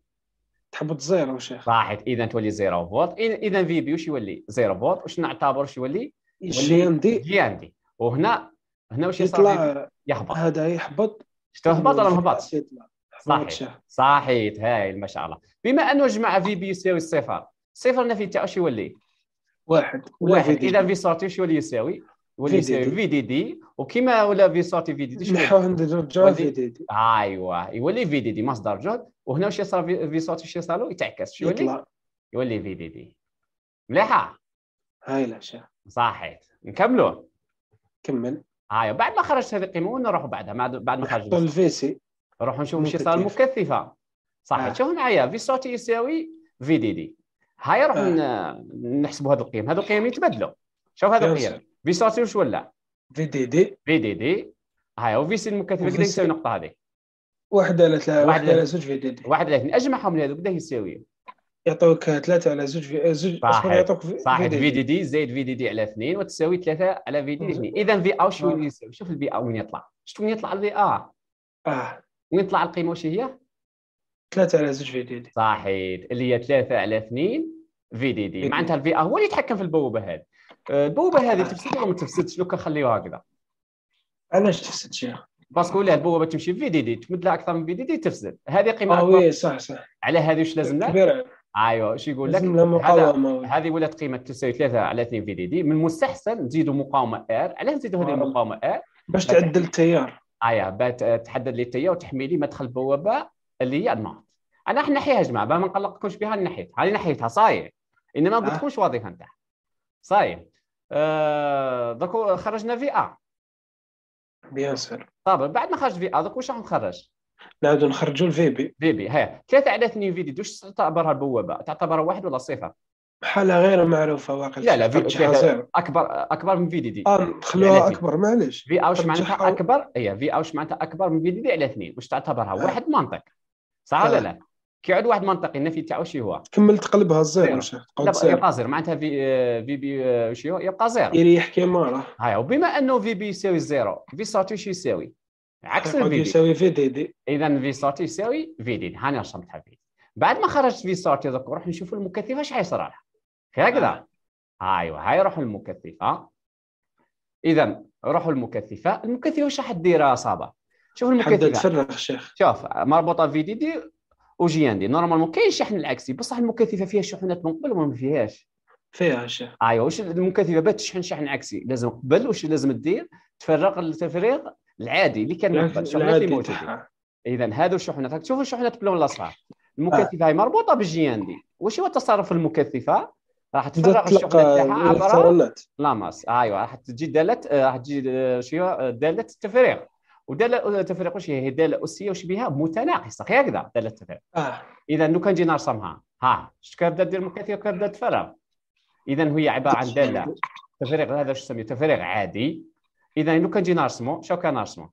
تحبط زيرو شيخ راحت اذا تولي زيرو فولت اذا في بي واش يولي زيرو فولت واش نعتبر واش يولي؟ جي عندي دي جي دي وهنا هنا واش يصير يهبط هذا يحبط شتو هبط ولا ما هبطش؟ صحيح صحيح هايل ما شاء الله بما انه جمع في بي يساوي الصفر صفر نفي تاعو شو يولي واحد واحد اذا في سورتي شو يولي يساوي يولي يساوي في دي دي وكيما ولا في سورتي في دي دي نحوه نرجعوا في دي دي ايوا يولي في دي دي مصدر جهد وهنا واش يصير في سورتي واش يصير يتعكس شو يولي يولي في دي دي مليحه هايله شيخ صحيت نكملوا كمل ايوا بعد ما خرجت هذه القيمه ونروحوا بعدها بعد ما خرجت الفيسي نروح نشوفوا شي صار مكثفه صح آه. شوف معايا في صوتي يساوي في دي دي هاي نروح آه. نحسبوا هذه القيم هذه القيم يتبدلوا شوف هذه القيم في صوتي وش ولا في دي دي في دي دي هاي وفي سي المكثفه قد يساوي النقطه هذه واحد على ثلاثة واحد على زوج في دي دي واحد على اثنين اجمعهم لهذوك قد يساوي يعطوك ثلاثة على زوج في زوج يعطوك يعطوك صح في دي دي زائد في دي دي على اثنين وتساوي ثلاثة على في دي دي اثنين اذا في او شو يساوي شوف البي او وين يطلع شوف وين يطلع البي اه اه وين طلع القيمه واش هي 3 على 2 في دي دي صحيح اللي هي 3 على 2 في دي دي معناتها الفي ار آه، هو اللي يتحكم في البوابه هذه آه، البوابه هذه آه. تفسد ولا ما تفسدش لو كان خليوها هكذا علاش تفسد شيخ؟ باسكو ولا البوابه تمشي في دي دي تمد لها اكثر من في دي دي تفسد هذه قيمه اه وي صح صح على هذه واش لازم لها؟ ايوا شو يقول لك هذه ولات قيمه تساوي 3 على 2 في دي دي من المستحسن نزيدوا مقاومه ار علاش نزيدوا هذه المقاومه ار باش تعدل التيار ايا آه، تحدد لي تيا وتحمي لي مدخل البوابه اللي هي النهض انا راح نحيها جماعه ما نقلقكمش بها نحيتها هاي نحيتها صاي انما ما قلتكمش وظيفه نتاعها صاي أه, آه، دوك خرجنا في ا بيان سير طيب بعد ما خرج في ا دوك واش راح نخرج؟ نعاودو نخرجوا الفي بي في بي هيا ثلاثة على اثنين فيديو واش تعتبرها البوابة؟ تعتبرها واحد ولا صفر؟ حاله غير معروفه واقع لا لا في اكبر اكبر من في دي دي آه خلوها يعني اكبر معليش في اوش طيب، معناتها اكبر هي إيه، في اوش معناتها اكبر من في دي دي على اثنين واش تعتبرها آه. واحد منطق صح ولا آه. لا؟ كيعود واحد منطقي النفي تاعو شي هو كمل تقلبها زيرو يبقى زيرو معناتها في آه، في بي شي هو يبقى زيرو يريح كيما راه هاي وبما انه في بي يساوي زيرو في ساتو شي يساوي عكس الفي يساوي في دي دي اذا في ساتو يساوي في دي هاني رسمتها في بعد ما خرجت في ساتو دوك نروح نشوف المكثفه شحال يصرى لها يا ايوا هاي روحوا المكثفه اذا روحوا المكثفه المكثفه واش راح دير صابا شوف المكثفه تفرغ شيخ شوف مربوطه في دي دي وجي دي نورمالمون كاين شحن العكسي بصح المكثفه فيها شحنات من قبل وما فيهاش فيها شيخ ايوه واش المكثفه باش تشحن شحن عكسي لازم قبل واش لازم دير تفرغ التفريغ العادي اللي كان من قبل موجوده اذا هذو الشحنات تشوفوا الشحنات بلون الاصفر آه. المكثفه هي مربوطه بالجي ان دي واش هو التصرف المكثفه راح تفرغ الشغل تاعها عبر لاماس ايوا راح تجي داله آه، راح تجي آه، شو آه، داله التفريغ وداله التفريغ واش هي داله اسيه واش بها متناقصه غير هكذا داله التفريغ آه. اذا لو كان جينا نرسمها ها شتك كنبدا دير من كثير تفرغ اذا هي عباره عن داله تفريغ هذا شو نسميه تفريغ عادي اذا لو كان جينا نرسمو شو كان نرسمو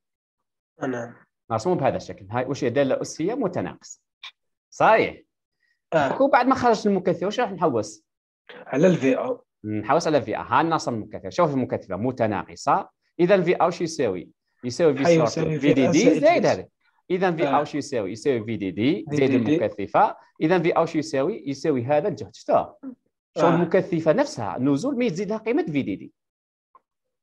نعم نرسمو بهذا الشكل هاي واش هي داله اسيه متناقصه صحيح آه. وبعد ما خرجت المكثف واش راح نحوس على الفي او نحوس على او ها الناس المكثفه شوف المكثفه متناقصه اذا الفي او شو يساوي؟ يساوي في في دي دي زائد هذا اذا في آه. او شو يساوي؟ يساوي في دي دي زائد المكثفه اذا في او شو يساوي؟ يساوي هذا الجهد شفتها شغل آه. المكثفه نفسها نزول ما يزيدها قيمه في دي دي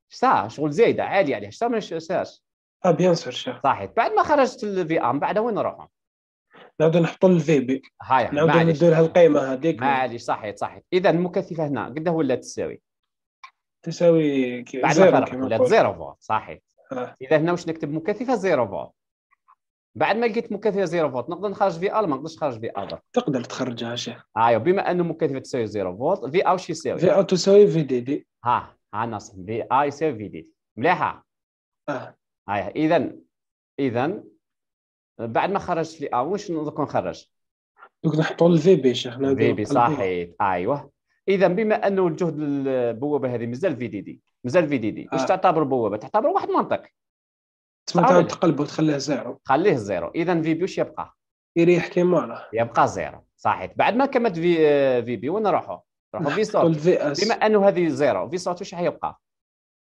شتا شغل زايده عاليه عليها شتا ما شتاش اه بيان سور شيخ صحيح بعد ما خرجت الفي ام بعد وين نروحوا؟ نعود نحطوا بي هاي نعود ندير لها القيمه هذيك معليش صحيت صحيت اذا المكثفه هنا قد ولات تساوي تساوي بعد ما فرق ولات زيرو فولت صحيح اذا هنا واش نكتب مكثفه زيرو فولت بعد ما لقيت مكثفه زيرو فولت نقدر نخرج في ال ما نقدرش نخرج في اذر تقدر تخرجها شيخ ايوا بما انه مكثفه تساوي زيرو فولت في او واش يساوي في او تساوي في دي دي ها ها نص في اي يساوي في دي دي مليحه اه ايوه اذا اذا بعد ما خرجت في ا آه، واش دوك نخرج دوك نحطوا الفي بي شيخنا الفي بي صحيح ايوه اذا بما انه الجهد البوابه هذه مازال في دي دي مازال في دي دي واش آه. تعتبر بوابه تعتبر واحد منطق تما تقلبه تخليه زيرو خليه زيرو اذا في بي واش يبقى يريح كيما راه يبقى زيرو صحيح بعد ما كملت في آه، في بي وين نروحوا نروحوا في صوت بما انه هذه زيرو في صوت واش حيبقى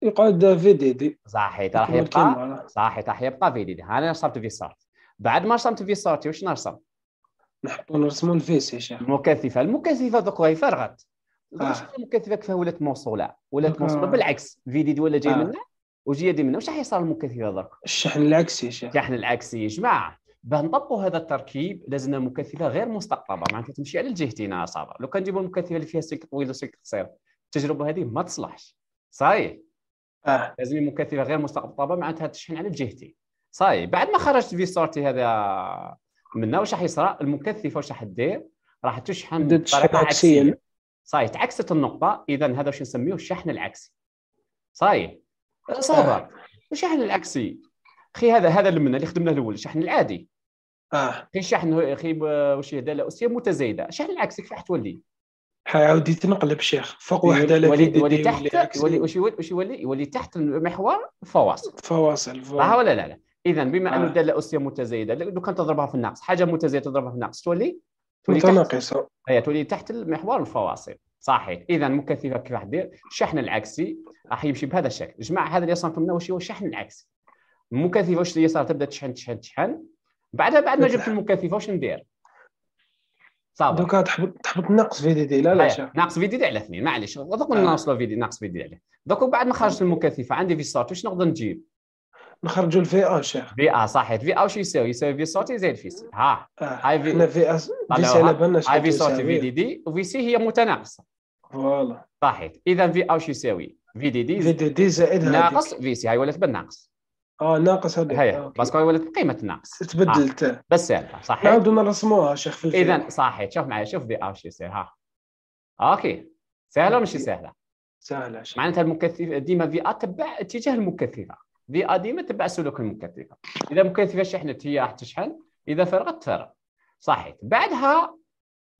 يقعد في دي دي صحيح راح يبقى صحيح راح يبقى في دي دي انا صرت في صوت بعد ما رسمت في صورتي واش نرسم نحطوا نرسموا الفيس يا شيخ المكثفه المكثفه دوك راهي فرغت آه. المكثفه كيفاه ولات موصوله ولات آه. موصوله بالعكس فيدي ولا جاي آه. منا وجي دي منا واش راح يصير المكثفه درك الشحن العكسي يا شيخ الشحن العكسي يا جماعه باه نطبقوا هذا التركيب لازمنا مكثفه غير مستقطبه معناتها تمشي على الجهتين صافا لو كان نجيبوا المكثفه اللي فيها سلك طويل وسلك قصير التجربه هذه ما تصلحش صحيح آه. لازم مكثفه غير مستقطبه معناتها تشحن على الجهتين صاي بعد ما خرجت في سورتي هذا منا واش راح يصرى المكثفه واش راح دير راح تشحن بطريقه عكسيه صاي تعكست النقطه اذا هذا واش نسميه الشحن العكسي صاي صابر آه. الشحن العكسي خي هذا هذا منا اللي خدمناه الاول الشحن العادي اه كاين الشحن خي واش يهدى لا اسيه متزايده الشحن العكسي كيف راح تولي حيعاود يتنقلب شيخ فوق وحده على ولي ولي تحت ولي يولي واش يولي يولي تحت المحور فواصل فواصل, فواصل. ولا لا لا اذا بما انه آه. داله اسيه متزايده لو كان تضربها في الناقص حاجه متزايده تضربها في الناقص تولي تولي متناقصه هي تولي تحت المحور الفواصل صحيح اذا مكثفه كيف راح دير الشحن العكسي راح يمشي بهذا الشكل جماعه هذا اللي صنفناه واش هو الشحن العكسي مكثفه واش اللي صار تبدا تشحن تشحن تشحن بعدها بعد ما جبت المكثفه واش ندير صافي دوكا تحبط تحبط ناقص في دي دي لا لا ناقص في دي دي على اثنين معليش دوك آه. نوصلوا في دي ناقص في دي دي دوك بعد ما خرجت آه. المكثفه عندي في السارت واش نقدر نجيب نخرجوا الفي او شيخ في آه، صحيت في او شو يساوي يساوي في صوتي زائد في سي ها آه، هاي في احنا فئه في سي على بالنا هاي في صوتي في دي دي وفي سي هي متناقصه فوالا صحيت اذا في شو يساوي في دي دي في دي دي زائد ناقص في سي هاي ولات بالناقص اه ناقص هذيك هي آه، باسكو ولات قيمه الناقص تبدلت آه. بس صحيح نعاودو نرسموها شيخ في اذا صحيت شوف معايا شوف في شو يساوي ها اوكي سهله ولا ماشي سهله؟ سهله معناتها المكثف ديما في ا تبع اتجاه المكثفه في قديمه تبع سلوك المكثفه اذا مكثفه شحنت هي راح تشحن اذا فرغت تفرغ صحيح بعدها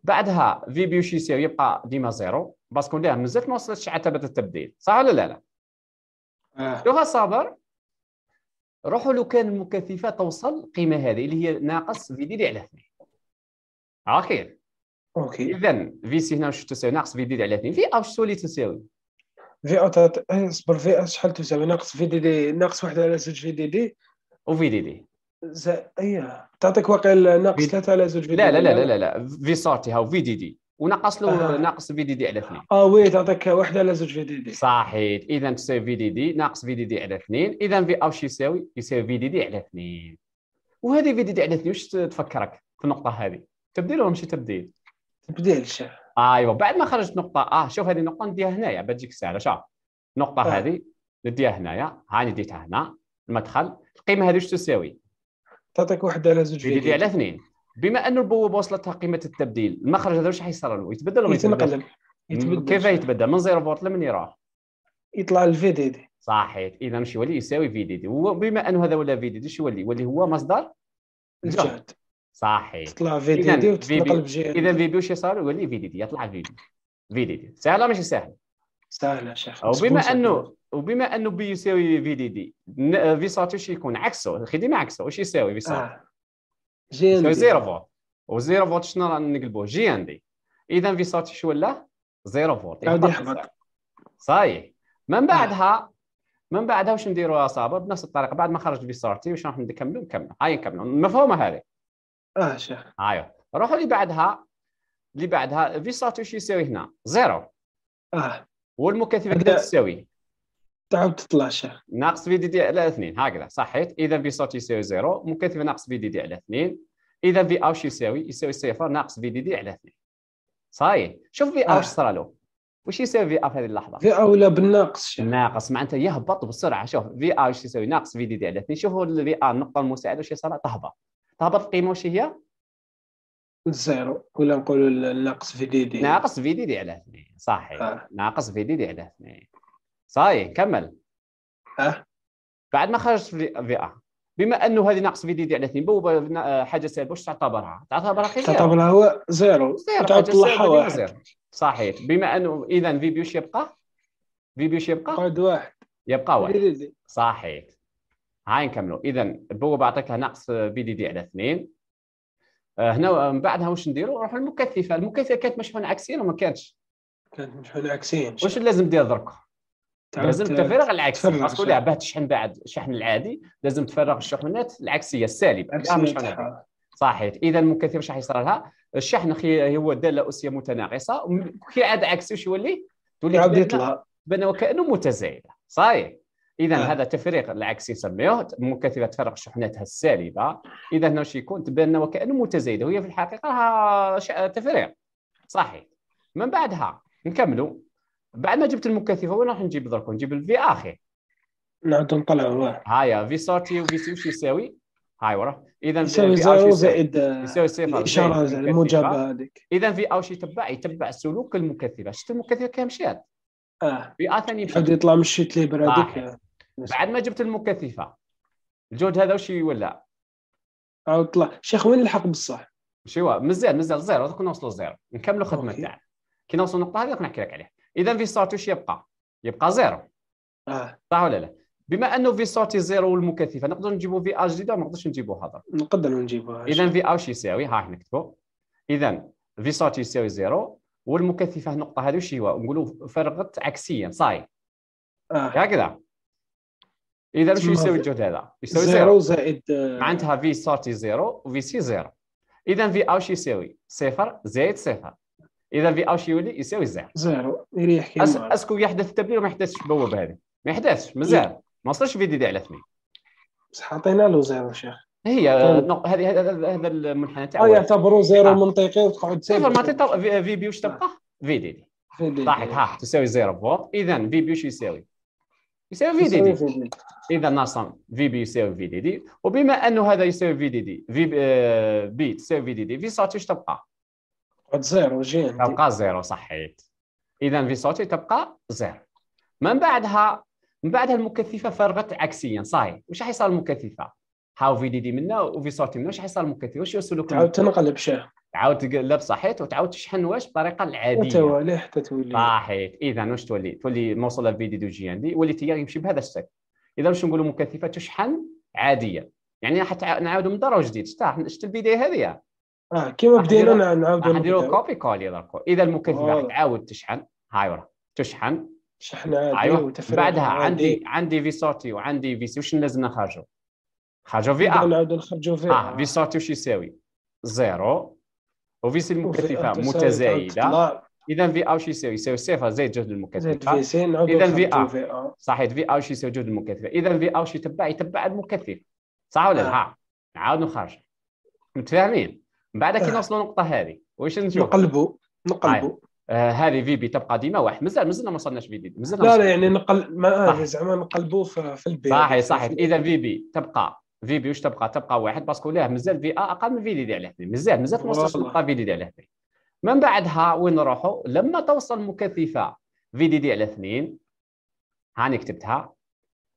بعدها في بي وش يصير يبقى ديما زيرو باسكو ديما مازالت ما وصلتش عتبه التبديل صح ولا لا لا آه. شوفها صابر روحوا لو كان المكثفه توصل القيمه هذه اللي هي ناقص في دي على اثنين اخير اوكي اذا في سي هنا واش تساوي ناقص في دي على اثنين في او شو تساوي في او اصبر في اس شحال تساوي ناقص في دي دي ناقص واحد على زوج في دي دي وفي دي دي زي... ايه تعطيك واقع ناقص ثلاثه على زوج في دي دي لا لا لا لا لا في سارتي هاو في دي دي ونقص له آه. ناقص في دي دي على اثنين اه وي تعطيك واحد على زوج في دي دي صحيح اذا تساوي في دي دي ناقص في دي دي على اثنين اذا في او يساوي يساوي في دي دي على اثنين وهذه في دي دي على اثنين واش تفكرك في النقطه هذه تبديل ولا ماشي تبديل؟ تبديل شيخ ايوا بعد ما خرجت نقطه اه شوف هذه النقطه نديها هنايا بتجيك سهلة شوف النقطه آه. هذه نديها هنايا هاني ديتها هنا المدخل القيمه هذه واش تساوي؟ تعطيك واحد على زوج جديد على اثنين بما انه البوابه وصلتها قيمه التبديل المخرج هذا واش حيصير له؟ يتبدل ولا يتبدل؟ يتبدل كيف يتبدل من زيرو فولت لمن يروح؟ يطلع الفي دي دي صحيح اذا واش يولي يساوي في دي دي وبما انه هذا ولا في دي دي واش يولي؟ يولي هو مصدر الجهد صحيح تطلع في دي دي وتطلب جي اذا فيديو شي صار يقول لي في دي دي يطلع فيديو في دي دي سهله ماشي سهله سهله شيخ وبما انه وبما انه بي يساوي في دي دي فيساتو شي يكون عكسه الخدمه عكسه واش يساوي فيساتو آه. جي ان دي زيرو فولت وزيرو فولت شنو راه نقلبوه جي ان دي اذا فيساتو شو ولا زيرو فولت صحيح من آه. بعدها من بعدها واش نديروا اصابه بنفس الطريقه بعد ما في فيسارتي واش راح نكملوا نكملوا هاي نكملوا مفهومه هذه اه شيخ هاي روحوا اللي بعدها اللي بعدها في سات واش يساوي هنا زيرو اه والمكثفه كذا تساوي تعاود تطلع شيخ ناقص في دي دي على اثنين هكذا صحيت اذا في صوت يساوي زيرو مكثفه ناقص في دي دي على اثنين اذا في اوش يساوي يساوي صفر ناقص في دي دي على اثنين صحيح شوف في اوش آه. صرا له وش يساوي في ا في هذه اللحظه في او لا بالناقص ناقص معناتها يهبط بسرعه شوف في ا واش يساوي ناقص في دي دي على اثنين شوفوا في ا النقطه المساعده وش صار تهبط تهبط القيمه واش هي الزيرو ولا نقولوا الناقص في دي دي ناقص في دي دي على اثنين صحيح آه. ناقص في دي دي على اثنين صحيح كمل اه بعد ما خرجت في ا بما انه هذه ناقص في دي دي على اثنين آه، حاجه سالبه واش تعتبرها؟ تعتبرها قيمه تعتبرها هو زيرو زيرو تطلعها واحد صحيح بما انه اذا في بيوش يبقى في بيوش يبقى واحد يبقى واحد صحيح هاي نكملوا اذا البوابه بعطيك لها نقص بي دي دي على اثنين آه، هنا آه، من بعدها واش نديروا نروحوا للمكثفه المكثفه كانت مشحونه عكسيا وما كانتش كانت مشحونه عكسيا واش لازم دير درك لازم تفرغ العكس باسكو لا باه تشحن بعد الشحن العادي لازم تفرغ الشحنات العكسيه السالبه صحيح اذا المكثفه واش راح يصير لها الشحن هو داله اسيه متناقصه كي عاد عكسي واش يولي تولي يطلع بان وكانه متزايده صحيح اذا آه. هذا تفريغ العكسي يسميه ممكن تفرق شحناتها السالبه اذا هنا يكون تبان وكانه متزايده وهي في الحقيقه لها تفريغ صحيح من بعدها نكملوا بعد ما جبت المكثفه وين راح نجيب درك نجيب الفي اخي نعاود نطلعوا هاي في سورتي وفي سي واش يساوي هاي وراه اذا يساوي زيرو زائد آه، يساوي صفر اشاره الموجبه هذيك اذا في او يتبع يتبع سلوك المكثفه شفت المكثفه كيف مشات اه في ا ثاني يطلع من لي ليبر هذيك بعد ما جبت المكثفه الجهد هذا واش يولى عاود طلع شيخ وين الحق بالصح؟ شيوا مازال مازال زيرو كنا نوصلوا زيرو نكملوا الخدمه تاعنا كي نوصلوا النقطه هذه نحكي لك عليها اذا في واش يبقى يبقى زيرو اه صح ولا لا بما انه في سورتي زيرو والمكثفه نقدر نجيبو في ا جديده ما نقدرش نجيبو هذا نقدر نجيبو اذا في ا واش يساوي ها نكتبوا نكتبو اذا في سورتي يساوي زيرو والمكثفه النقطه هذه واش هو نقولوا فرغت عكسيا صاي آه. هكذا اذا شو يسوي الجهد هذا؟ يسوي زيرو زائد آه، معناتها في ستار تي زيرو وفي سي زيرو اذا في شو يساوي صفر زائد صفر اذا في شو يولي يساوي زيرو زيرو يريح أس... اسكو يحدث التبديل وما يحدثش البوابه هذه ما يحدثش مازال إيه. ما وصلش في دي دي على اثنين بصح حطينا له زيرو شيخ هي آه، طيب. هذه هذا المنحنى تاعو يعتبروا زيرو آه. منطقي وتقعد صفر معناتها في بي واش تبقى في دي دي صحيح ها تساوي زيرو فولت اذا في بي واش يساوي؟ يساوي في دي دي اذا نصم في بي يساوي في دي دي وبما انه هذا يساوي في دي دي في بي تساوي في دي دي في صوتي اش تبقى؟ تبقى زيرو جي تبقى زيرو صحيت اذا في صوتي تبقى زيرو من بعدها من بعدها المكثفه فرغت عكسيا صحيح واش حيصير المكثفه؟ هاو في دي دي منا وفي صوتي منا واش حيصير المكثفه؟ واش يوصل لك؟ تعاود تنقلب شاه تعاود تقلب صحيت وتعاود تشحن واش بطريقه العاديه وتوالي حتى تولي صحيت اذا واش تولي تولي موصله في دي دي جي ان دي والاتجاه يمشي بهذا الشكل اذا باش نقولوا مكثفه تشحن عاديه يعني حتى نعاودوا من دار جديد شتا شفت البدايه هذه اه كيما بدينا نعاودوا نديروا كوبي كولي دركو اذا المكثفه تعاود تشحن هاي ورا تشحن شحن عادي أيوة. بعدها عندي عندي في سورتي وعندي في سي واش لازم نخرجوا خرجوا في ا نعاودوا نخرجوا في اه في سورتي واش يساوي زيرو وفي سي المكثفه متزايده اذا في ار شو يساوي؟ يساوي صفر زائد جهد المكثف اذا في ار آه، آه. صحيح في ار شو يساوي جهد المكثف اذا في ار شو يتبع يتبع المكثف صح ولا لا؟ آه. نعاود نخرج متفاهمين؟ من بعد كي نوصلوا النقطه هذه واش نشوف؟ نقلبوا نقلبوا طيب، آه هذه في بي تبقى ديما واحد مازال مازلنا ما وصلناش في دي مازلنا لا لا يعني نقل ما زعما نقلبوا في, البي صحيح صحيح اذا في بي تبقى في بي واش تبقى تبقى واحد باسكو لا مازال في ا اقل من في دي على مازال مازال ما وصلش نبقى في دي على من بعدها وين نروحوا لما توصل مكثفه في دي دي على 2 هاني كتبتها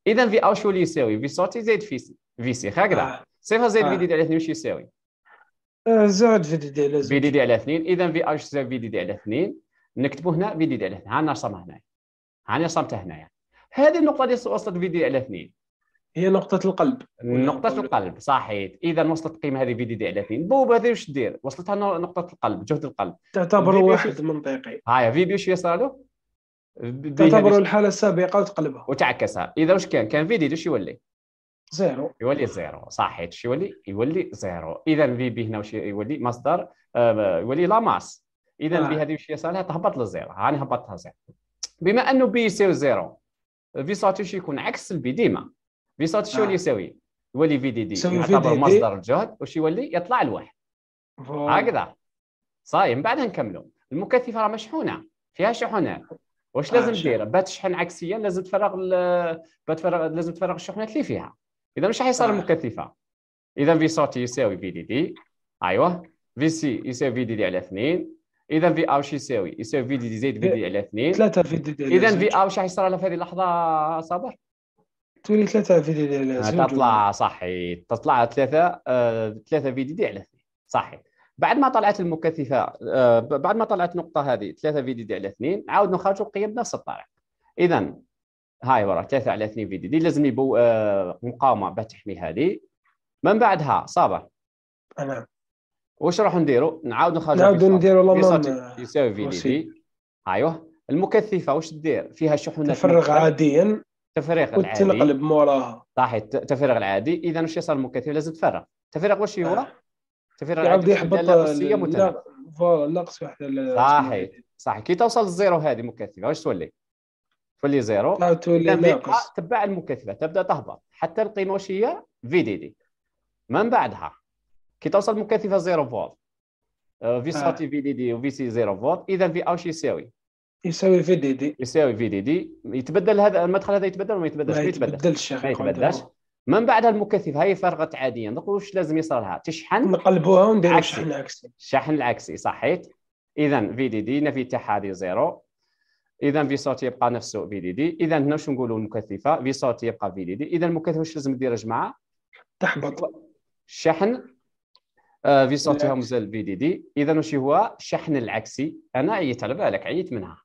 اذا في او شو اللي يساوي في صوتي زائد في سي آه. في سي هكذا صفر زائد في دي دي على 2 وش يساوي زائد في دي دي على زوج في دي دي على 2 اذا في او زائد في دي دي على 2 نكتبوا هنا في دي دي على 2 هاني رسمها هنايا هاني رسمتها هنايا هذه النقطه اللي وصلت في دي على 2 هي نقطة القلب نقطة القلب صحيح إذا وصلت قيمة هذه في دي دي على 2 بوب هذه واش دير وصلتها نقطة القلب جهد القلب تعتبر واحد منطقي هاي بي شو يصرالو؟ له تعتبر الحالة السابقة وتقلبها وتعكسها إذا واش كان كان دي واش يولي زيرو يولي زيرو صحيح شو يولي يولي زيرو إذا في بي هنا واش يولي مصدر يولي لا ماس إذا آه. بي هذه واش يصرالها؟ لها تهبط للزيرو هاني هبطتها زيرو بما أنه بي يساوي زيرو في ساتوش يكون عكس البي ديما فيسات شو اللي آه. يسوي؟ يولي في دي دي يعتبر مصدر الجهد وش يولي؟ يطلع الواحد هكذا صاي من بعدها نكملوا المكثفه راه مشحونه فيها شحنات واش آه، لازم دير؟ باه تشحن عكسيا لازم تفرغ باه لازم تفرغ الشحنات اللي فيها اذا مش حيصير المكثفه آه. اذا في صوت يساوي في دي دي ايوه في سي يساوي في دي دي على اثنين اذا في او شو يساوي؟ يساوي في دي دي زائد في دي على اثنين ثلاثه في دي دي اذا في او شو حيصير على في هذه اللحظه صابر تولي ثلاثه دي ديال آه، تطلع صحي تطلع ثلاثه في آه، ثلاثه دي على اثنين صحي بعد ما طلعت المكثفه آه، بعد ما طلعت النقطه هذه ثلاثه دي على اثنين عاود نخرجوا القيم بنفس الطريقه اذا هاي ورا ثلاثه على اثنين في دي لازم يبو مقاومه باش تحمي هذه من بعدها صابر نعم واش راح نديروا نعاود نخرجوا نعاودوا نديروا يساوي في دي ايوه المكثفه واش دير فيها شحنه تفرغ عاديا التفريق العادي وتنقلب موراها صحيح التفريق العادي اذا واش يصير المكثف لازم تفرغ التفريغ واش هو التفريغ العادي يحبط لا ناقص واحد صحيح صحيح كي توصل للزيرو هذه مكثفه واش تولي تولي زيرو تولي ناقص تبع المكثفه تبدا تهبط حتى القيمه واش هي في دي دي من بعدها كي توصل مكثفه زيرو فولت في ساتي في دي دي وفي سي زيرو فولت اذا في او شي يساوي يساوي في دي دي يساوي في دي دي يتبدل هذا المدخل هذا يتبدل ما يتبدلش ما يتبدلش ما يتبدلش من بعد المكثف هاي فرغت عاديا دوك واش لازم يصير لها تشحن نقلبوها ونديروا الشحن العكسي الشحن العكسي صحيت اذا في دي دي نفي تاعها هذه زيرو اذا في صوت يبقى نفسه في دي دي اذا هنا واش نقولوا المكثفه في صوت يبقى في دي دي اذا المكثف واش لازم دير يا جماعه تحبط الشحن آه، في صوتها مازال في دي دي اذا واش هو الشحن العكسي انا عييت على بالك عييت منها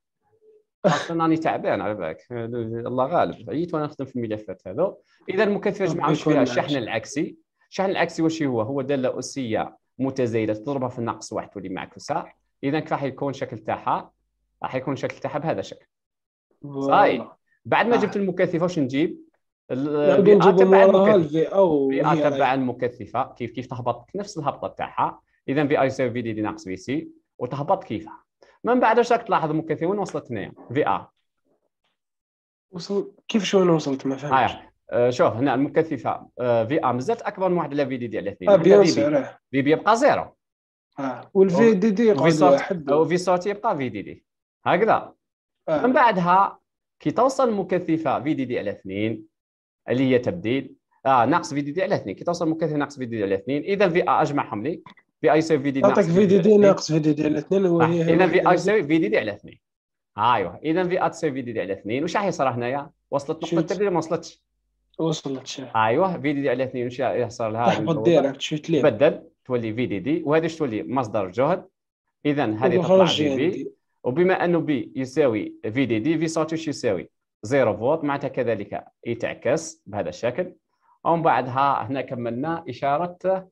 اصلا راني تعبان على بالك الله غالب عييت وانا نخدم في الملفات هذا اذا المكثفات معهم فيها الشحن العكسي الشحن العكسي واش هو هو داله اسيه متزايده تضربها في ناقص واحد تولي معكوسه اذا راح يكون شكل تاعها راح يكون شكل تاعها بهذا الشكل صاي بعد ما آه. جبت المكثفه واش نجيب البيئه تبع المكثفه تبع المكثفه كيف كيف تهبط نفس الهبطه تاعها اذا في اي سي في دي, دي ناقص بي سي وتهبط كيفها من بعد اش راك تلاحظ ممكن وين وصلت هنايا في ار وصل كيف شو انا وصلت ما فهمتش آه, آه، شوف هنا المكثفه آه في ار مازالت اكبر من واحد لا في دي دي على اثنين اه بيان سير بي بي يبقى زيرو اه والفي دي دي يقعد واحد او في يبقى في دي دي هكذا آه. من بعدها كي توصل المكثفه في دي دي على اثنين اللي هي تبديل اه ناقص في دي دي على اثنين كي توصل المكثفه ناقص في دي دي على اثنين اذا في ا اجمعهم لي في اي سي في دي دي عطاك في دي دي ناقص في دي دي على اثنين وهي آه، اذا في اي سي في دي دي على اثنين ايوه اذا في ات سي في دي دي على اثنين وش راح يصير هنايا وصلت نقطه التبديل ما وصلتش وصلت ايوه في دي دي على اثنين وش يحصل لها تحبط ديريكت تبدل تولي في دي دي وهذه واش تولي مصدر جهد اذا هذه تطلع في بي وبما انه بي يساوي في دي دي في واش يساوي زيرو فولت معناتها كذلك يتعكس بهذا الشكل ومن بعدها هنا كملنا اشاره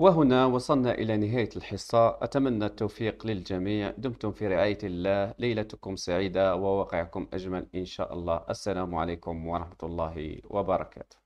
وهنا وصلنا إلى نهاية الحصة أتمنى التوفيق للجميع دمتم في رعاية الله ليلتكم سعيدة وواقعكم أجمل إن شاء الله السلام عليكم ورحمة الله وبركاته